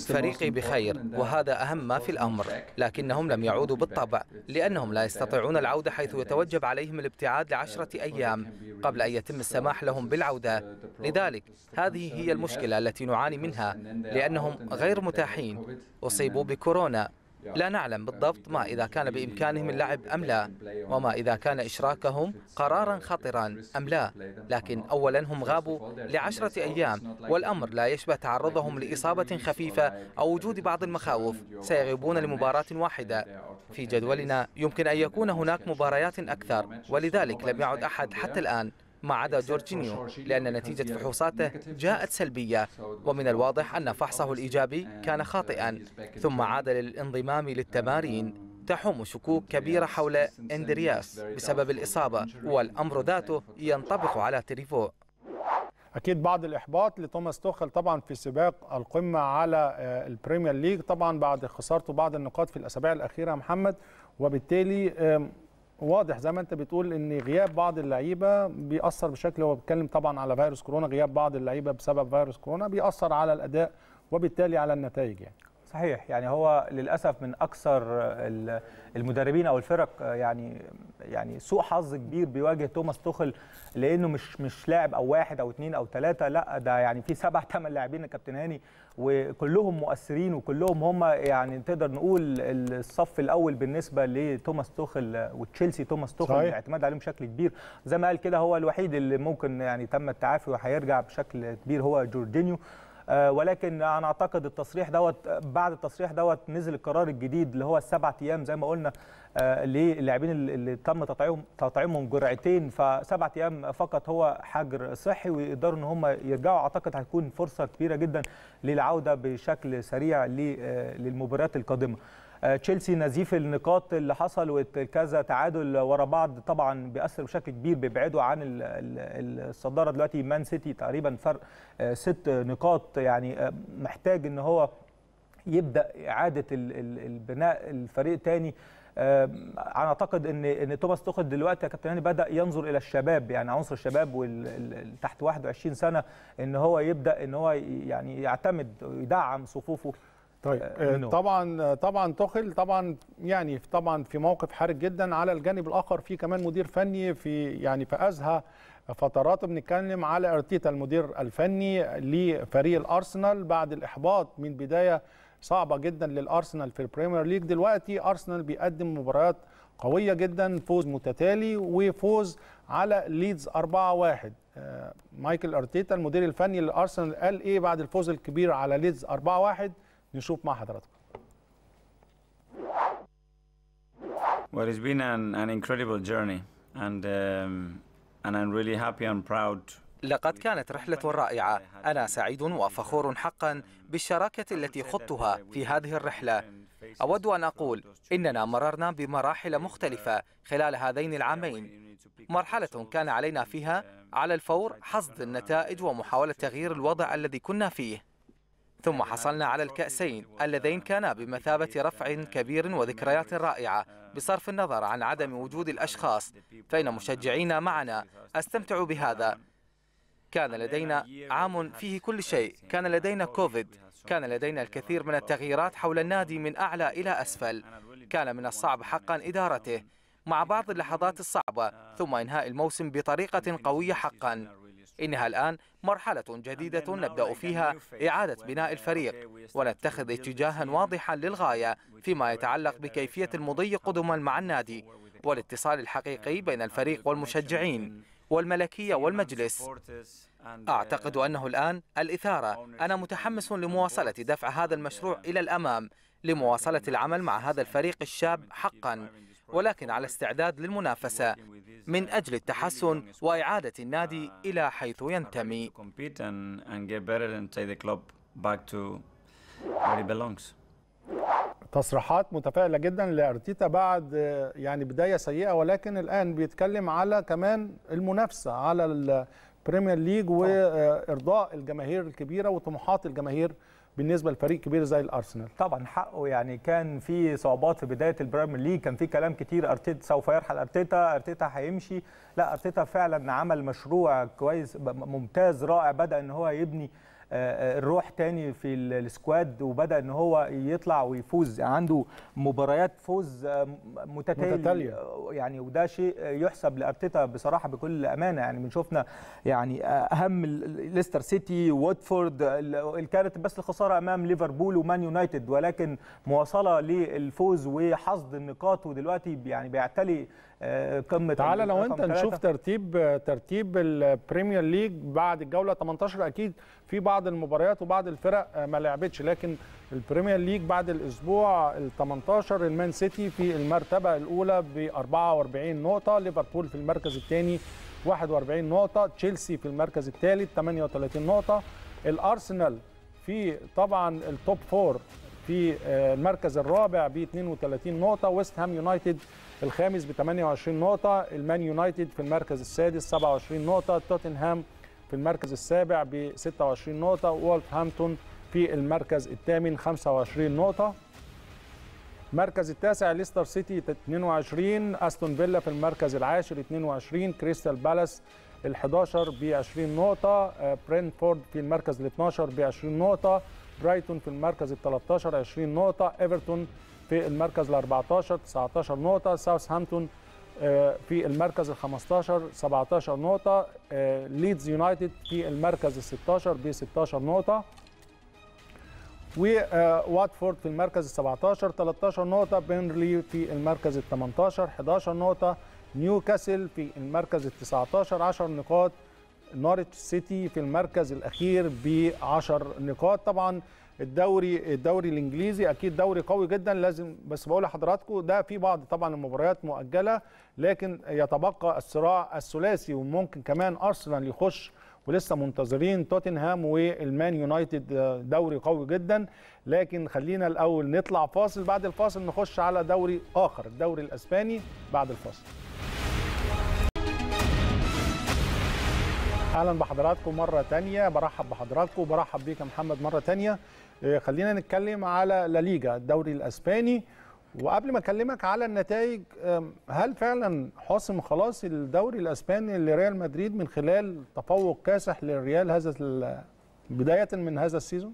فريقي بخير uh, وهذا أهم ما في الأمر لكنهم لم يعودوا بالطبع لأنهم لا يستطيعون العودة حيث يتوجب عليهم الابتعاد لعشرة أيام قبل أن يتم السماح لهم بالعودة uh, لذلك هذه هي المشكلة التي نعاني منها لأنهم غير متاحين أصيبوا بكورونا لا نعلم بالضبط ما إذا كان بإمكانهم اللعب أم لا وما إذا كان إشراكهم قرارا خطرا أم لا لكن أولا هم غابوا لعشرة أيام والأمر لا يشبه تعرضهم لإصابة خفيفة أو وجود بعض المخاوف سيغيبون لمباراة واحدة في جدولنا يمكن أن يكون هناك مباريات أكثر ولذلك لم يعد أحد حتى الآن ما عدا جورجينيو لأن نتيجة فحوصاته جاءت سلبية ومن الواضح أن فحصه الإيجابي كان خاطئا ثم عاد للانضمام للتمارين تحوم شكوك كبيرة حول اندرياس بسبب الإصابة والأمر ذاته ينطبق على تريفو أكيد بعض الإحباط لتوماس توخل طبعا في سباق القمة على آه، البريمير ليج طبعا بعد خسارته بعض النقاط في الأسابيع الأخيرة محمد وبالتالي واضح زي ما انت بتقول ان غياب بعض اللعيبه بيأثر بشكل هو بيتكلم طبعا على فيروس كورونا غياب بعض اللعيبه بسبب فيروس كورونا بيأثر على الاداء وبالتالي على النتائج يعني صحيح يعني هو للاسف من اكثر المدربين او الفرق يعني يعني سوء حظ كبير بيواجه توماس توخل لانه مش مش لاعب او واحد او اثنين او ثلاثه لا ده يعني في سبع ثمان لاعبين كابتن هاني وكلهم مؤثرين وكلهم هم يعني تقدر نقول الصف الاول بالنسبه لتوماس توخل وتشيلسي توماس توخل الاعتماد عليهم بشكل كبير زي ما قال كده هو الوحيد اللي ممكن يعني تم التعافي وهيرجع بشكل كبير هو جورجينيو آه، ولكن انا اعتقد التصريح دوت بعد التصريح دوت نزل القرار الجديد اللي هو السبع ايام زي ما قلنا آه، للاعبين اللي تم تطعيمهم تطعيمهم جرعتين فسبع ايام فقط هو حجر صحي ويقدروا ان هم يرجعوا اعتقد هتكون فرصه كبيره جدا للعوده بشكل سريع آه، للمباريات القادمه آه، تشيلسي نزيف النقاط اللي حصل وكذا تعادل ورا بعض طبعا بيأثر بشكل كبير بيبعدوا عن الصداره دلوقتي مان سيتي تقريبا فرق آه، ست نقاط يعني آه، محتاج ان هو يبدا اعاده البناء الفريق تاني انا اعتقد ان ان توماس توخل دلوقتي يا كابتن هاني بدا ينظر الى الشباب يعني عنصر الشباب وال... تحت 21 سنه ان هو يبدا ان هو يعني يعتمد ويدعم صفوفه طيب آه، آه، طبعا آه، طبعا تخل طبعا يعني طبعا في موقف حرج جدا على الجانب الاخر في كمان مدير فني في يعني في ازهى فترات بنتكلم على ارتيتا المدير الفني لفريق الارسنال بعد الاحباط من بدايه صعبه جدا للارسنال في البريمير ليج دلوقتي ارسنال بيقدم مباريات قويه جدا فوز متتالي وفوز على ليدز 4-1 مايكل ارتيتا المدير الفني للارسنال قال ايه بعد الفوز الكبير على ليدز 4-1 نشوف مع حضراتكم Well, it's been an, an incredible journey, and um, and I'm really happy and proud لقد كانت رحلة رائعة أنا سعيد وفخور حقا بالشراكة التي خضتها في هذه الرحلة أود أن أقول إننا مررنا بمراحل مختلفة خلال هذين العامين مرحلة كان علينا فيها على الفور حصد النتائج ومحاولة تغيير الوضع الذي كنا فيه ثم حصلنا على الكأسين اللذين كانا بمثابة رفع كبير وذكريات رائعة بصرف النظر عن عدم وجود الأشخاص فإن مشجعينا معنا استمتعوا بهذا كان لدينا عام فيه كل شيء كان لدينا كوفيد كان لدينا الكثير من التغييرات حول النادي من أعلى إلى أسفل كان من الصعب حقا إدارته مع بعض اللحظات الصعبة ثم إنهاء الموسم بطريقة قوية حقا إنها الآن مرحلة جديدة نبدأ فيها إعادة بناء الفريق ونتخذ اتجاها واضحا للغاية فيما يتعلق بكيفية المضي قدما مع النادي والاتصال الحقيقي بين الفريق والمشجعين والملكية والمجلس أعتقد uh, أنه الآن الإثارة أنا متحمس لمواصلة دفع هذا المشروع إلى الأمام لمواصلة العمل مع هذا الفريق الشاب حقاً ولكن على استعداد للمنافسة من أجل التحسن وإعادة النادي إلى حيث ينتمي تصريحات متفائله جدا لارتيتا بعد يعني بدايه سيئه ولكن الان بيتكلم على كمان المنافسه على البريمير ليج وارضاء الجماهير الكبيره وطموحات الجماهير بالنسبه لفريق كبير زي الارسنال طبعا حقه يعني كان في صعوبات في بدايه البريمير ليج كان في كلام كتير ارتيتا سوف يرحل ارتيتا ارتيتا هيمشي لا ارتيتا فعلا عمل مشروع كويس ممتاز رائع بدا ان هو يبني الروح تاني في السكواد وبدا ان هو يطلع ويفوز عنده مباريات فوز آه، متتاليه متتالية. يعني وده شيء يحسب لارتيتا بصراحه بكل امانه يعني من شفنا يعني آه، اهم ليستر سيتي اللي كانت بس الخساره امام ليفربول ومان يونايتد ولكن مواصله للفوز وحصد النقاط ودلوقتي يعني بيعتلي آه، قمه تعال لو انت نشوف ترتيب ترتيب البريمير ليج بعد الجوله 18 اكيد في بعض المباريات وبعض الفرق آه، ما لعبتش لكن البريمير ليج بعد الاسبوع ال 18 المان سيتي في المرتبه الاولى ب 44 نقطه ليفربول في المركز الثاني 41 نقطه تشيلسي في المركز الثالث 38 نقطه الارسنال في طبعا التوب فور في آه، المركز الرابع ب 32 نقطه ويست هام يونايتد الخامس ب 28 نقطه المان يونايتد في المركز السادس 27 نقطه توتنهام في المركز السابع ب 26 نقطة وولف هامبتون في المركز الثامن 25 نقطة المركز التاسع ليستر سيتي 22 استون فيلا في المركز العاشر 22 كريستال بالاس ال11 ب 20 نقطة آه، برينفورد في المركز ال12 ب 20 نقطة برايتون في المركز ال13 20 نقطة ايفرتون في المركز ال14 19 نقطة ساوثهامبتون آه، في المركز ال 15 17 نقطة ليدز آه، يونايتد في المركز ال 16 ب 16 نقطة وواتفورد آه، في المركز ال 17 13 نقطة بيرنلي في المركز ال 18 11 نقطة نيوكاسل في المركز ال 19 10 نقاط نوريتش سيتي في المركز الأخير ب 10 نقاط طبعا الدوري الدوري الانجليزي اكيد دوري قوي جدا لازم بس بقول لحضراتكم ده في بعض طبعا المباريات مؤجله لكن يتبقى الصراع الثلاثي وممكن كمان ارسنال يخش ولسه منتظرين توتنهام والمان يونايتد آه، دوري قوي جدا لكن خلينا الاول نطلع فاصل بعد الفاصل نخش على دوري اخر الدوري الاسباني بعد الفاصل اهلا بحضراتكم مره تانية برحب بحضراتكم وبرحب بيك يا محمد مره تانية إيه، خلينا نتكلم على لا ليجا الدوري الاسباني وقبل ما اكلمك على النتائج هل فعلا حاسم خلاص الدوري الاسباني لريال مدريد من خلال تفوق كاسح للريال هذا بدايه من هذا السيزون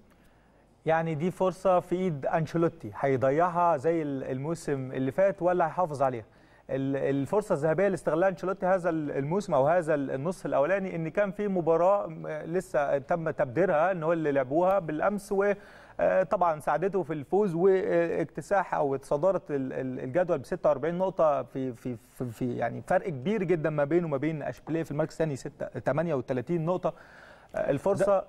يعني دي فرصه في ايد انشيلوتي هيضيعها زي الموسم اللي فات ولا هيحافظ عليها الفرصه الذهبيه اللي استغلها انشيلوتي هذا الموسم او هذا النصف الاولاني ان كان في مباراه لسه تم تبديرها ان هو اللي لعبوها بالامس و آه، طبعا ساعدته في الفوز واكتساح آه، او صداره الجدول ب 46 نقطه في في في يعني فرق كبير جدا ما بينه وما بين اشبيليه في المركز الثاني 38 نقطه آه، الفرصه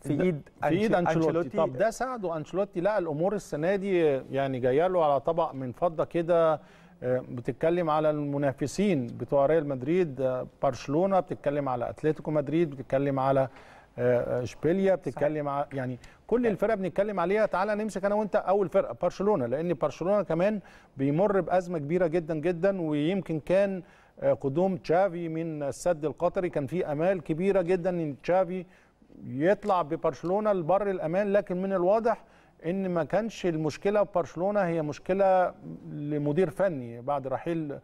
في ايد في ايد انشيلوتي طب ده ساعده انشيلوتي لا الامور السنه دي يعني جايه له على طبق من فضه كده بتتكلم على المنافسين بتوع ريال مدريد آه، برشلونه بتتكلم على اتلتيكو مدريد بتتكلم على آه، آه، اشبيليا بتتكلم على يعني كل الفرق بنتكلم عليها تعالى نمسك انا وانت اول فرقه برشلونه لان برشلونه كمان بيمر بازمه كبيره جدا جدا ويمكن كان قدوم تشافي من السد القطري كان في امال كبيره جدا ان تشافي يطلع ببرشلونه لبر الامان لكن من الواضح ان ما كانش المشكله في برشلونه هي مشكله لمدير فني بعد رحيل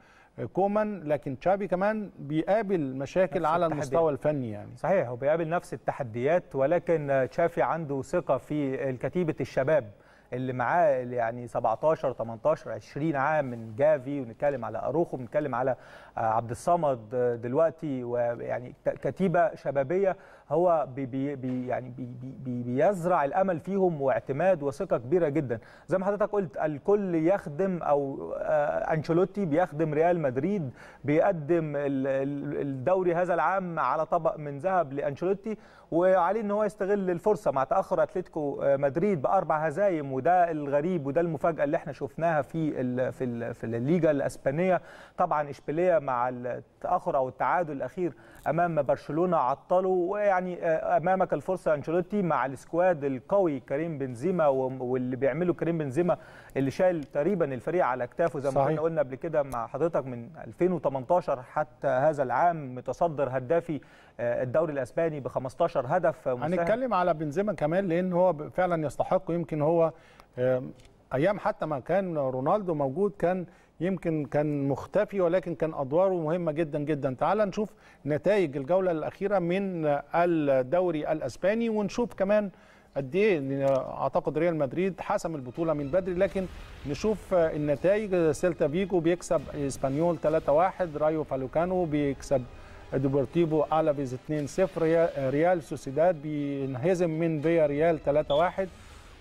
كومان لكن تشابي كمان بيقابل مشاكل على التحديات. المستوى الفني يعني صحيح هو بيقابل نفس التحديات ولكن تشافي عنده ثقه في كتيبه الشباب اللي معاه يعني 17 18 20 عام من جافي ونتكلم على اروخو ونتكلم على عبد الصمد دلوقتي ويعني كتيبه شبابيه هو بي بي يعني بي بي بيزرع الامل فيهم واعتماد وثقه كبيره جدا زي ما حضرتك قلت الكل يخدم او آه، انشيلوتي بيخدم ريال مدريد بيقدم الدوري هذا العام على طبق من ذهب لانشيلوتي وعليه ان هو يستغل الفرصه مع تاخر اتلتيكو آه، مدريد باربع هزايم وده الغريب وده المفاجاه اللي احنا شفناها في الـ في الـ في الليجا الاسبانيه طبعا اشبيليه مع التاخر او التعادل الاخير امام برشلونه عطلوا يعني آه، امامك الفرصه انشيلوتي مع السكواد القوي كريم بنزيما واللي بيعمله كريم بنزيما اللي شايل تقريبا الفريق على اكتافه زي ما احنا قلنا قبل كده مع حضرتك من 2018 حتى هذا العام متصدر هدافي آه، الدوري الاسباني ب 15 هدف هنتكلم على بنزيما كمان لان هو فعلا يستحق يمكن هو ايام حتى ما كان رونالدو موجود كان يمكن كان مختفي ولكن كان ادواره مهمه جدا جدا تعال نشوف نتائج الجوله الاخيره من الدوري الاسباني ونشوف كمان قد ايه اعتقد ريال مدريد حسم البطوله من بدري لكن نشوف النتائج سيلتا فيجو بيكسب اسبانيول 3-1 رايو فالوكانو بيكسب ديبورتيفو الافيز 2-0 ريال سوسيداد بينهزم من فيا ريال 3-1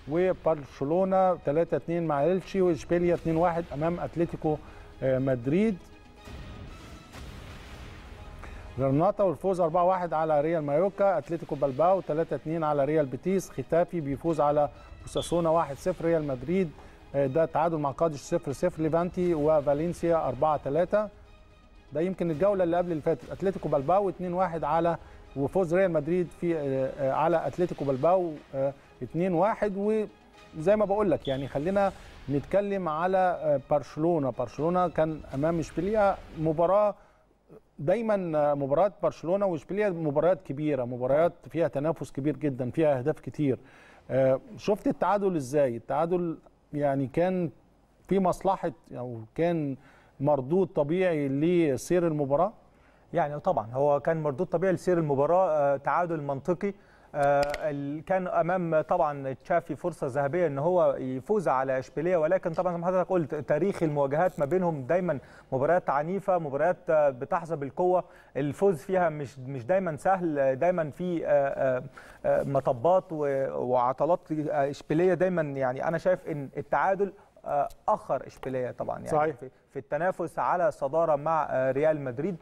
وبرشلونه 3 2 مع إلشي واشبيليا 2 1 امام اتلتيكو آه، مدريد غرناطة والفوز 4-1 على ريال مايوكا اتلتيكو بلباو 3-2 على ريال بيتيس ختافي بيفوز على اوساسونا 1-0 ريال مدريد آه، ده تعادل مع قادش 0-0 ليفانتي وفالنسيا 4-3 ده يمكن الجولة اللي قبل اللي فاتت اتلتيكو بلباو 2-1 على وفوز ريال مدريد في آه، على اتلتيكو بلباو 2 1 وزي ما بقول لك يعني خلينا نتكلم على آه، برشلونه برشلونه كان امام اشبيليه مباراه دايما آه، مباراه برشلونه واشبيليه مباريات كبيره مباريات فيها تنافس كبير جدا فيها اهداف كتير آه، شفت التعادل ازاي التعادل يعني كان في مصلحه او كان مردود طبيعي لسير المباراه يعني طبعا هو كان مردود طبيعي لسير المباراه تعادل منطقي آه، كان امام طبعا تشافي فرصه ذهبيه ان هو يفوز على اشبيليه ولكن طبعا زي ما حضرتك قلت تاريخ المواجهات ما بينهم دايما مباريات عنيفه مباريات آه، بتحظى بالقوه الفوز فيها مش مش دايما سهل دايما في آه، مطبات وعطلات اشبيليه دايما يعني انا شايف ان التعادل اخر اشبيليه طبعا يعني صحيح. في التنافس على صداره مع ريال مدريد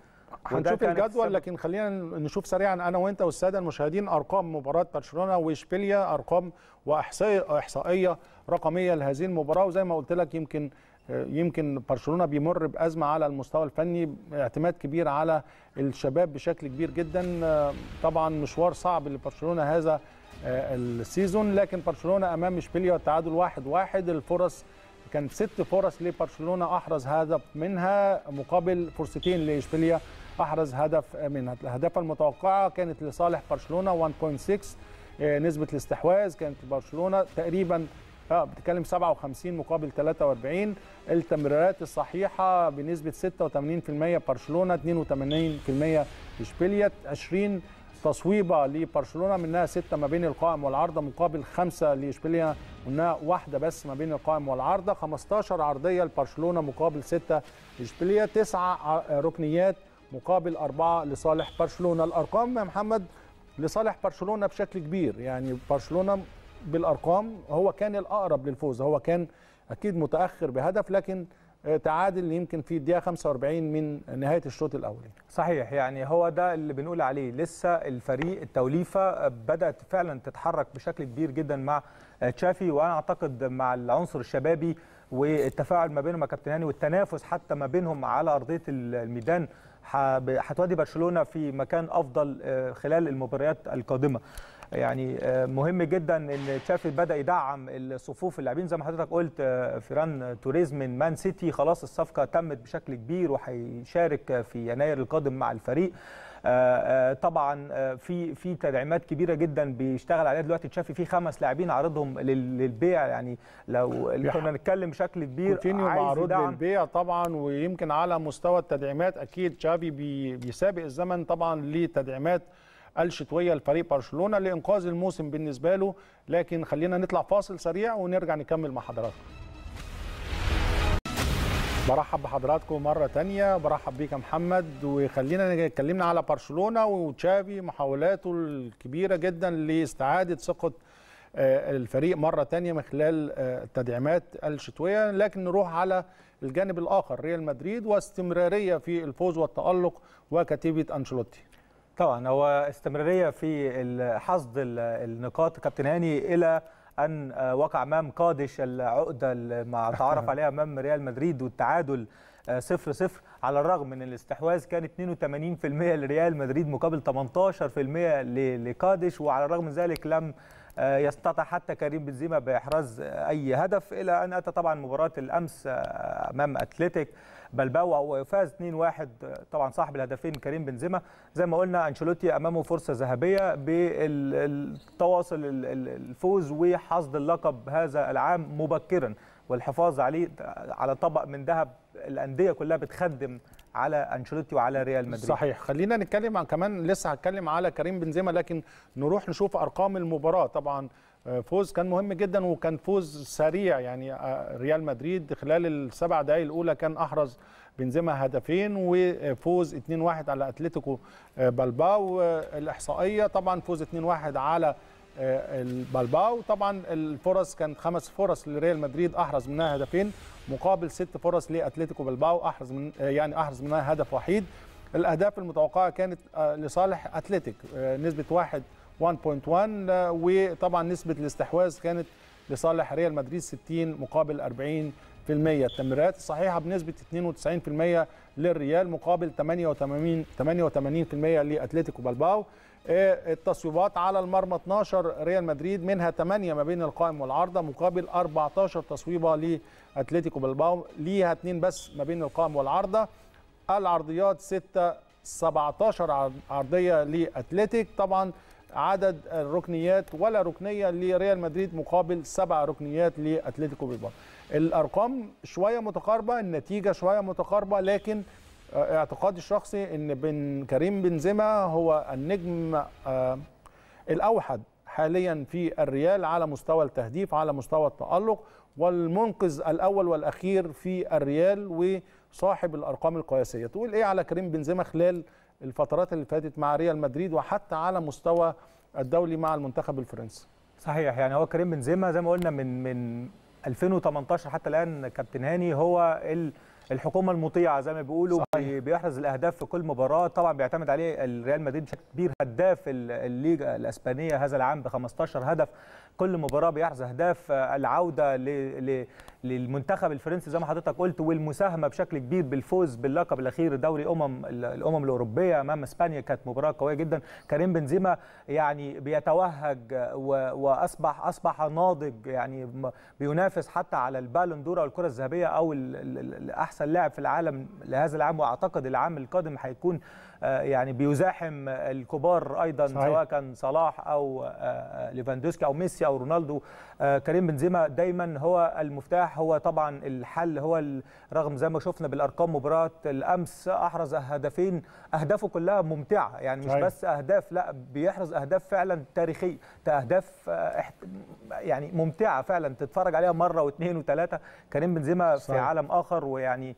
هنشوف الجدول لكن خلينا نشوف سريعا انا وانت والساده المشاهدين ارقام مباراه برشلونه واشبيليا ارقام واحصائيه رقميه لهذه المباراه وزي ما قلت لك يمكن يمكن برشلونه بيمر بازمه على المستوى الفني اعتماد كبير على الشباب بشكل كبير جدا طبعا مشوار صعب لبرشلونه هذا آه، السيزون لكن برشلونه امام اشبيليا والتعادل واحد واحد الفرص كان ست فرص لبرشلونه احرز هدف منها مقابل فرصتين لاشبيليا احرز هدف آه، منها الاهداف المتوقعه كانت لصالح برشلونه 1.6 آه، نسبه الاستحواذ كانت برشلونه تقريبا اه بتتكلم 57 مقابل 43 التمريرات الصحيحه بنسبه 86% برشلونه 82% اشبيليا 20 تصويبه لبرشلونه منها سته ما بين القائم والعارضه مقابل خمسه لاشبيليا منها واحده بس ما بين القائم والعارضه 15 عرضيه لبرشلونه مقابل سته لاشبيليا تسعه آه، ركنيات مقابل أربعة لصالح برشلونة الأرقام يا محمد لصالح برشلونة بشكل كبير يعني برشلونة بالأرقام هو كان الأقرب للفوز هو كان أكيد متأخر بهدف لكن آه، تعادل يمكن في الدقيقه 45 من نهايه الشوط الاولي صحيح يعني هو ده اللي بنقول عليه لسه الفريق التوليفه آه، بدات فعلا تتحرك بشكل كبير جدا مع آه، تشافي وانا اعتقد مع العنصر الشبابي والتفاعل ما بينهم كابتن هاني والتنافس حتى ما بينهم على ارضيه الميدان هتودي برشلونه في مكان افضل آه، خلال المباريات القادمه يعني آه، مهم جدا ان تشافي بدا يدعم الصفوف اللاعبين زي ما حضرتك قلت آه، فيران توريز من مان سيتي خلاص الصفقه تمت بشكل كبير وهيشارك في يناير القادم مع الفريق آه، آه، طبعا آه، في في تدعيمات كبيره جدا بيشتغل عليها دلوقتي تشافي في خمس لاعبين عارضهم للبيع يعني لو كنا نتكلم بشكل كبير كوتينيو معروض للبيع طبعا ويمكن على مستوى التدعيمات اكيد تشافي بيسابق الزمن طبعا لتدعيمات الشتويه لفريق برشلونه لانقاذ الموسم بالنسبه له لكن خلينا نطلع فاصل سريع ونرجع نكمل مع حضراتكم برحب بحضراتكم مرة تانية برحب بيك يا محمد وخلينا اتكلمنا على برشلونة وتشافي محاولاته الكبيرة جدا لاستعادة ثقة آه، الفريق مرة تانية من خلال التدعيمات آه، الشتوية لكن نروح على الجانب الآخر ريال مدريد واستمرارية في الفوز والتألق وكتيبة أنشيلوتي طبعا هو استمرارية في حصد النقاط كابتن هاني إلى ان آه، وقع امام قادش العقده اللي تعرف عليها امام ريال مدريد والتعادل 0 آه، 0 على الرغم من الاستحواذ كان 82% لريال مدريد مقابل 18% لقادش وعلى الرغم من ذلك لم آه، يستطع حتى كريم بنزيما باحراز اي هدف الى ان اتى طبعا مباراه الامس امام اتلتيك بلباو وهو 2-1 طبعا صاحب الهدفين كريم بنزيما زي ما قلنا انشيلوتي امامه فرصه ذهبيه بالتواصل الفوز وحصد اللقب هذا العام مبكرا والحفاظ عليه على طبق من ذهب الانديه كلها بتخدم على انشيلوتي وعلى ريال مدريد صحيح خلينا نتكلم عن كمان لسه هتكلم على كريم بنزيما لكن نروح نشوف ارقام المباراه طبعا آه، فوز كان مهم جدا وكان فوز سريع يعني آه، ريال مدريد خلال السبع دقائق الاولى كان احرز بنزيما هدفين وفوز 2-1 على اتلتيكو آه، بلباو الاحصائيه طبعا فوز 2-1 على البلباو طبعا الفرص كانت خمس فرص لريال مدريد احرز منها هدفين مقابل ست فرص لاتلتيكو بلباو احرز من يعني احرز منها هدف وحيد الاهداف المتوقعه كانت لصالح اتلتيك نسبه 1 1.1 وطبعا نسبه الاستحواذ كانت لصالح ريال مدريد 60 مقابل 40 في المية التمريرات الصحيحة بنسبة 92% للريال مقابل 88 88% لأتلتيكو بالباو آه، التصويبات على المرمى 12 ريال مدريد منها 8 ما بين القائم والعارضة مقابل 14 تصويبة لأتلتيكو بالباو ليها 2 بس ما بين القائم والعارضة العرضيات 6 17 عرضية لأتلتيك طبعا عدد الركنيات ولا ركنيه لريال مدريد مقابل سبع ركنيات لاتلتيكو بيبا الارقام شويه متقاربه النتيجه شويه متقاربه لكن آه، اعتقادي الشخصي ان بن كريم بنزيما هو النجم آه، الاوحد حاليا في الريال على مستوى التهديف على مستوى التالق والمنقذ الاول والاخير في الريال وصاحب الارقام القياسيه تقول ايه على كريم بنزيما خلال الفترات اللي فاتت مع ريال مدريد وحتى على مستوى الدولي مع المنتخب الفرنسي صحيح يعني هو كريم بنزيما زي ما قلنا من من 2018 حتى الان كابتن هاني هو الحكومه المطيعه زي ما بيقولوا بيحرز الاهداف في كل مباراه طبعا بيعتمد عليه الريال مدريد بشكل كبير هداف الليجا الاسبانيه هذا العام ب 15 هدف كل مباراه بيحرز اهداف آه، العوده للمنتخب الفرنسي زي ما حضرتك قلت والمساهمه بشكل كبير بالفوز باللقب الاخير دوري امم الامم الاوروبيه امام اسبانيا كانت مباراه قويه جدا كريم بنزيما يعني بيتوهج واصبح اصبح ناضج يعني بينافس حتى على البالون دور او الكره الذهبيه او احسن لاعب في العالم لهذا العام واعتقد العام القادم هيكون آه، يعني بيزاحم الكبار ايضا صحيح. سواء كان صلاح او آه، آه، ليفاندوسكي او ميسي او رونالدو كريم بنزيما دايما هو المفتاح هو طبعا الحل هو رغم زي ما شفنا بالارقام مباراه الامس احرز هدفين اهدافه كلها ممتعه يعني مش صحيح. بس اهداف لا بيحرز اهداف فعلا تاريخيه اهداف يعني ممتعه فعلا تتفرج عليها مره واثنين وثلاثه كريم بنزيما في عالم اخر ويعني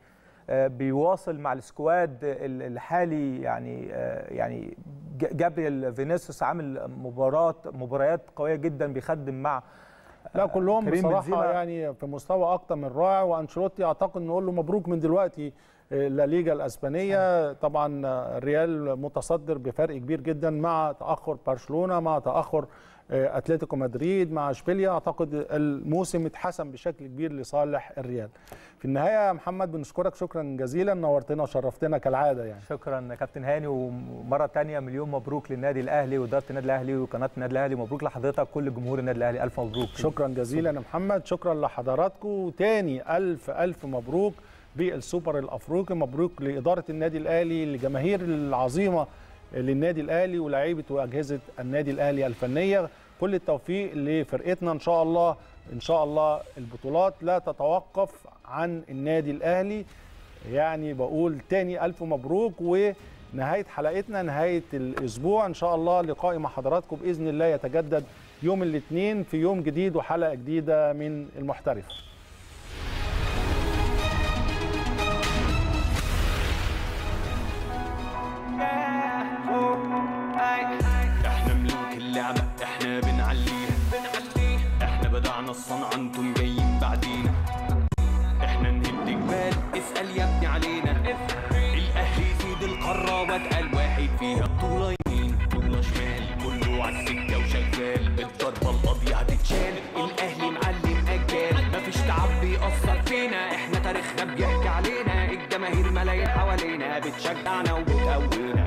آه، بيواصل مع السكواد الحالي يعني آه، يعني جابريل فينيسيوس عامل مباراه مباريات قويه جدا بيخدم مع آه، لا كلهم بصراحه بنزيما. يعني في مستوى اكتر من رائع وانشيلوتي اعتقد نقول له مبروك من دلوقتي لا الاسبانيه طبعا الريال متصدر بفرق كبير جدا مع تاخر برشلونه مع تاخر آه، اتلتيكو مدريد مع اشبيليا اعتقد الموسم اتحسن بشكل كبير لصالح الريال في النهايه يا محمد بنشكرك شكرا جزيلا نورتنا وشرفتنا كالعاده يعني شكرا كابتن هاني ومره ثانيه مليون مبروك للنادي الاهلي واداره النادي الاهلي وقناه النادي الاهلي مبروك لحضرتك كل جمهور النادي الاهلي الف مبروك شكرا جزيلا يا محمد شكرا لحضراتكم تاني الف الف مبروك بالسوبر الافريقي مبروك لاداره النادي الاهلي لجماهير العظيمه للنادي الاهلي ولاعيبه واجهزه النادي الاهلي الفنيه كل التوفيق لفرقتنا ان شاء الله ان شاء الله البطولات لا تتوقف عن النادي الاهلي يعني بقول تاني الف مبروك ونهايه حلقتنا نهايه الاسبوع ان شاء الله لقائي مع حضراتكم باذن الله يتجدد يوم الاثنين في يوم جديد وحلقه جديده من المحترف احنا ملوك اللعبة احنا بنعليها احنا بدعنا الصنعة انتم جايين بعدينا احنا نهد جبال اسأل يا ابني علينا الاهلي سيد القارة واتقال واحد فيها بطولة يمين بطولة شمال كله عالسكة وشغال بالضربة القاضية تتشال الاهلي معلم اجيال مفيش تعب بيأثر فينا احنا تاريخنا بيحكي علينا الجماهير ملايين حوالينا بتشجعنا وبتقوينا